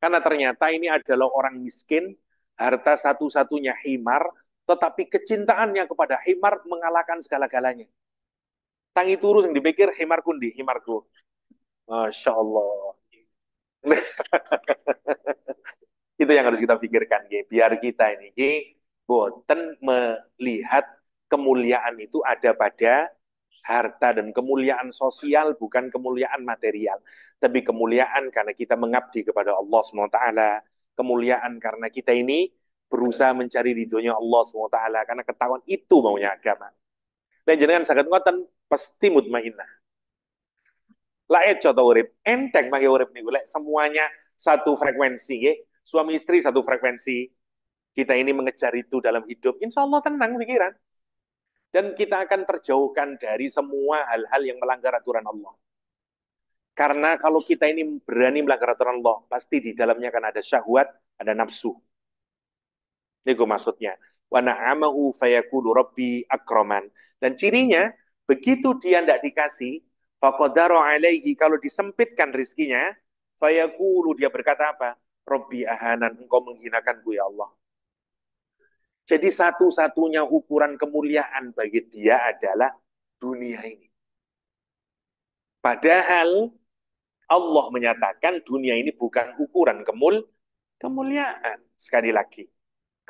Karena ternyata ini adalah orang miskin, harta satu-satunya himar, tetapi kecintaannya kepada Himar mengalahkan segala-galanya. Tangi turu yang dipikir Himar kundi, go. Masya Allah. itu yang harus kita pikirkan ya. biar kita ini ya, boten melihat kemuliaan itu ada pada harta dan kemuliaan sosial bukan kemuliaan material tapi kemuliaan karena kita mengabdi kepada Allah SWT kemuliaan karena kita ini berusaha mencari ridhonya Allah SWT karena ketahuan itu maunya agama. Dan jenengan sakit ngoten pasti mutmainah. Lae eh, contoh urip, enteng pakai urip nih lek semuanya satu frekuensi ya. Suami istri satu frekuensi. Kita ini mengejar itu dalam hidup, insya Allah tenang pikiran. Dan kita akan terjauhkan dari semua hal-hal yang melanggar aturan Allah. Karena kalau kita ini berani melanggar aturan Allah, pasti di dalamnya akan ada syahwat, ada nafsu. Ini gue maksudnya. Wa fayakulu rabbi akroman. Dan cirinya, begitu dia tidak dikasih, faqadaru alaihi, kalau disempitkan rizkinya, fayakulu, dia berkata apa? Rabbi ahanan, engkau menghinakan gue ya Allah. Jadi satu-satunya ukuran kemuliaan bagi dia adalah dunia ini. Padahal Allah menyatakan dunia ini bukan ukuran kemul kemuliaan. Sekali lagi,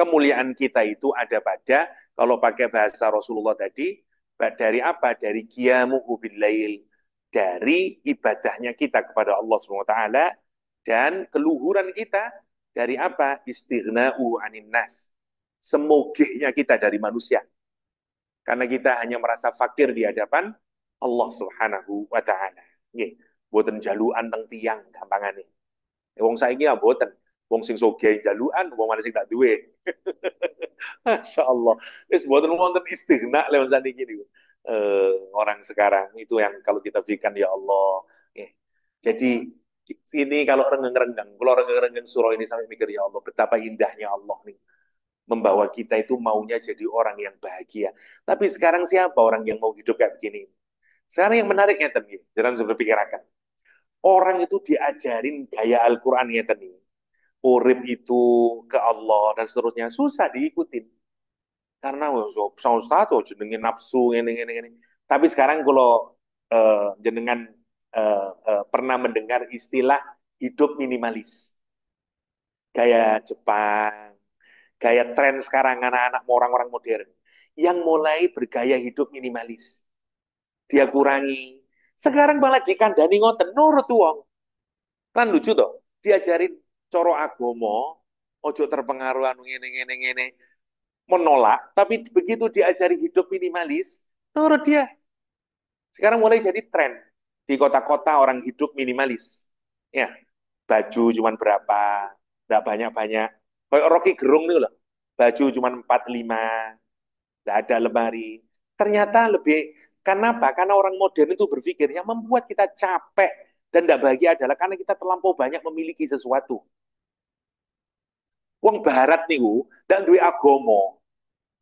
kemuliaan kita itu ada pada kalau pakai bahasa Rasulullah tadi dari apa? Dari qiyamuhu bil dari ibadahnya kita kepada Allah SWT dan keluhuran kita dari apa? Istighna'u anin nas. Semogihnya kita dari manusia. Karena kita hanya merasa fakir di hadapan Allah Subhanahu wa taala. Nggih, boten jaluan teng tiang gampangane. Wong saiki ya boten wong sing soge jaluan wong mana sing tak duwe Masya Allah wis mboten wonten istighna lewat sana niku eh, orang sekarang itu yang kalau kita berikan ya Allah eh, jadi sini kalau renggang-renggang kalau renggang-renggang surau ini sampai mikir ya Allah betapa indahnya Allah nih membawa kita itu maunya jadi orang yang bahagia. Tapi sekarang siapa orang yang mau hidup kayak begini? Sekarang yang menariknya tadi, jangan seperti akan. Orang itu diajarin gaya Al-Quran ya tadi urip itu ke Allah dan seterusnya susah diikutin karena sama Ustaz tuh oh, jenengin nafsu ini ini ini tapi sekarang kalau uh, jenengan uh, uh, pernah mendengar istilah hidup minimalis gaya Jepang gaya tren sekarang anak-anak orang-orang modern yang mulai bergaya hidup minimalis dia kurangi sekarang malah dikandani ngoten nurut wong kan lucu toh diajarin coro agomo, ojo terpengaruh anu ngene ngene ngene menolak, tapi begitu diajari hidup minimalis, turut dia. Sekarang mulai jadi tren di kota-kota orang hidup minimalis. Ya, baju cuman berapa, enggak banyak-banyak. Kayak Rocky Gerung nih loh, baju cuman 45, tidak ada lemari. Ternyata lebih, kenapa? Karena orang modern itu berpikir, yang membuat kita capek dan tidak bahagia adalah karena kita terlampau banyak memiliki sesuatu. Wong barat nih, dan dwi agomo.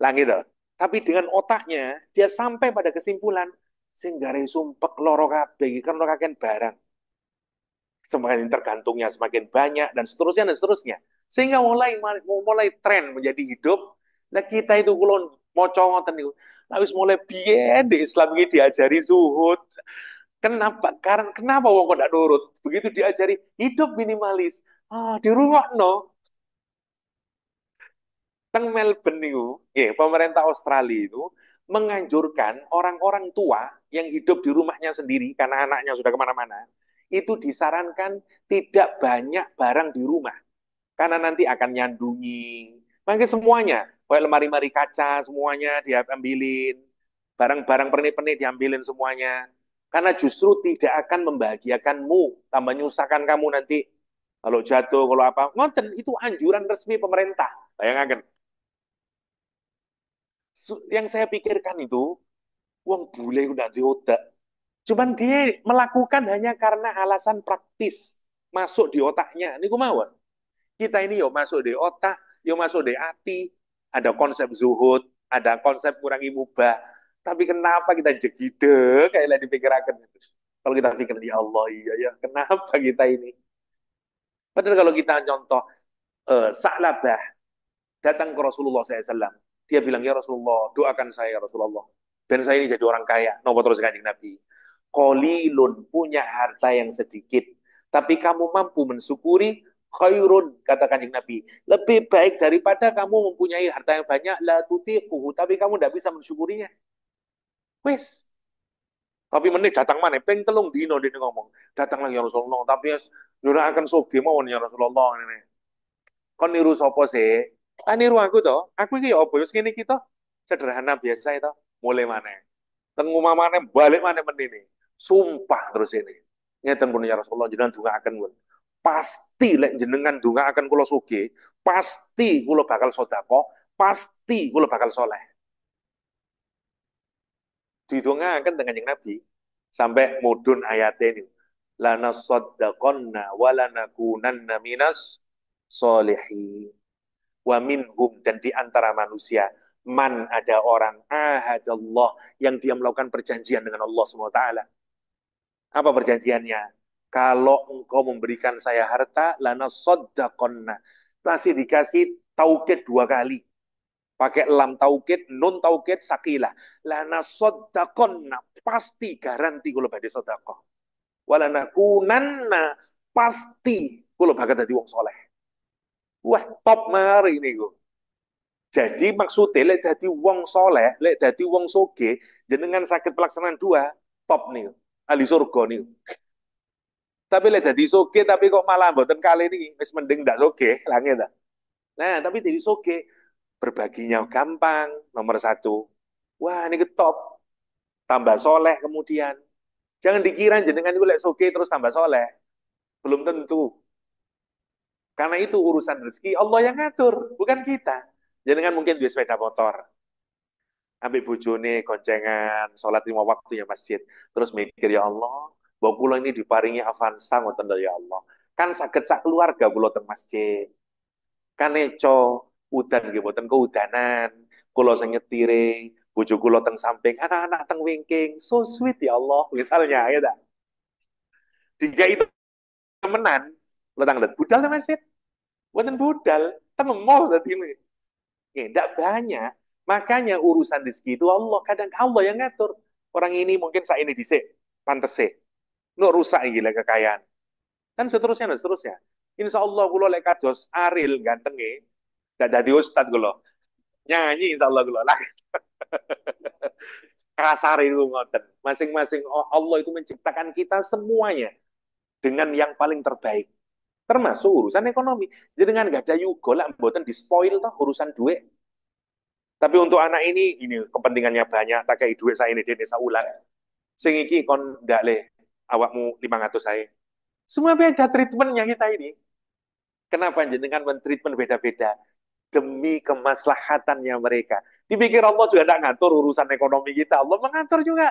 Lah gitu. Tapi dengan otaknya dia sampai pada kesimpulan sehingga gare sumpek loro kabeh kan loro barang. Semakin tergantungnya semakin banyak dan seterusnya dan seterusnya. Sehingga mulai mulai tren menjadi hidup. Nah kita itu kulon mau ngoten niku. Lah mulai biar di Islam ini diajari zuhud. Kenapa? Karena kenapa wong kok ndak nurut? Begitu diajari hidup minimalis. Ah, di rumah no. Teng Melbourne itu, ya, pemerintah Australia itu menganjurkan orang-orang tua yang hidup di rumahnya sendiri karena anaknya sudah kemana-mana, itu disarankan tidak banyak barang di rumah. Karena nanti akan nyandungi. Makanya semuanya, kayak lemari-mari kaca semuanya diambilin, barang-barang pernik-pernik diambilin semuanya. Karena justru tidak akan membahagiakanmu, tambah nyusahkan kamu nanti. Kalau jatuh, kalau apa. Ngonten, itu anjuran resmi pemerintah. Bayangkan, yang saya pikirkan itu uang bule udah otak. Cuman dia melakukan hanya karena alasan praktis masuk di otaknya. Ini gue mau, Kita ini yo masuk di otak, yo masuk di hati. Ada konsep zuhud, ada konsep kurangi mubah. Tapi kenapa kita jegide kayak lagi pikirkan Kalau kita pikir ya Allah iya ya kenapa kita ini? Padahal kalau kita contoh uh, Sa'labah datang ke Rasulullah SAW dia bilang, ya Rasulullah, doakan saya ya Rasulullah. Dan saya ini jadi orang kaya. nopo terus kanjeng Nabi. Kolilun, punya harta yang sedikit. Tapi kamu mampu mensyukuri khairun, kata kanjeng Nabi. Lebih baik daripada kamu mempunyai harta yang banyak, la tutiquhu, tapi kamu tidak bisa mensyukurinya. Wes. Tapi menit datang mana? Peng telung dino dia ngomong. Datanglah ya Rasulullah. Tapi ya, akan soge mau ya Rasulullah. Kan niru sopo sih? Lah niru aku to. Aku iki ya opo wis ngene iki to. Sederhana biasa itu. Mulai mana? Teng mana balik mana menini. Sumpah terus ini. Ngeten pun ya Rasulullah jenengan akan pun. Pasti lek jenengan akan kulo suge pasti kulo bakal sodako, pasti kulo bakal soleh. akan dengan yang Nabi sampai mudun ayat ini. Lana sodakonna walana kunanna minas solehin wa minhum dan di antara manusia man ada orang ahadallah yang dia melakukan perjanjian dengan Allah SWT. Apa perjanjiannya? Kalau engkau memberikan saya harta, lana soddaqonna. Masih dikasih taukid dua kali. Pakai lam taukid, nun taukid, sakilah. Lana soddaqonna. Pasti garanti kalau badai sodakoh. Walana kunanna. Pasti kalau bakat dari wong soleh Wah, top mari gue. Jadi maksudnya lek dadi wong soleh, lek dadi wong soge, jenengan sakit pelaksanaan dua, top nih, ahli surga nih. Tapi lek dadi soge tapi kok malah mboten kali ini, wis mending ndak soge, langit dah. Nah, tapi jadi soge berbaginya gampang, nomor satu. Wah, ini top. Tambah soleh kemudian. Jangan dikira jenengan itu lek soge terus tambah soleh. Belum tentu. Karena itu urusan rezeki Allah yang ngatur, bukan kita. jadi kan mungkin dua sepeda motor. Ambil bujone, goncengan, sholat lima waktu ya masjid. Terus mikir, ya Allah, bahwa kula ini diparingi avansa, ngotong ya Allah. Kan sakit sak keluarga kula teng masjid. Kan eco, udan gitu kan keudanan. Kula sing nyetire, bojo teng samping, anak-anak teng wingking. So sweet ya Allah, misalnya ya tak. Tiga itu temenan, lo tanggal budal teng masjid. Buatan budal, temengol tadi ini. Tidak banyak. Makanya urusan di itu Allah. Kadang Allah yang ngatur. Orang ini mungkin saat ini disik. Pantes sih. Ini rusak gila kekayaan. Kan seterusnya seterusnya. Insya Allah gue lek kados Aril gantenge. Tidak jadi ustad kalau. Nyanyi insya Allah kalau. kasar itu ngoten. Masing-masing oh, Allah itu menciptakan kita semuanya dengan yang paling terbaik termasuk urusan ekonomi. Jadi dengan gak ada yugo lah, buatan di spoil toh urusan duit. Tapi untuk anak ini, ini kepentingannya banyak, tak kayak duit saya ini, dia bisa ulang. Sehingga ini kon gak leh, awakmu 500 saya. Semua beda treatmentnya kita ini. Kenapa jenengan mentreatment beda-beda? Demi kemaslahatannya mereka. Dipikir Allah juga tidak ngatur urusan ekonomi kita. Allah mengatur juga.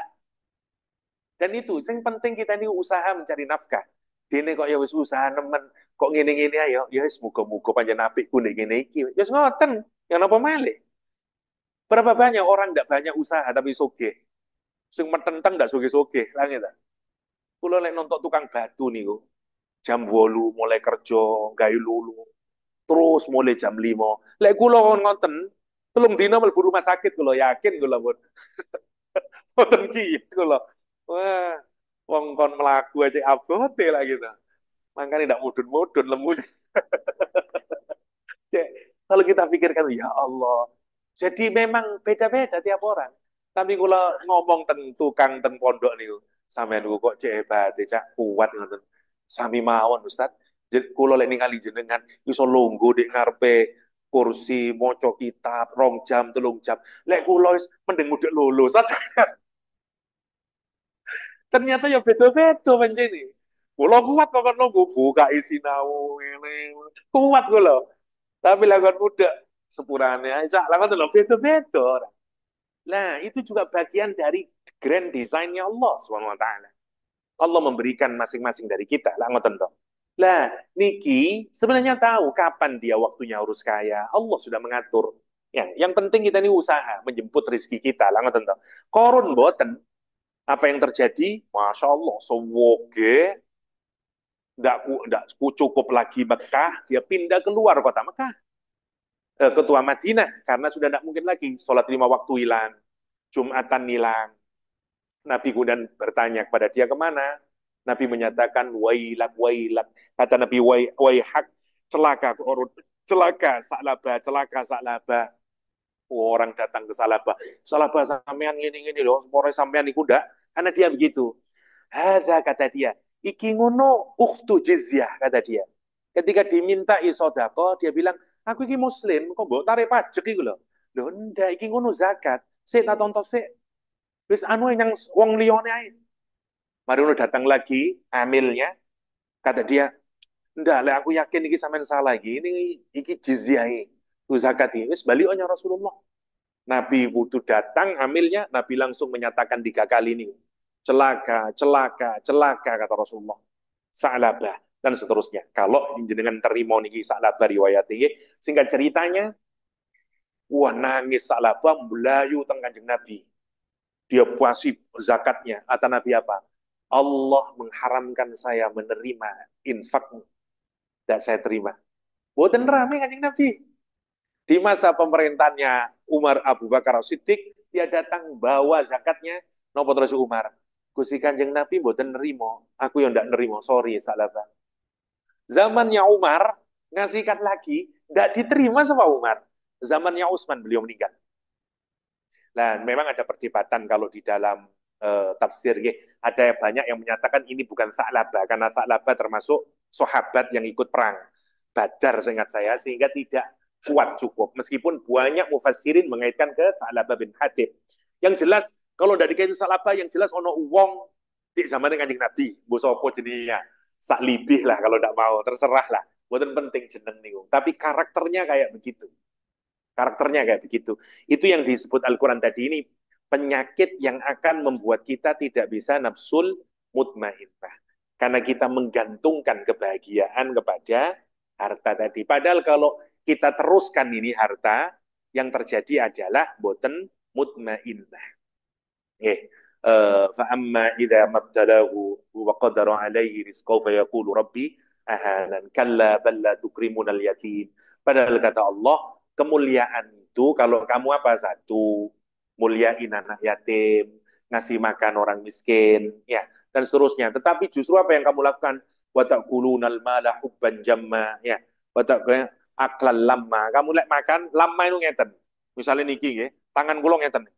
Dan itu, yang penting kita ini usaha mencari nafkah. Dene kok ya usaha nemen kok gini gini ayo ya wis muga-muga panjang apikku nek ngene iki ya yes, ngoten yang apa malih berapa banyak orang tidak banyak usaha tapi soge sing metenteng tidak soge-soge lah kalau kula lek nonton tukang batu niku jam 8 mulai kerja gayu lulu terus mulai jam 5 lek kula ngoten telung dina mlebu rumah sakit kula yakin kula pun ngoten ki kula wah wong kon melaku aja abote lah gitu Makanya tidak mudun-mudun lembut. kalau kita pikirkan, ya Allah. Jadi memang beda-beda tiap orang. Tapi kalau ngomong tentang tukang tentang pondok nih, sampean kok cebat, cak kuat ngoten. Sami mawon Ustaz. Jadi kula lek ningali jenengan iso longgo di ngarepe kursi moco kitab rong jam telung jam. Lek kula wis mending mudhek lolo. Ternyata ya beda-beda pancene. Kulo kuat kok kan gue buka isi nau ini kuat kulo. Tapi lakukan muda sepurane cak lakukan lo beda beda. Nah itu juga bagian dari grand desainnya Allah subhanahu wa Allah memberikan masing-masing dari kita. Lah ngoten tentu. Lah niki sebenarnya tahu kapan dia waktunya harus kaya. Allah sudah mengatur. Ya, yang penting kita ini usaha menjemput rezeki kita. Lah ngoten to. Korun boten. Apa yang terjadi? Masya Allah, sewoge tidak cukup lagi Mekah, dia pindah keluar kota Mekah. Eh, ketua Madinah, karena sudah tidak mungkin lagi. Sholat lima waktu hilang, Jumatan hilang. Nabi kemudian bertanya kepada dia kemana. Nabi menyatakan, wailak, wailak. Kata Nabi, hak celaka, celaka, salaba, celaka, salaba. Oh, orang datang ke Salaba. Salaba sampean ini ini loh, semua orang sampean ini kuda. Karena dia begitu. Ada kata dia, Iki ngono uktu jizyah, kata dia. Ketika diminta isodako, dia bilang, aku iki muslim, kok mbok tarik pajak iku lho. Lho ndak iki ngono zakat. Sik tak iya. tonton sik. Terus anu yang wong liyone ae. Mari datang lagi amilnya. Kata dia, ndak le aku yakin iki sampean salah iki. Ini iki jizyah iki. Zakat iki. Wis bali Rasulullah. Nabi butuh datang amilnya, Nabi langsung menyatakan tiga kali ini celaka, celaka, celaka kata Rasulullah. Sa'labah dan seterusnya. Kalau jenengan terima niki Sa'labah riwayat ini, sehingga ceritanya wah nangis Sa'labah melayu teng Kanjeng Nabi. Dia puasi zakatnya. atau Nabi apa? Allah mengharamkan saya menerima infakmu. Tidak saya terima. Buatan rame kanjeng Nabi. Di masa pemerintahnya Umar Abu Bakar Siddiq, dia datang bawa zakatnya. Nopo terus Umar. Gusti Kanjeng Nabi mboten nerimo. Aku yang ndak nerimo, sorry salah bang. Zamannya Umar ngasihkan lagi, ndak diterima sama Umar. Zamannya Utsman beliau meninggal. Nah, memang ada perdebatan kalau di dalam e, tafsir Ye, Ada banyak yang menyatakan ini bukan Sa'labah karena Sa'labah termasuk sahabat yang ikut perang Badar seingat saya sehingga tidak kuat cukup meskipun banyak mufassirin mengaitkan ke Sa'labah bin Hatib. Yang jelas kalau dari kain salaba yang jelas ono wong di zaman Kanjeng Nabi, bosopo jenisnya sak libih lah kalau tidak mau, terserah lah. Bukan penting jeneng niku, tapi karakternya kayak begitu. Karakternya kayak begitu. Itu yang disebut Al-Qur'an tadi ini penyakit yang akan membuat kita tidak bisa nafsul mutmainnah. Karena kita menggantungkan kebahagiaan kepada harta tadi. Padahal kalau kita teruskan ini harta, yang terjadi adalah boten mutmainnah. Eh, eh, fa amma idza mabtalahu wa qadara alaihi rizqahu fa yaqulu rabbi ahanan kalla bal la tukrimuna al yatim padahal kata Allah kemuliaan itu kalau kamu apa satu muliain anak yatim ngasih makan orang miskin ya dan seterusnya tetapi justru apa yang kamu lakukan watakulunal mala hubban jamma ya watakulun eh, aklal lama kamu lek makan lama itu ngeten misalnya niki ya tangan kula ngeten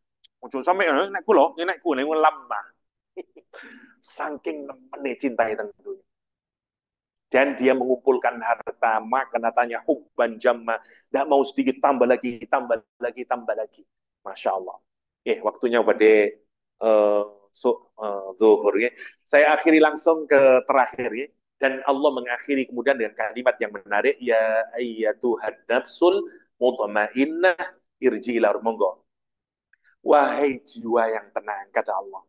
Ojo sampe nek kula, nek kula lemah. Saking nemene cintai tentunya. Dan dia mengumpulkan harta, maka katanya hubban jamma. Tidak mau sedikit tambah lagi, tambah lagi, tambah lagi. Masya Allah. Eh, waktunya pada uh, so, uh, zuhur. Ya. Saya akhiri langsung ke terakhir. Ya. Dan Allah mengakhiri kemudian dengan kalimat yang menarik. Ya ayyatuhad nafsul mutmainnah irji'ilar monggo Wahai jiwa yang tenang, kata Allah.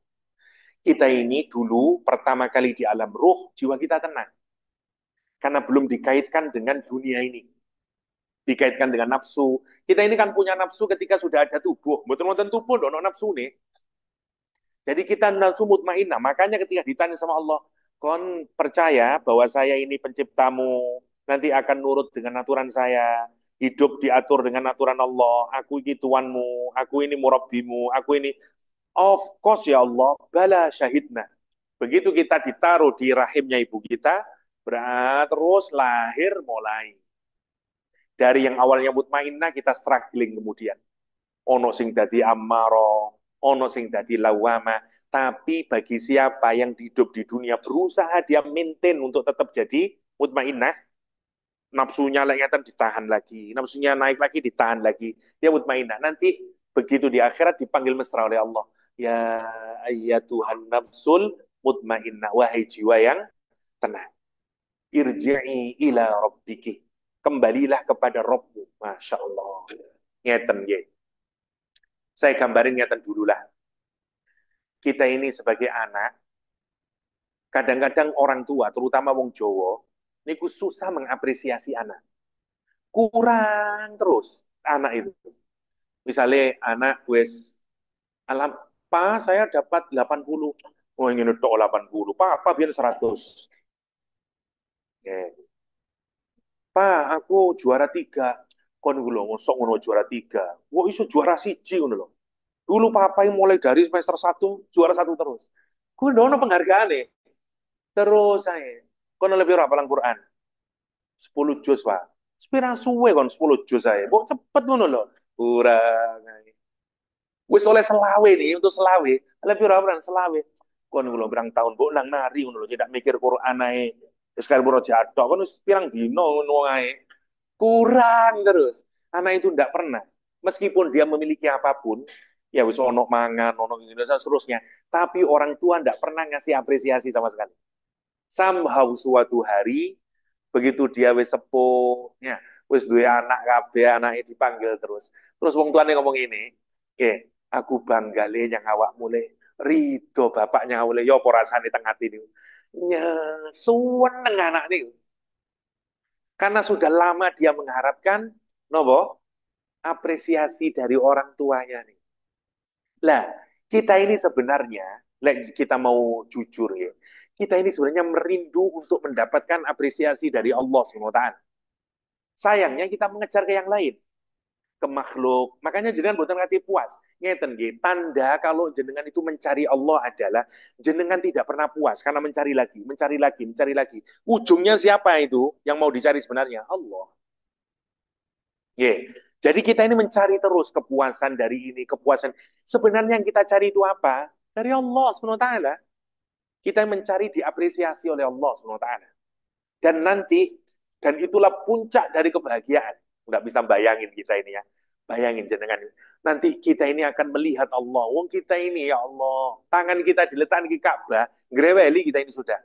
Kita ini dulu pertama kali di alam ruh, jiwa kita tenang. Karena belum dikaitkan dengan dunia ini. Dikaitkan dengan nafsu. Kita ini kan punya nafsu ketika sudah ada tubuh. Betul-betul tubuh, ada nafsu nih. Jadi kita nafsu mutmainah. Makanya ketika ditanya sama Allah, kon percaya bahwa saya ini penciptamu, nanti akan nurut dengan aturan saya, hidup diatur dengan aturan Allah, aku ini tuanmu, aku ini murabdimu, aku ini of course ya Allah, bala syahidna. Begitu kita ditaruh di rahimnya ibu kita, berat terus lahir mulai. Dari yang awalnya mutmainah kita struggling kemudian. Ono sing dadi ammaro, ono sing dadi lawama. Tapi bagi siapa yang hidup di dunia berusaha dia maintain untuk tetap jadi mutmainah, nafsunya lengatan ditahan lagi, nafsunya naik lagi ditahan lagi. Dia mutmainah. Nanti begitu di akhirat dipanggil mesra oleh Allah. Ya ayat Tuhan nafsul mutmainnah wahai jiwa yang tenang. Irji'i ila rabbiki. Kembalilah kepada Rabbmu. Masya Allah. Ngeten ya. Saya gambarin ngeten dululah. Kita ini sebagai anak, kadang-kadang orang tua, terutama wong Jawa, niku susah mengapresiasi anak. Kurang terus anak itu. Misalnya anak wes alam pa saya dapat 80. Oh ingin itu 80. Pa apa biar 100. Oke. Okay. Pa aku juara tiga. Kon ngulo ngosok ngono juara tiga. Wo iso juara siji ngono loh. Dulu papa yang mulai dari semester satu juara satu terus. Gue dono penghargaan nih. Terus saya Kono lebih ora palang Quran. 10 juz, Pak. Sepira suwe kon 10 juz ae. Mbok cepet ngono lho. Ora. Wis oleh selawe nih untuk selawe, lebih ora palang selawe. Kon kula berang tahun mbok nang nari ngono lho, tidak mikir Quran ae. Wis kare ora jatok kon wis pirang dino ngono ae. Kurang terus. Anak itu ndak pernah meskipun dia memiliki apapun, ya wis ono mangan, ono ngene dan seterusnya, tapi orang tua ndak pernah ngasih apresiasi sama sekali somehow suatu hari begitu dia wis sepuh ya wis duwe anak kabeh anake dipanggil terus terus wong tuane ngomong ini eh aku bangga le yang awak mulai rido bapaknya mulai, yo ya porasane teng ati niku ya, suweneng anak niku karena sudah lama dia mengharapkan nopo apresiasi dari orang tuanya nih lah kita ini sebenarnya kita mau jujur ya kita ini sebenarnya merindu untuk mendapatkan apresiasi dari Allah SWT. Sayangnya kita mengejar ke yang lain. Ke makhluk. Makanya jenengan buatan ngati puas. Ngeten tanda kalau jenengan itu mencari Allah adalah jenengan tidak pernah puas karena mencari lagi, mencari lagi, mencari lagi. Ujungnya siapa itu yang mau dicari sebenarnya? Allah. Jadi kita ini mencari terus kepuasan dari ini, kepuasan. Sebenarnya yang kita cari itu apa? Dari Allah SWT. Kita mencari diapresiasi oleh Allah SWT. Dan nanti, dan itulah puncak dari kebahagiaan. Nggak bisa bayangin kita ini ya. Bayangin jenengan. Nanti kita ini akan melihat Allah. Wong kita ini ya Allah. Tangan kita diletakkan di Ka'bah. Ngereweli kita ini sudah.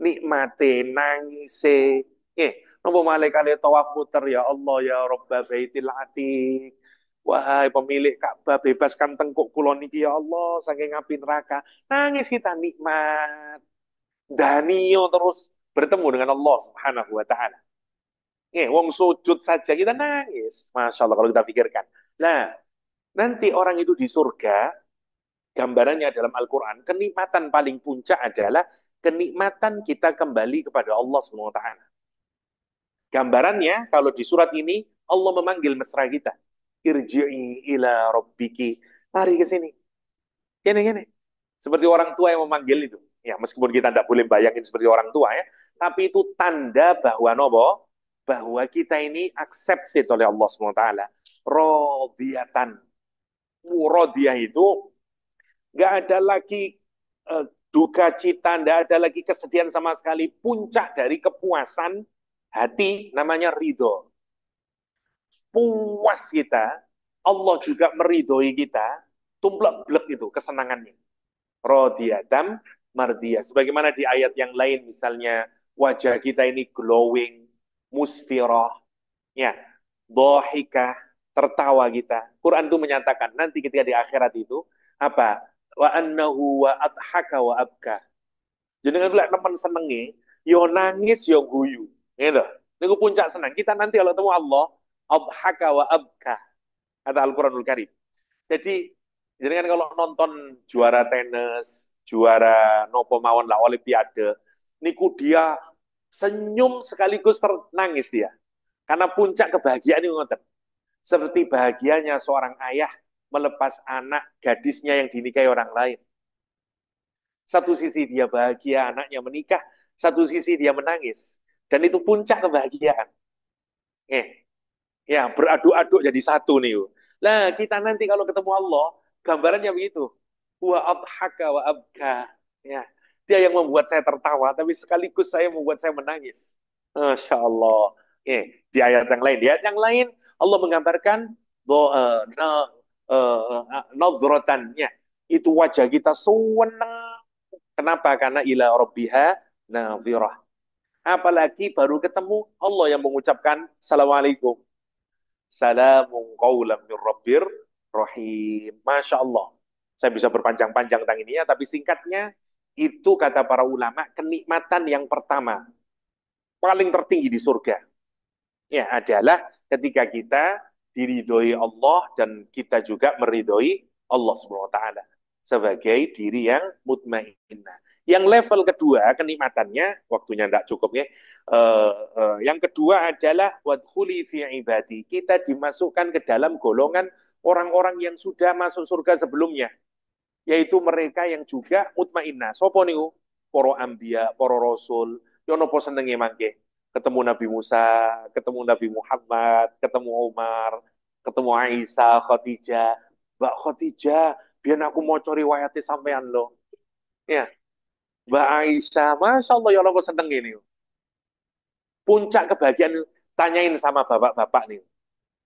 Nikmati, nangise. Eh, nombor malaikat tawaf puter ya Allah ya Rabbah Baitil Atik. Wahai pemilik Ka'bah, bebaskan tengkuk kulon niki ya Allah, saking api neraka. Nangis kita nikmat. Danio terus bertemu dengan Allah Subhanahu wa taala. Nih, wong sujud saja kita nangis. Masya Allah kalau kita pikirkan. Nah, nanti orang itu di surga, gambarannya dalam Al-Quran, kenikmatan paling puncak adalah kenikmatan kita kembali kepada Allah Subhanahu wa taala. Gambarannya kalau di surat ini Allah memanggil mesra kita irji'i ila rabbiki. Mari ke sini. Gini, gini. Seperti orang tua yang memanggil itu. Ya, meskipun kita tidak boleh bayangin seperti orang tua ya. Tapi itu tanda bahwa nobo, bahwa kita ini accepted oleh Allah SWT. Rodiatan. Rodiah itu nggak ada lagi uh, duka cita, gak ada lagi kesedihan sama sekali. Puncak dari kepuasan hati namanya ridho puas kita, Allah juga meridhoi kita, tumblek blek itu kesenangannya. Rodiyatam mardia. Sebagaimana di ayat yang lain misalnya wajah kita ini glowing, musfirah, ya, dohikah, tertawa kita. Quran itu menyatakan nanti ketika di akhirat itu apa? Wa annahu wa adhaka wa abka. Jadi dengan pula teman senengi, yo nangis yo guyu. Gitu. Niku puncak senang. Kita nanti kalau ketemu Allah, adhaka wa abka. Kata Al-Quranul Karim. Jadi, jadi kan kalau nonton juara tenis, juara nopo mawon lah olimpiade, niku dia senyum sekaligus ternangis dia. Karena puncak kebahagiaan itu ngoten. Seperti bahagianya seorang ayah melepas anak gadisnya yang dinikahi orang lain. Satu sisi dia bahagia anaknya menikah, satu sisi dia menangis. Dan itu puncak kebahagiaan. Eh, Ya, beradu-adu jadi satu nih. Lah, kita nanti kalau ketemu Allah, gambarannya begitu. Wa adhaka wa abka. Ya, dia yang membuat saya tertawa, tapi sekaligus saya membuat saya menangis. Masya Allah. Ya, di ayat yang lain. Di ayat yang lain, Allah menggambarkan eh, eh, eh, nazratan. Ya, itu wajah kita sewenang. Kenapa? Karena ila rabbiha nazirah. Apalagi baru ketemu Allah yang mengucapkan Assalamualaikum salamun qawlam min rabbir rahim. Masya Allah. Saya bisa berpanjang-panjang tentang ini ya, tapi singkatnya itu kata para ulama kenikmatan yang pertama paling tertinggi di surga. Ya, adalah ketika kita diridhoi Allah dan kita juga meridhoi Allah Subhanahu wa taala sebagai diri yang mutmainnah. Yang level kedua kenikmatannya, waktunya tidak cukup ya. Uh, uh, yang kedua adalah wadkhuli fi ibadi. Kita dimasukkan ke dalam golongan orang-orang yang sudah masuk surga sebelumnya. Yaitu mereka yang juga mutmainnah. Sopo niku? poro ambia, poro rasul, Yono nopo senenge mangke. Ketemu Nabi Musa, ketemu Nabi Muhammad, ketemu Umar, ketemu Aisyah, Khadijah. Mbak Khadijah, biar aku mau cari wayati sampean lo. Ya, Mbak Aisyah, Masya Allah, ya Allah, kok seneng ini. Puncak kebahagiaan, tanyain sama bapak-bapak nih.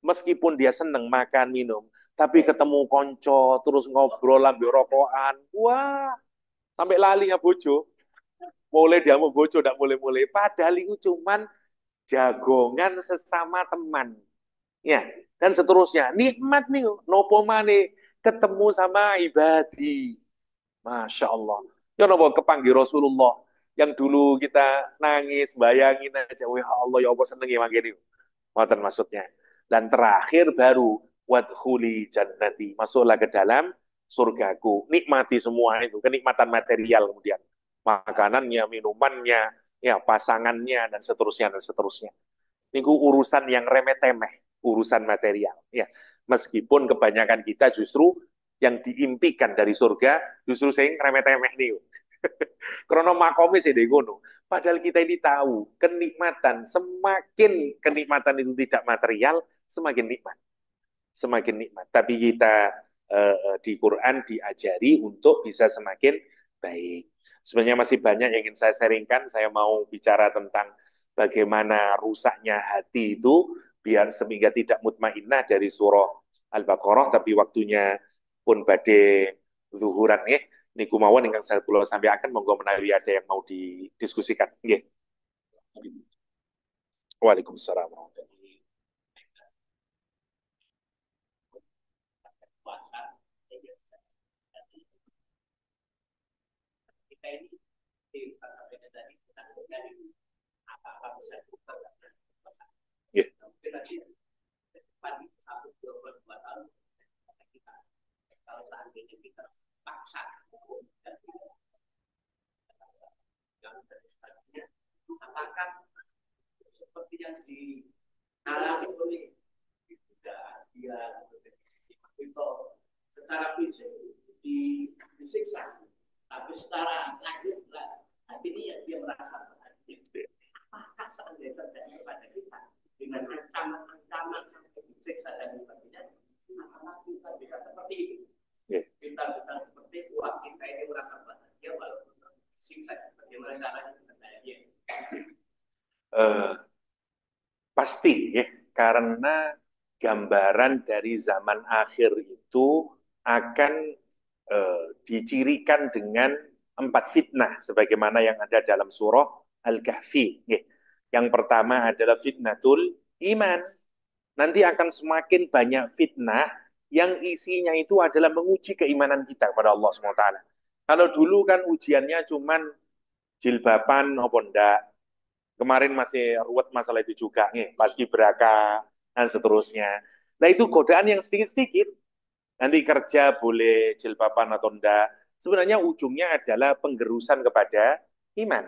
Meskipun dia seneng makan, minum, tapi hmm. ketemu konco, terus ngobrol, ambil rokokan, wah, sampai lali ya bojo. Mulai dia mau bojo, tidak boleh-boleh. Padahal itu cuman jagongan sesama teman. Ya, dan seterusnya. Nikmat nih, nopo mane ketemu sama ibadi. Masya Allah. Ya ke kepanggil Rasulullah yang dulu kita nangis bayangin aja wah Allah ya Allah seneng ya ini. Mata maksudnya. Dan terakhir baru huli jannati. Masuklah ke dalam surgaku. Nikmati semua itu, kenikmatan material kemudian. Makanannya, minumannya, ya pasangannya dan seterusnya dan seterusnya. ini urusan yang remeh-temeh, urusan material ya. Meskipun kebanyakan kita justru yang diimpikan dari surga justru saya sing remeh-temeh nih. Krono makomi sih ya, gono. Padahal kita ini tahu kenikmatan semakin kenikmatan itu tidak material semakin nikmat, semakin nikmat. Tapi kita eh, eh, di Quran diajari untuk bisa semakin baik. Sebenarnya masih banyak yang ingin saya sharingkan. Saya mau bicara tentang bagaimana rusaknya hati itu biar sehingga tidak mutmainnah dari surah Al-Baqarah tapi waktunya pun badhe zuhuran nggih niku mawon ingkang saya kula sampaikan monggo menawi ada yang mau didiskusikan nggih. Waalaikumsalam Yeah identitas bangsa dan dan sebagainya apakah seperti yang di alami ini tidak dia itu secara fisik di disiksa tapi secara lahir ini yang dia merasa apakah seandainya terjadi kepada kita dengan ancaman-ancaman sampai disiksa dan sebagainya apakah kita bisa seperti itu Iya. bintang-bintang seperti itu kita ini merasa bahagia walaupun singkat bagaimana kita uh, pasti ya karena gambaran dari zaman akhir itu akan uh, dicirikan dengan empat fitnah sebagaimana yang ada dalam surah Al-Kahfi. Ya. Yang pertama adalah fitnatul iman. Nanti akan semakin banyak fitnah yang isinya itu adalah menguji keimanan kita kepada Allah SWT. Kalau dulu kan ujiannya cuma jilbaban apa enggak. Kemarin masih ruwet masalah itu juga nih, paski beraka dan seterusnya. Nah itu godaan yang sedikit-sedikit. Nanti kerja boleh jilbaban atau enggak. Sebenarnya ujungnya adalah penggerusan kepada iman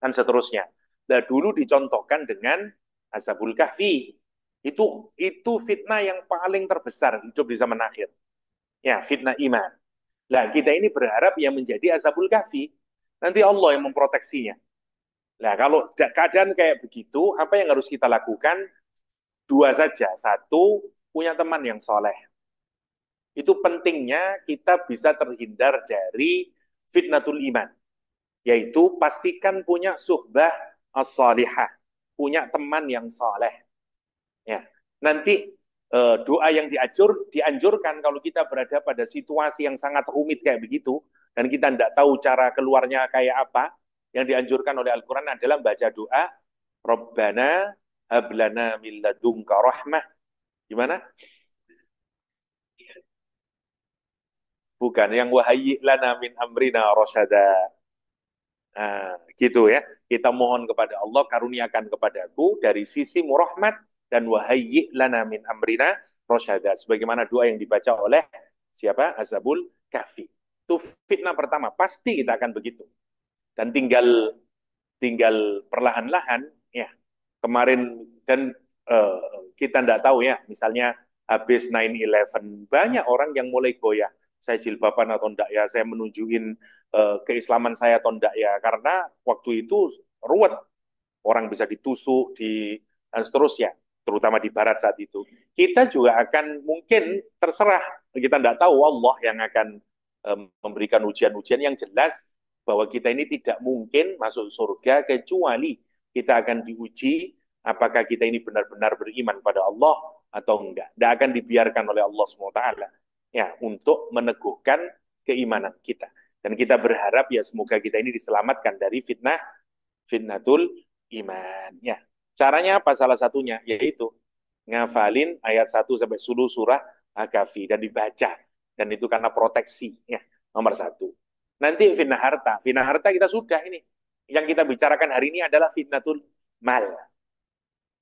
dan seterusnya. Nah dulu dicontohkan dengan Azabul Kahfi itu itu fitnah yang paling terbesar hidup di zaman akhir. Ya, fitnah iman. Lah iya. kita ini berharap yang menjadi azabul kafi. Nanti Allah yang memproteksinya. lah kalau keadaan kayak begitu, apa yang harus kita lakukan? Dua saja. Satu, punya teman yang soleh. Itu pentingnya kita bisa terhindar dari fitnatul iman. Yaitu pastikan punya suhbah as -salihah. Punya teman yang soleh. Ya, nanti e, doa yang diajur, dianjurkan kalau kita berada pada situasi yang sangat rumit kayak begitu dan kita tidak tahu cara keluarnya kayak apa, yang dianjurkan oleh Al-Quran adalah baca doa Rabbana hablana min ladunka rahmah. Gimana? Bukan yang wahai lana min amrina rasyada. Nah, gitu ya. Kita mohon kepada Allah karuniakan kepadaku dari sisi murahmat dan wahayyi lana min amrina rosyada. Sebagaimana doa yang dibaca oleh siapa? Azabul Kafi. Itu fitnah pertama. Pasti kita akan begitu. Dan tinggal tinggal perlahan-lahan ya. Kemarin dan uh, kita tidak tahu ya, misalnya habis 9-11, banyak orang yang mulai goyah. Saya jilbaban atau enggak ya, saya menunjukin uh, keislaman saya atau enggak ya. Karena waktu itu ruwet. Orang bisa ditusuk, di, dan seterusnya terutama di barat saat itu, kita juga akan mungkin terserah, kita tidak tahu Allah yang akan um, memberikan ujian-ujian yang jelas bahwa kita ini tidak mungkin masuk surga kecuali kita akan diuji apakah kita ini benar-benar beriman pada Allah atau enggak. Tidak akan dibiarkan oleh Allah SWT ya, untuk meneguhkan keimanan kita. Dan kita berharap ya semoga kita ini diselamatkan dari fitnah, fitnatul iman. Ya, Caranya apa salah satunya? Yaitu ngafalin ayat 1 sampai seluruh surah Al-Kahfi dan dibaca. Dan itu karena proteksi ya, nomor satu. Nanti fitnah harta. Fitnah harta kita sudah ini. Yang kita bicarakan hari ini adalah fitnatul mal.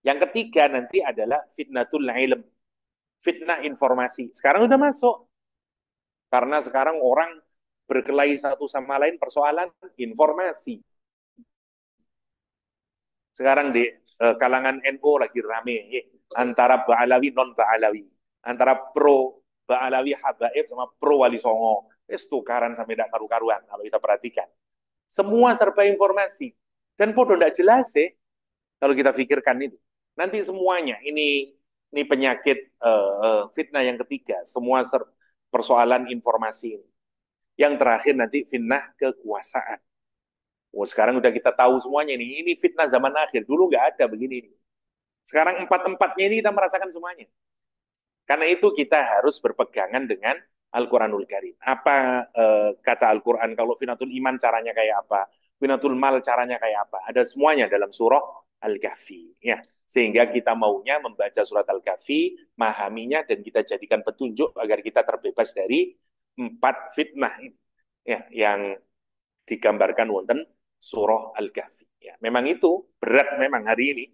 Yang ketiga nanti adalah fitnatul ilm. Fitnah informasi. Sekarang sudah masuk. Karena sekarang orang berkelahi satu sama lain persoalan informasi. Sekarang di uh, kalangan NU NO lagi rame ye. Eh. antara Ba'alawi non Ba'alawi, antara pro Ba'alawi Habaib sama pro Wali Songo. Wis tukaran sampai tidak karu-karuan kalau kita perhatikan. Semua serba informasi dan pun tidak jelas sih eh, kalau kita pikirkan itu. Nanti semuanya ini ini penyakit uh, uh, fitnah yang ketiga, semua ser persoalan informasi ini. Yang terakhir nanti fitnah kekuasaan. Oh, sekarang udah kita tahu semuanya nih. Ini fitnah zaman akhir. Dulu nggak ada begini. Sekarang empat-empatnya ini kita merasakan semuanya. Karena itu kita harus berpegangan dengan Al-Quranul Karim. Apa e, kata Al-Quran kalau finatul iman caranya kayak apa? Finatul mal caranya kayak apa? Ada semuanya dalam surah Al-Kahfi. Ya. Sehingga kita maunya membaca surat Al-Kahfi, mahaminya, dan kita jadikan petunjuk agar kita terbebas dari empat fitnah ya, yang digambarkan wonten surah Al-Kahfi. Ya, memang itu berat memang hari ini.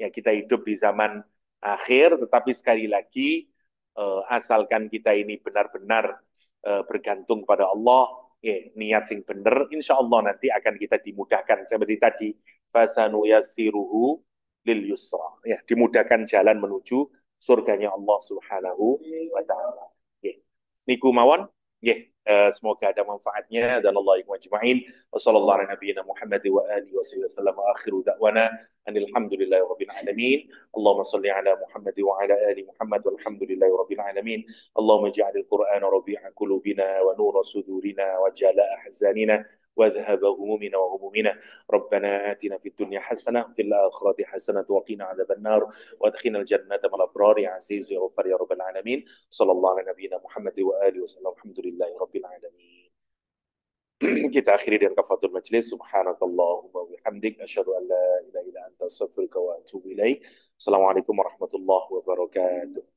Ya, kita hidup di zaman akhir, tetapi sekali lagi uh, asalkan kita ini benar-benar uh, bergantung pada Allah, ya, niat sing benar. insya Allah nanti akan kita dimudahkan. Seperti tadi, fasanu yasiruhu lil yusra. Ya, dimudahkan jalan menuju surganya Allah Subhanahu wa taala. Ya. Niku mawon, ya. Eh, semoga ada manfaatnya dan Allah yang majma'in. Wa sallallahu ala nabiyyina Muhammad wa alihi wa sahbihi akhiru da'wana alhamdulillahi rabbil alamin. Allahumma salli ala Muhammad wa ala ali Muhammad walhamdulillahi rabbil alamin. Allahumma ja'al qurana rabi'a qulubina wa nura sudurina wa jala'a ahzanina. وذهب همومنا وغمومنا ربنا آتنا في الدنيا حسنة وفي الآخرة حسنة وقنا عذاب النار وادخلنا الجنة مع الأبرار يا عزيز يا غفار يا رب العالمين صلى الله على نبينا محمد وآله وسلم الحمد لله رب العالمين kita akhiri dengan kafatul majlis subhanakallahumma wa asyhadu an la ilaha illa anta astaghfiruka wa atubu ilaik assalamualaikum warahmatullahi wabarakatuh